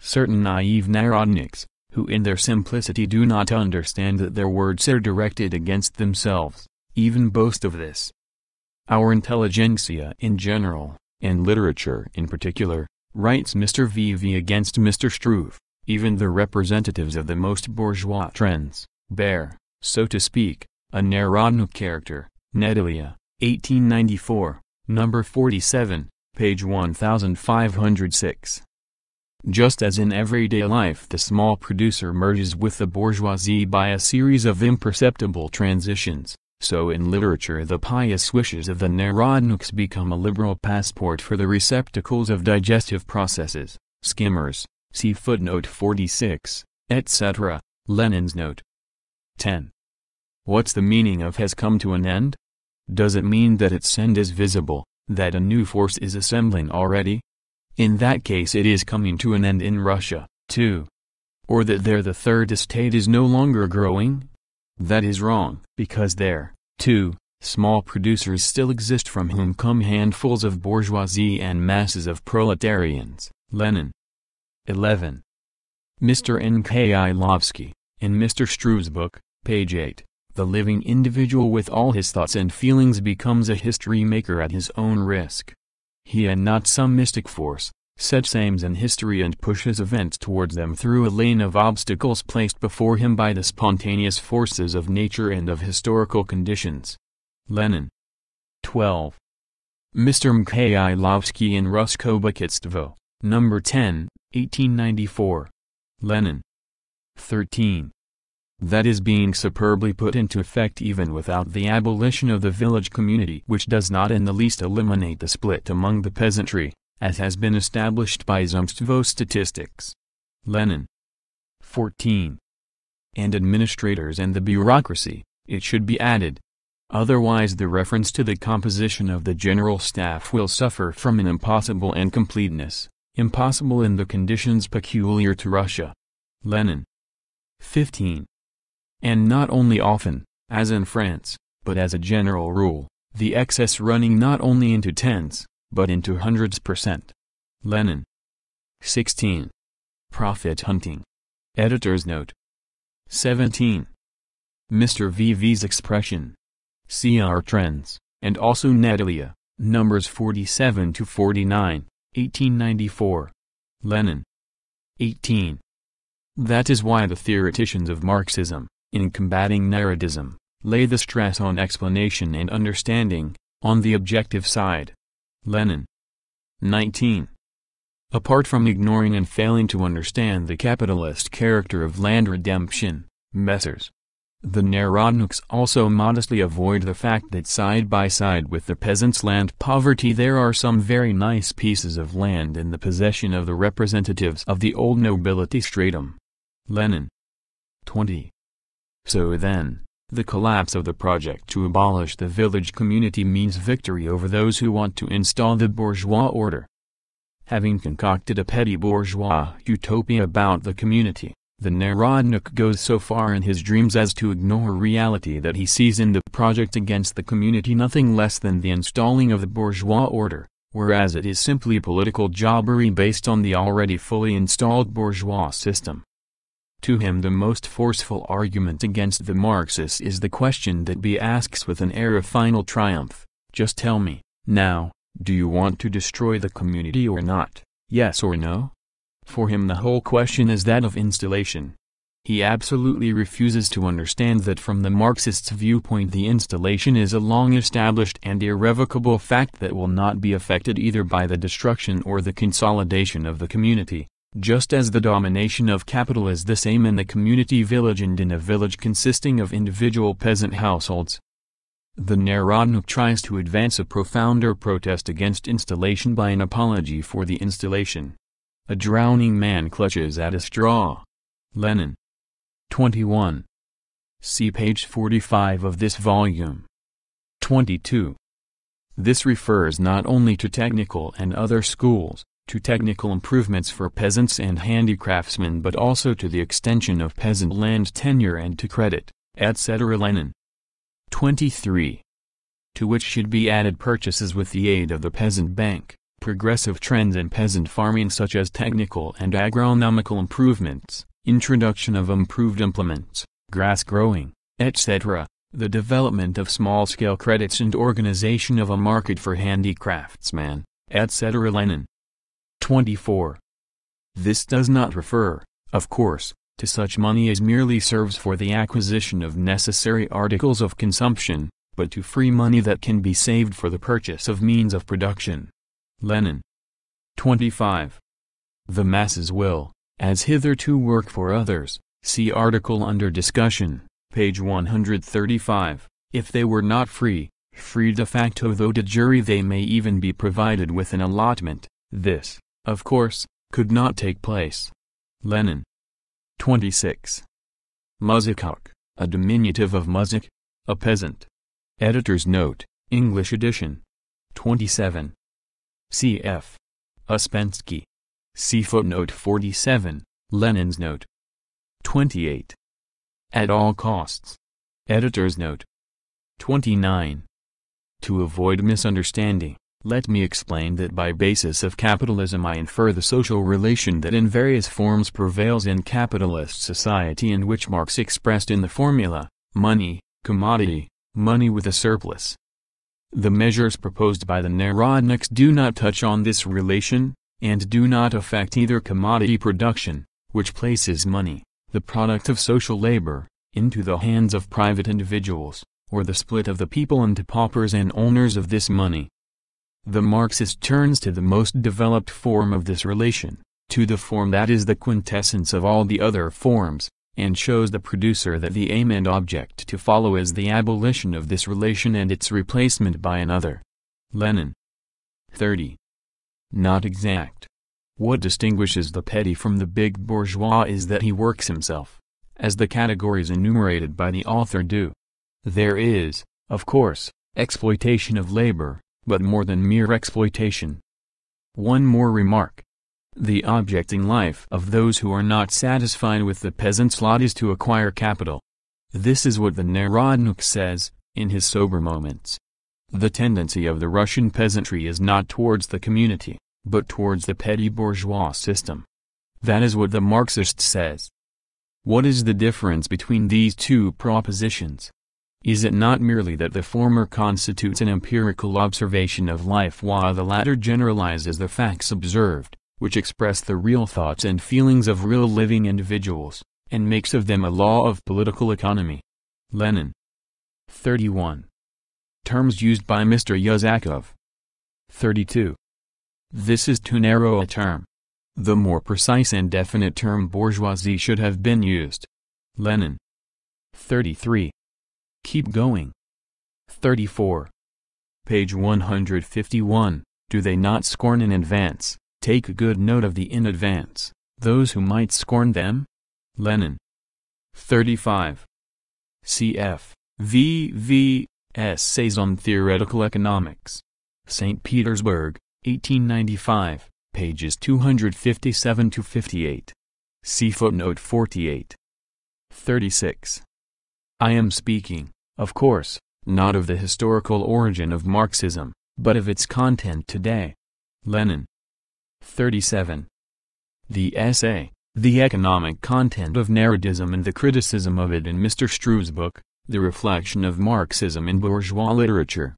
[SPEAKER 1] Certain naive narodniks, who in their simplicity do not understand that their words are directed against themselves, even boast of this. Our intelligentsia in general, and literature in particular, writes Mr. V. V. against Mr. Struve, even the representatives of the most bourgeois trends, bear, so to speak, a Narodnik character. Nedelia, 1894, number 47, page 1506. Just as in everyday life the small producer merges with the bourgeoisie by a series of imperceptible transitions, so in literature the pious wishes of the Narodniks become a liberal passport for the receptacles of digestive processes, skimmers, see footnote 46, etc., Lenin's note. 10. What's the meaning of has come to an end? Does it mean that its end is visible, that a new force is assembling already? In that case it is coming to an end in Russia, too. Or that there the third estate is no longer growing? That is wrong, because there, too, small producers still exist from whom come handfuls of bourgeoisie and masses of proletarians. Lenin. 11. Mr. N. K. Ilovsky, in Mr. Struve's book, page 8, the living individual with all his thoughts and feelings becomes a history maker at his own risk. He and not some mystic force, sets aims in history and pushes events towards them through a lane of obstacles placed before him by the spontaneous forces of nature and of historical conditions. Lenin. 12. Mr. Mkhailovsky in Rusko Number 10, 1894. Lenin. 13. That is being superbly put into effect even without the abolition of the village community which does not in the least eliminate the split among the peasantry, as has been established by Zemstvo statistics. Lenin. 14. And administrators and the bureaucracy, it should be added. Otherwise the reference to the composition of the general staff will suffer from an impossible incompleteness impossible in the conditions peculiar to Russia. Lenin. 15. And not only often, as in France, but as a general rule, the excess running not only into tens, but into hundreds percent. Lenin. 16. Profit hunting. Editor's note. 17. Mr. VV's expression. See our trends, and also Natalia, numbers 47 to 49. 1894. Lenin. 18. That is why the theoreticians of Marxism, in combating narratism, lay the stress on explanation and understanding, on the objective side. Lenin. 19. Apart from ignoring and failing to understand the capitalist character of land redemption, Messrs. The Narodniks also modestly avoid the fact that side by side with the peasants' land poverty there are some very nice pieces of land in the possession of the representatives of the old nobility stratum. Lenin. 20. So then, the collapse of the project to abolish the village community means victory over those who want to install the bourgeois order. Having concocted a petty bourgeois utopia about the community, the Narodnik goes so far in his dreams as to ignore reality that he sees in the project against the community nothing less than the installing of the bourgeois order, whereas it is simply political jobbery based on the already fully installed bourgeois system. To him the most forceful argument against the Marxists is the question that B asks with an air of final triumph, just tell me, now, do you want to destroy the community or not, yes or no? For him the whole question is that of installation. He absolutely refuses to understand that from the Marxist's viewpoint the installation is a long-established and irrevocable fact that will not be affected either by the destruction or the consolidation of the community, just as the domination of capital is the same in the community village and in a village consisting of individual peasant households. The Narodnik tries to advance a profounder protest against installation by an apology for the installation. A drowning man clutches at a straw. Lenin. 21. See page 45 of this volume. 22. This refers not only to technical and other schools, to technical improvements for peasants and handicraftsmen but also to the extension of peasant land tenure and to credit, etc. Lenin. 23. To which should be added purchases with the aid of the peasant bank progressive trends in peasant farming such as technical and agronomical improvements, introduction of improved implements, grass growing, etc., the development of small-scale credits and organization of a market for handicraftsmen, etc. Lenin. 24. This does not refer, of course, to such money as merely serves for the acquisition of necessary articles of consumption, but to free money that can be saved for the purchase of means of production, Lenin. 25. The masses will, as hitherto work for others, see article under discussion, page 135, if they were not free, free de facto though de jure they may even be provided with an allotment, this, of course, could not take place. Lenin. 26. Muzikok, a diminutive of muzik, a peasant. Editor's note, English edition. 27 cf. Uspensky. See footnote 47, Lenin's note. 28. At all costs. Editor's note. 29. To avoid misunderstanding, let me explain that by basis of capitalism I infer the social relation that in various forms prevails in capitalist society and which Marx expressed in the formula, money, commodity, money with a surplus, the measures proposed by the Narodniks do not touch on this relation, and do not affect either commodity production, which places money, the product of social labor, into the hands of private individuals, or the split of the people into paupers and owners of this money. The Marxist turns to the most developed form of this relation, to the form that is the quintessence of all the other forms, and shows the producer that the aim and object to follow is the abolition of this relation and its replacement by another. Lenin 30. Not exact. What distinguishes the petty from the big bourgeois is that he works himself, as the categories enumerated by the author do. There is, of course, exploitation of labor, but more than mere exploitation. One more remark. The object in life of those who are not satisfied with the peasant's lot is to acquire capital. This is what the Narodnik says, in his sober moments. The tendency of the Russian peasantry is not towards the community, but towards the petty bourgeois system. That is what the Marxist says. What is the difference between these two propositions? Is it not merely that the former constitutes an empirical observation of life while the latter generalizes the facts observed? which express the real thoughts and feelings of real living individuals, and makes of them a law of political economy. Lenin. 31. Terms used by Mr. Yazakov. 32. This is too narrow a term. The more precise and definite term bourgeoisie should have been used. Lenin. 33. Keep going. 34. Page 151. Do they not scorn in advance? Take good note of the in advance, those who might scorn them? Lenin. 35. Cf. V. V. Essays on Theoretical Economics. St. Petersburg, 1895, pages 257 to 58. See footnote 48. 36. I am speaking, of course, not of the historical origin of Marxism, but of its content today. Lenin. 37. The essay, The Economic Content of Narodism and the Criticism of It in Mr. Struve's book, The Reflection of Marxism in Bourgeois Literature.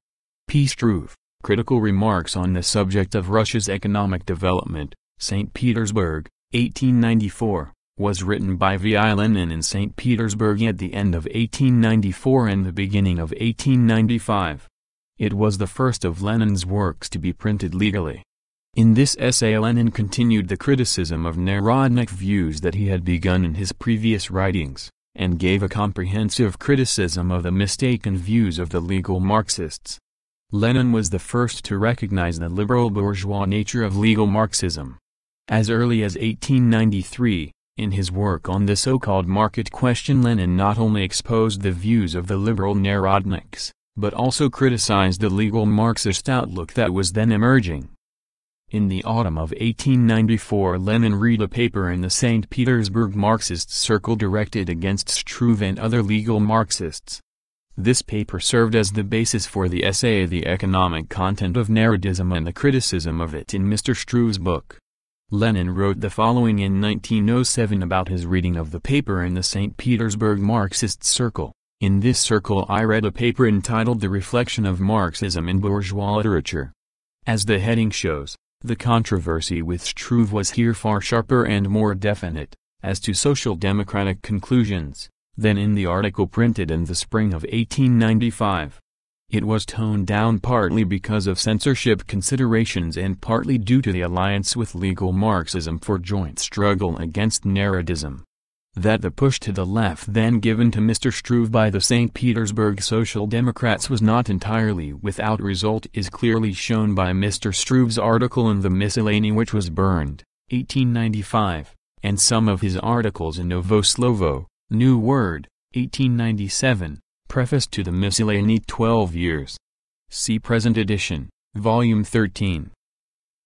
[SPEAKER 1] P. Struve, Critical Remarks on the Subject of Russia's Economic Development, St. Petersburg, 1894 was written by V.I. Lenin in St. Petersburg at the end of 1894 and the beginning of 1895. It was the first of Lenin's works to be printed legally. In this essay Lenin continued the criticism of Narodnik views that he had begun in his previous writings, and gave a comprehensive criticism of the mistaken views of the legal Marxists. Lenin was the first to recognize the liberal bourgeois nature of legal Marxism. As early as 1893, in his work on the so-called market question Lenin not only exposed the views of the liberal Narodniks, but also criticized the legal Marxist outlook that was then emerging. In the autumn of 1894 Lenin read a paper in the St. Petersburg Marxist circle directed against Struve and other legal Marxists. This paper served as the basis for the essay The Economic Content of Narodism and the criticism of it in Mr. Struve's book. Lenin wrote the following in 1907 about his reading of the paper in the St. Petersburg Marxist circle. In this circle I read a paper entitled The Reflection of Marxism in Bourgeois Literature. As the heading shows, the controversy with Struve was here far sharper and more definite, as to social democratic conclusions, than in the article printed in the spring of 1895. It was toned down partly because of censorship considerations and partly due to the alliance with legal Marxism for joint struggle against Narodism that the push to the left then given to Mr. Struve by the St. Petersburg Social Democrats was not entirely without result is clearly shown by Mr. Struve's article in the Miscellany which was burned, 1895, and some of his articles in Novoslovo, New Word, 1897, preface to the Miscellany 12 years. See present edition, volume 13.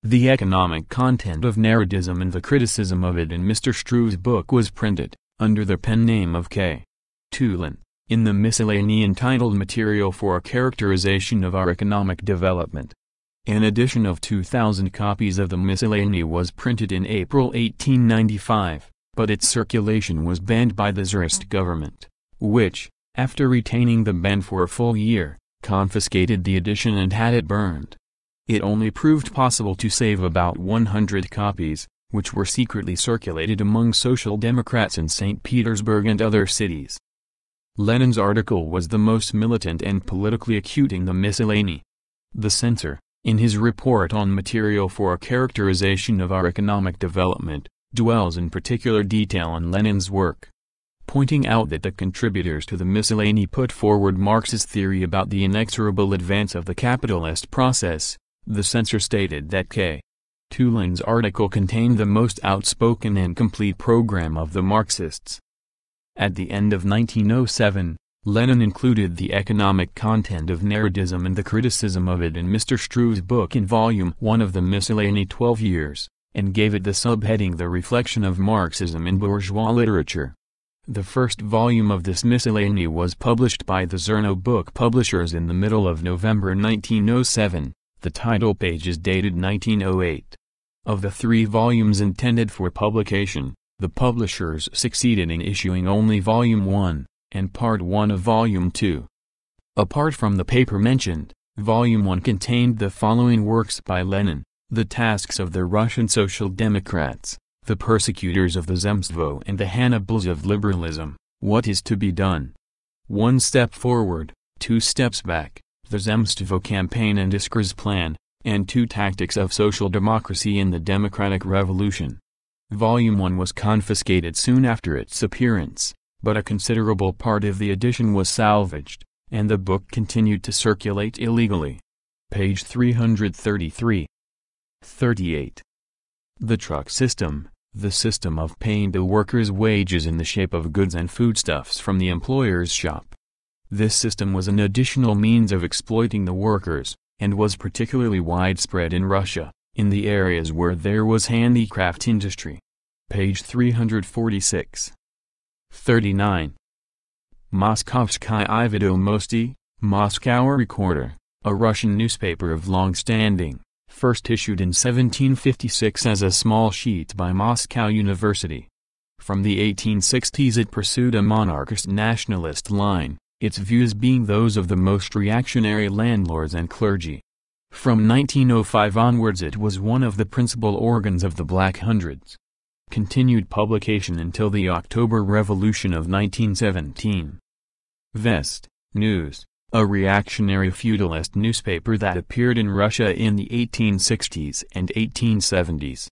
[SPEAKER 1] The economic content of Narodism and the criticism of it in Mr. Struve's book was printed, under the pen name of K. Tulin, in the miscellany entitled Material for a Characterization of Our Economic Development. An edition of 2,000 copies of the miscellany was printed in April 1895, but its circulation was banned by the Tsarist government, which, after retaining the ban for a full year, confiscated the edition and had it burned. It only proved possible to save about 100 copies, which were secretly circulated among Social Democrats in St. Petersburg and other cities. Lenin's article was the most militant and politically acute in the miscellany. The censor, in his report on material for a characterization of our economic development, dwells in particular detail on Lenin's work. Pointing out that the contributors to the miscellany put forward Marx's theory about the inexorable advance of the capitalist process, the censor stated that K. Tulin's article contained the most outspoken and complete program of the Marxists. At the end of 1907, Lenin included the economic content of Narodism and the criticism of it in Mr. Struve's book in Volume 1 of the Miscellany Twelve Years, and gave it the subheading The Reflection of Marxism in Bourgeois Literature. The first volume of this miscellany was published by the Zerno Book Publishers in the middle of November 1907. The title page is dated 1908. Of the three volumes intended for publication, the publishers succeeded in issuing only Volume 1, and Part 1 of Volume 2. Apart from the paper mentioned, Volume 1 contained the following works by Lenin, The Tasks of the Russian Social Democrats, The Persecutors of the Zemstvo and the Hannibals of Liberalism, What is to be Done. One Step Forward, Two Steps Back the Zemstvo campaign and Iskra's plan, and two tactics of social democracy in the democratic revolution. Volume 1 was confiscated soon after its appearance, but a considerable part of the edition was salvaged, and the book continued to circulate illegally. Page 333. 38. The truck system, the system of paying the workers' wages in the shape of goods and foodstuffs from the employer's shop, this system was an additional means of exploiting the workers, and was particularly widespread in Russia, in the areas where there was handicraft industry. Page 346. 39. Moskovsky Ividomosti, Moscow Recorder, a Russian newspaper of long standing, first issued in 1756 as a small sheet by Moscow University. From the 1860s it pursued a monarchist nationalist line, its views being those of the most reactionary landlords and clergy. From 1905 onwards it was one of the principal organs of the Black Hundreds. Continued publication until the October Revolution of 1917. Vest, News, a reactionary feudalist newspaper that appeared in Russia in the 1860s and 1870s.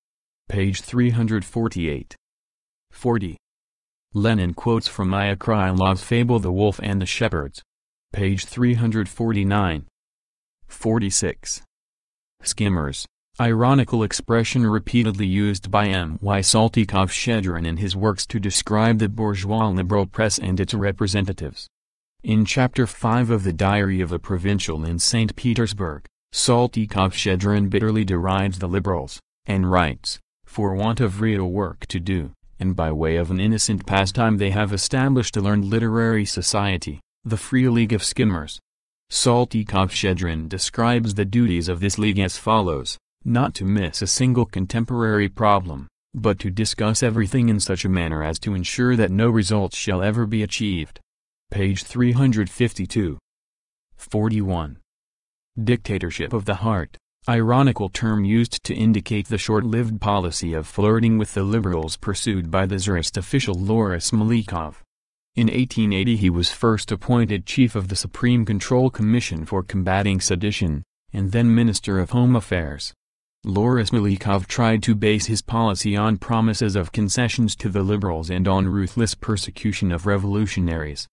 [SPEAKER 1] Page 348. 40. Lenin quotes from Maya Krylov's fable The Wolf and the Shepherds. Page 349. 46. Skimmers, ironical expression repeatedly used by M. Y. Saltykov Shedrin in his works to describe the bourgeois liberal press and its representatives. In Chapter 5 of The Diary of a Provincial in St. Petersburg, Saltykov Shedrin bitterly derides the liberals, and writes, for want of real work to do, and by way of an innocent pastime they have established a learned literary society, the Free League of Skimmers. Saltykov Shedrin describes the duties of this league as follows, not to miss a single contemporary problem, but to discuss everything in such a manner as to ensure that no results shall ever be achieved. Page 352. 41. Dictatorship of the Heart ironical term used to indicate the short-lived policy of flirting with the liberals pursued by the czarist official Loris Malikov. In 1880 he was first appointed chief of the Supreme Control Commission for combating sedition, and then Minister of Home Affairs. Loris Malikov tried to base his policy on promises of concessions to the liberals and on ruthless persecution of revolutionaries.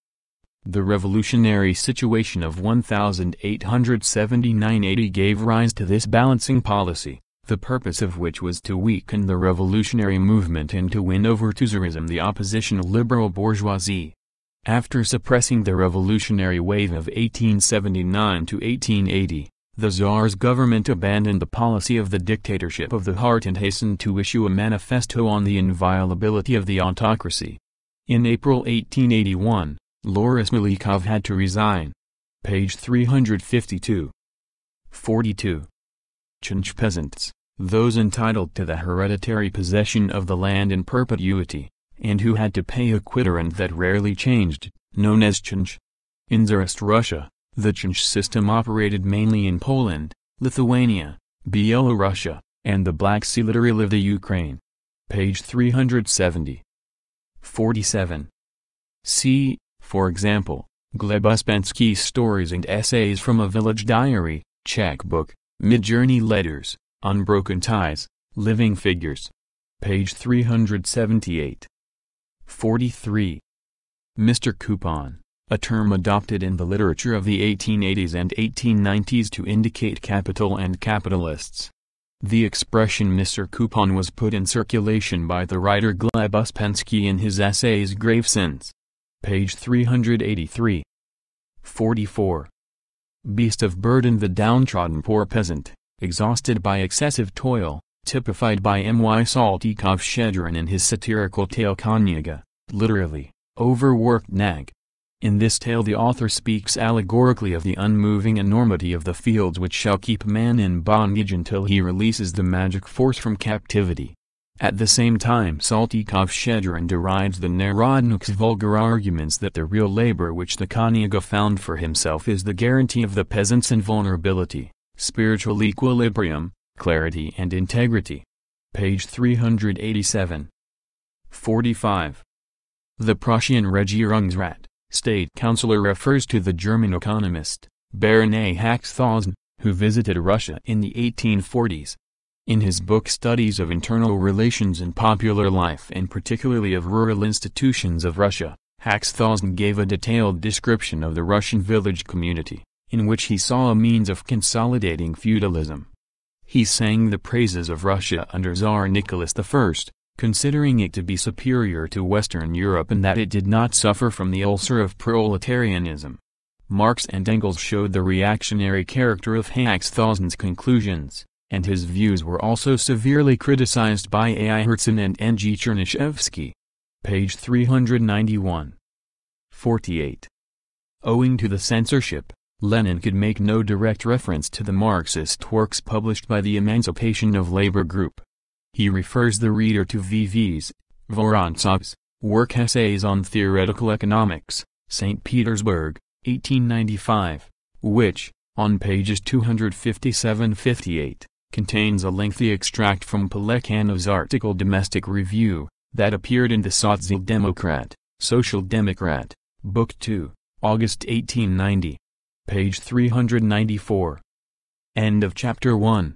[SPEAKER 1] The revolutionary situation of 1879-80 gave rise to this balancing policy, the purpose of which was to weaken the revolutionary movement and to win over to Tsarism the opposition liberal bourgeoisie. After suppressing the revolutionary wave of 1879 to 1880, the Tsar's government abandoned the policy of the dictatorship of the heart and hastened to issue a manifesto on the inviolability of the autocracy. In April 1881, Loris Malikov had to resign. Page 352. 42. Chinch peasants, those entitled to the hereditary possession of the land in perpetuity, and who had to pay a quitterand that rarely changed, known as Chinch. In Tsarist Russia, the Chinch system operated mainly in Poland, Lithuania, Bielorussia, and the Black Sea littoral of the Ukraine. Page 370. 47. See, for example, Gleb Uspensky's stories and essays from a village diary, checkbook, midjourney letters, unbroken ties, living figures. Page 378. 43. Mr. Coupon, a term adopted in the literature of the 1880s and 1890s to indicate capital and capitalists. The expression Mr. Coupon was put in circulation by the writer Gleb Uspensky in his essays Gravesins. Page 383. 44. Beast of burden the downtrodden poor peasant, exhausted by excessive toil, typified by M.Y. Saltykov Shedrin in his satirical tale Konyaga, literally, overworked nag. In this tale the author speaks allegorically of the unmoving enormity of the fields which shall keep man in bondage until he releases the magic force from captivity. At the same time Saltykov-Shedrin derides the Narodnik's vulgar arguments that the real labor which the Kanyaga found for himself is the guarantee of the peasant's invulnerability, spiritual equilibrium, clarity and integrity. Page 387. 45. The Prussian Regierungsrat, state councillor refers to the German economist, Baron A. Haxthausen, who visited Russia in the 1840s. In his book Studies of Internal Relations in Popular Life and particularly of Rural Institutions of Russia, Haxthausen gave a detailed description of the Russian village community, in which he saw a means of consolidating feudalism. He sang the praises of Russia under Tsar Nicholas I, considering it to be superior to Western Europe and that it did not suffer from the ulcer of proletarianism. Marx and Engels showed the reactionary character of Haxthausen's conclusions and his views were also severely criticized by A.I. Hertzen and N.G. Chernyshevsky. Page 391. 48. Owing to the censorship, Lenin could make no direct reference to the Marxist works published by the Emancipation of Labor Group. He refers the reader to V.V.'s, Vorontsov's, work Essays on Theoretical Economics, St. Petersburg, 1895, which, on pages 257-58, contains a lengthy extract from Pelekanov's article Domestic Review, that appeared in the Sotsy Democrat, Social Democrat, Book 2, August 1890. Page 394. End of chapter 1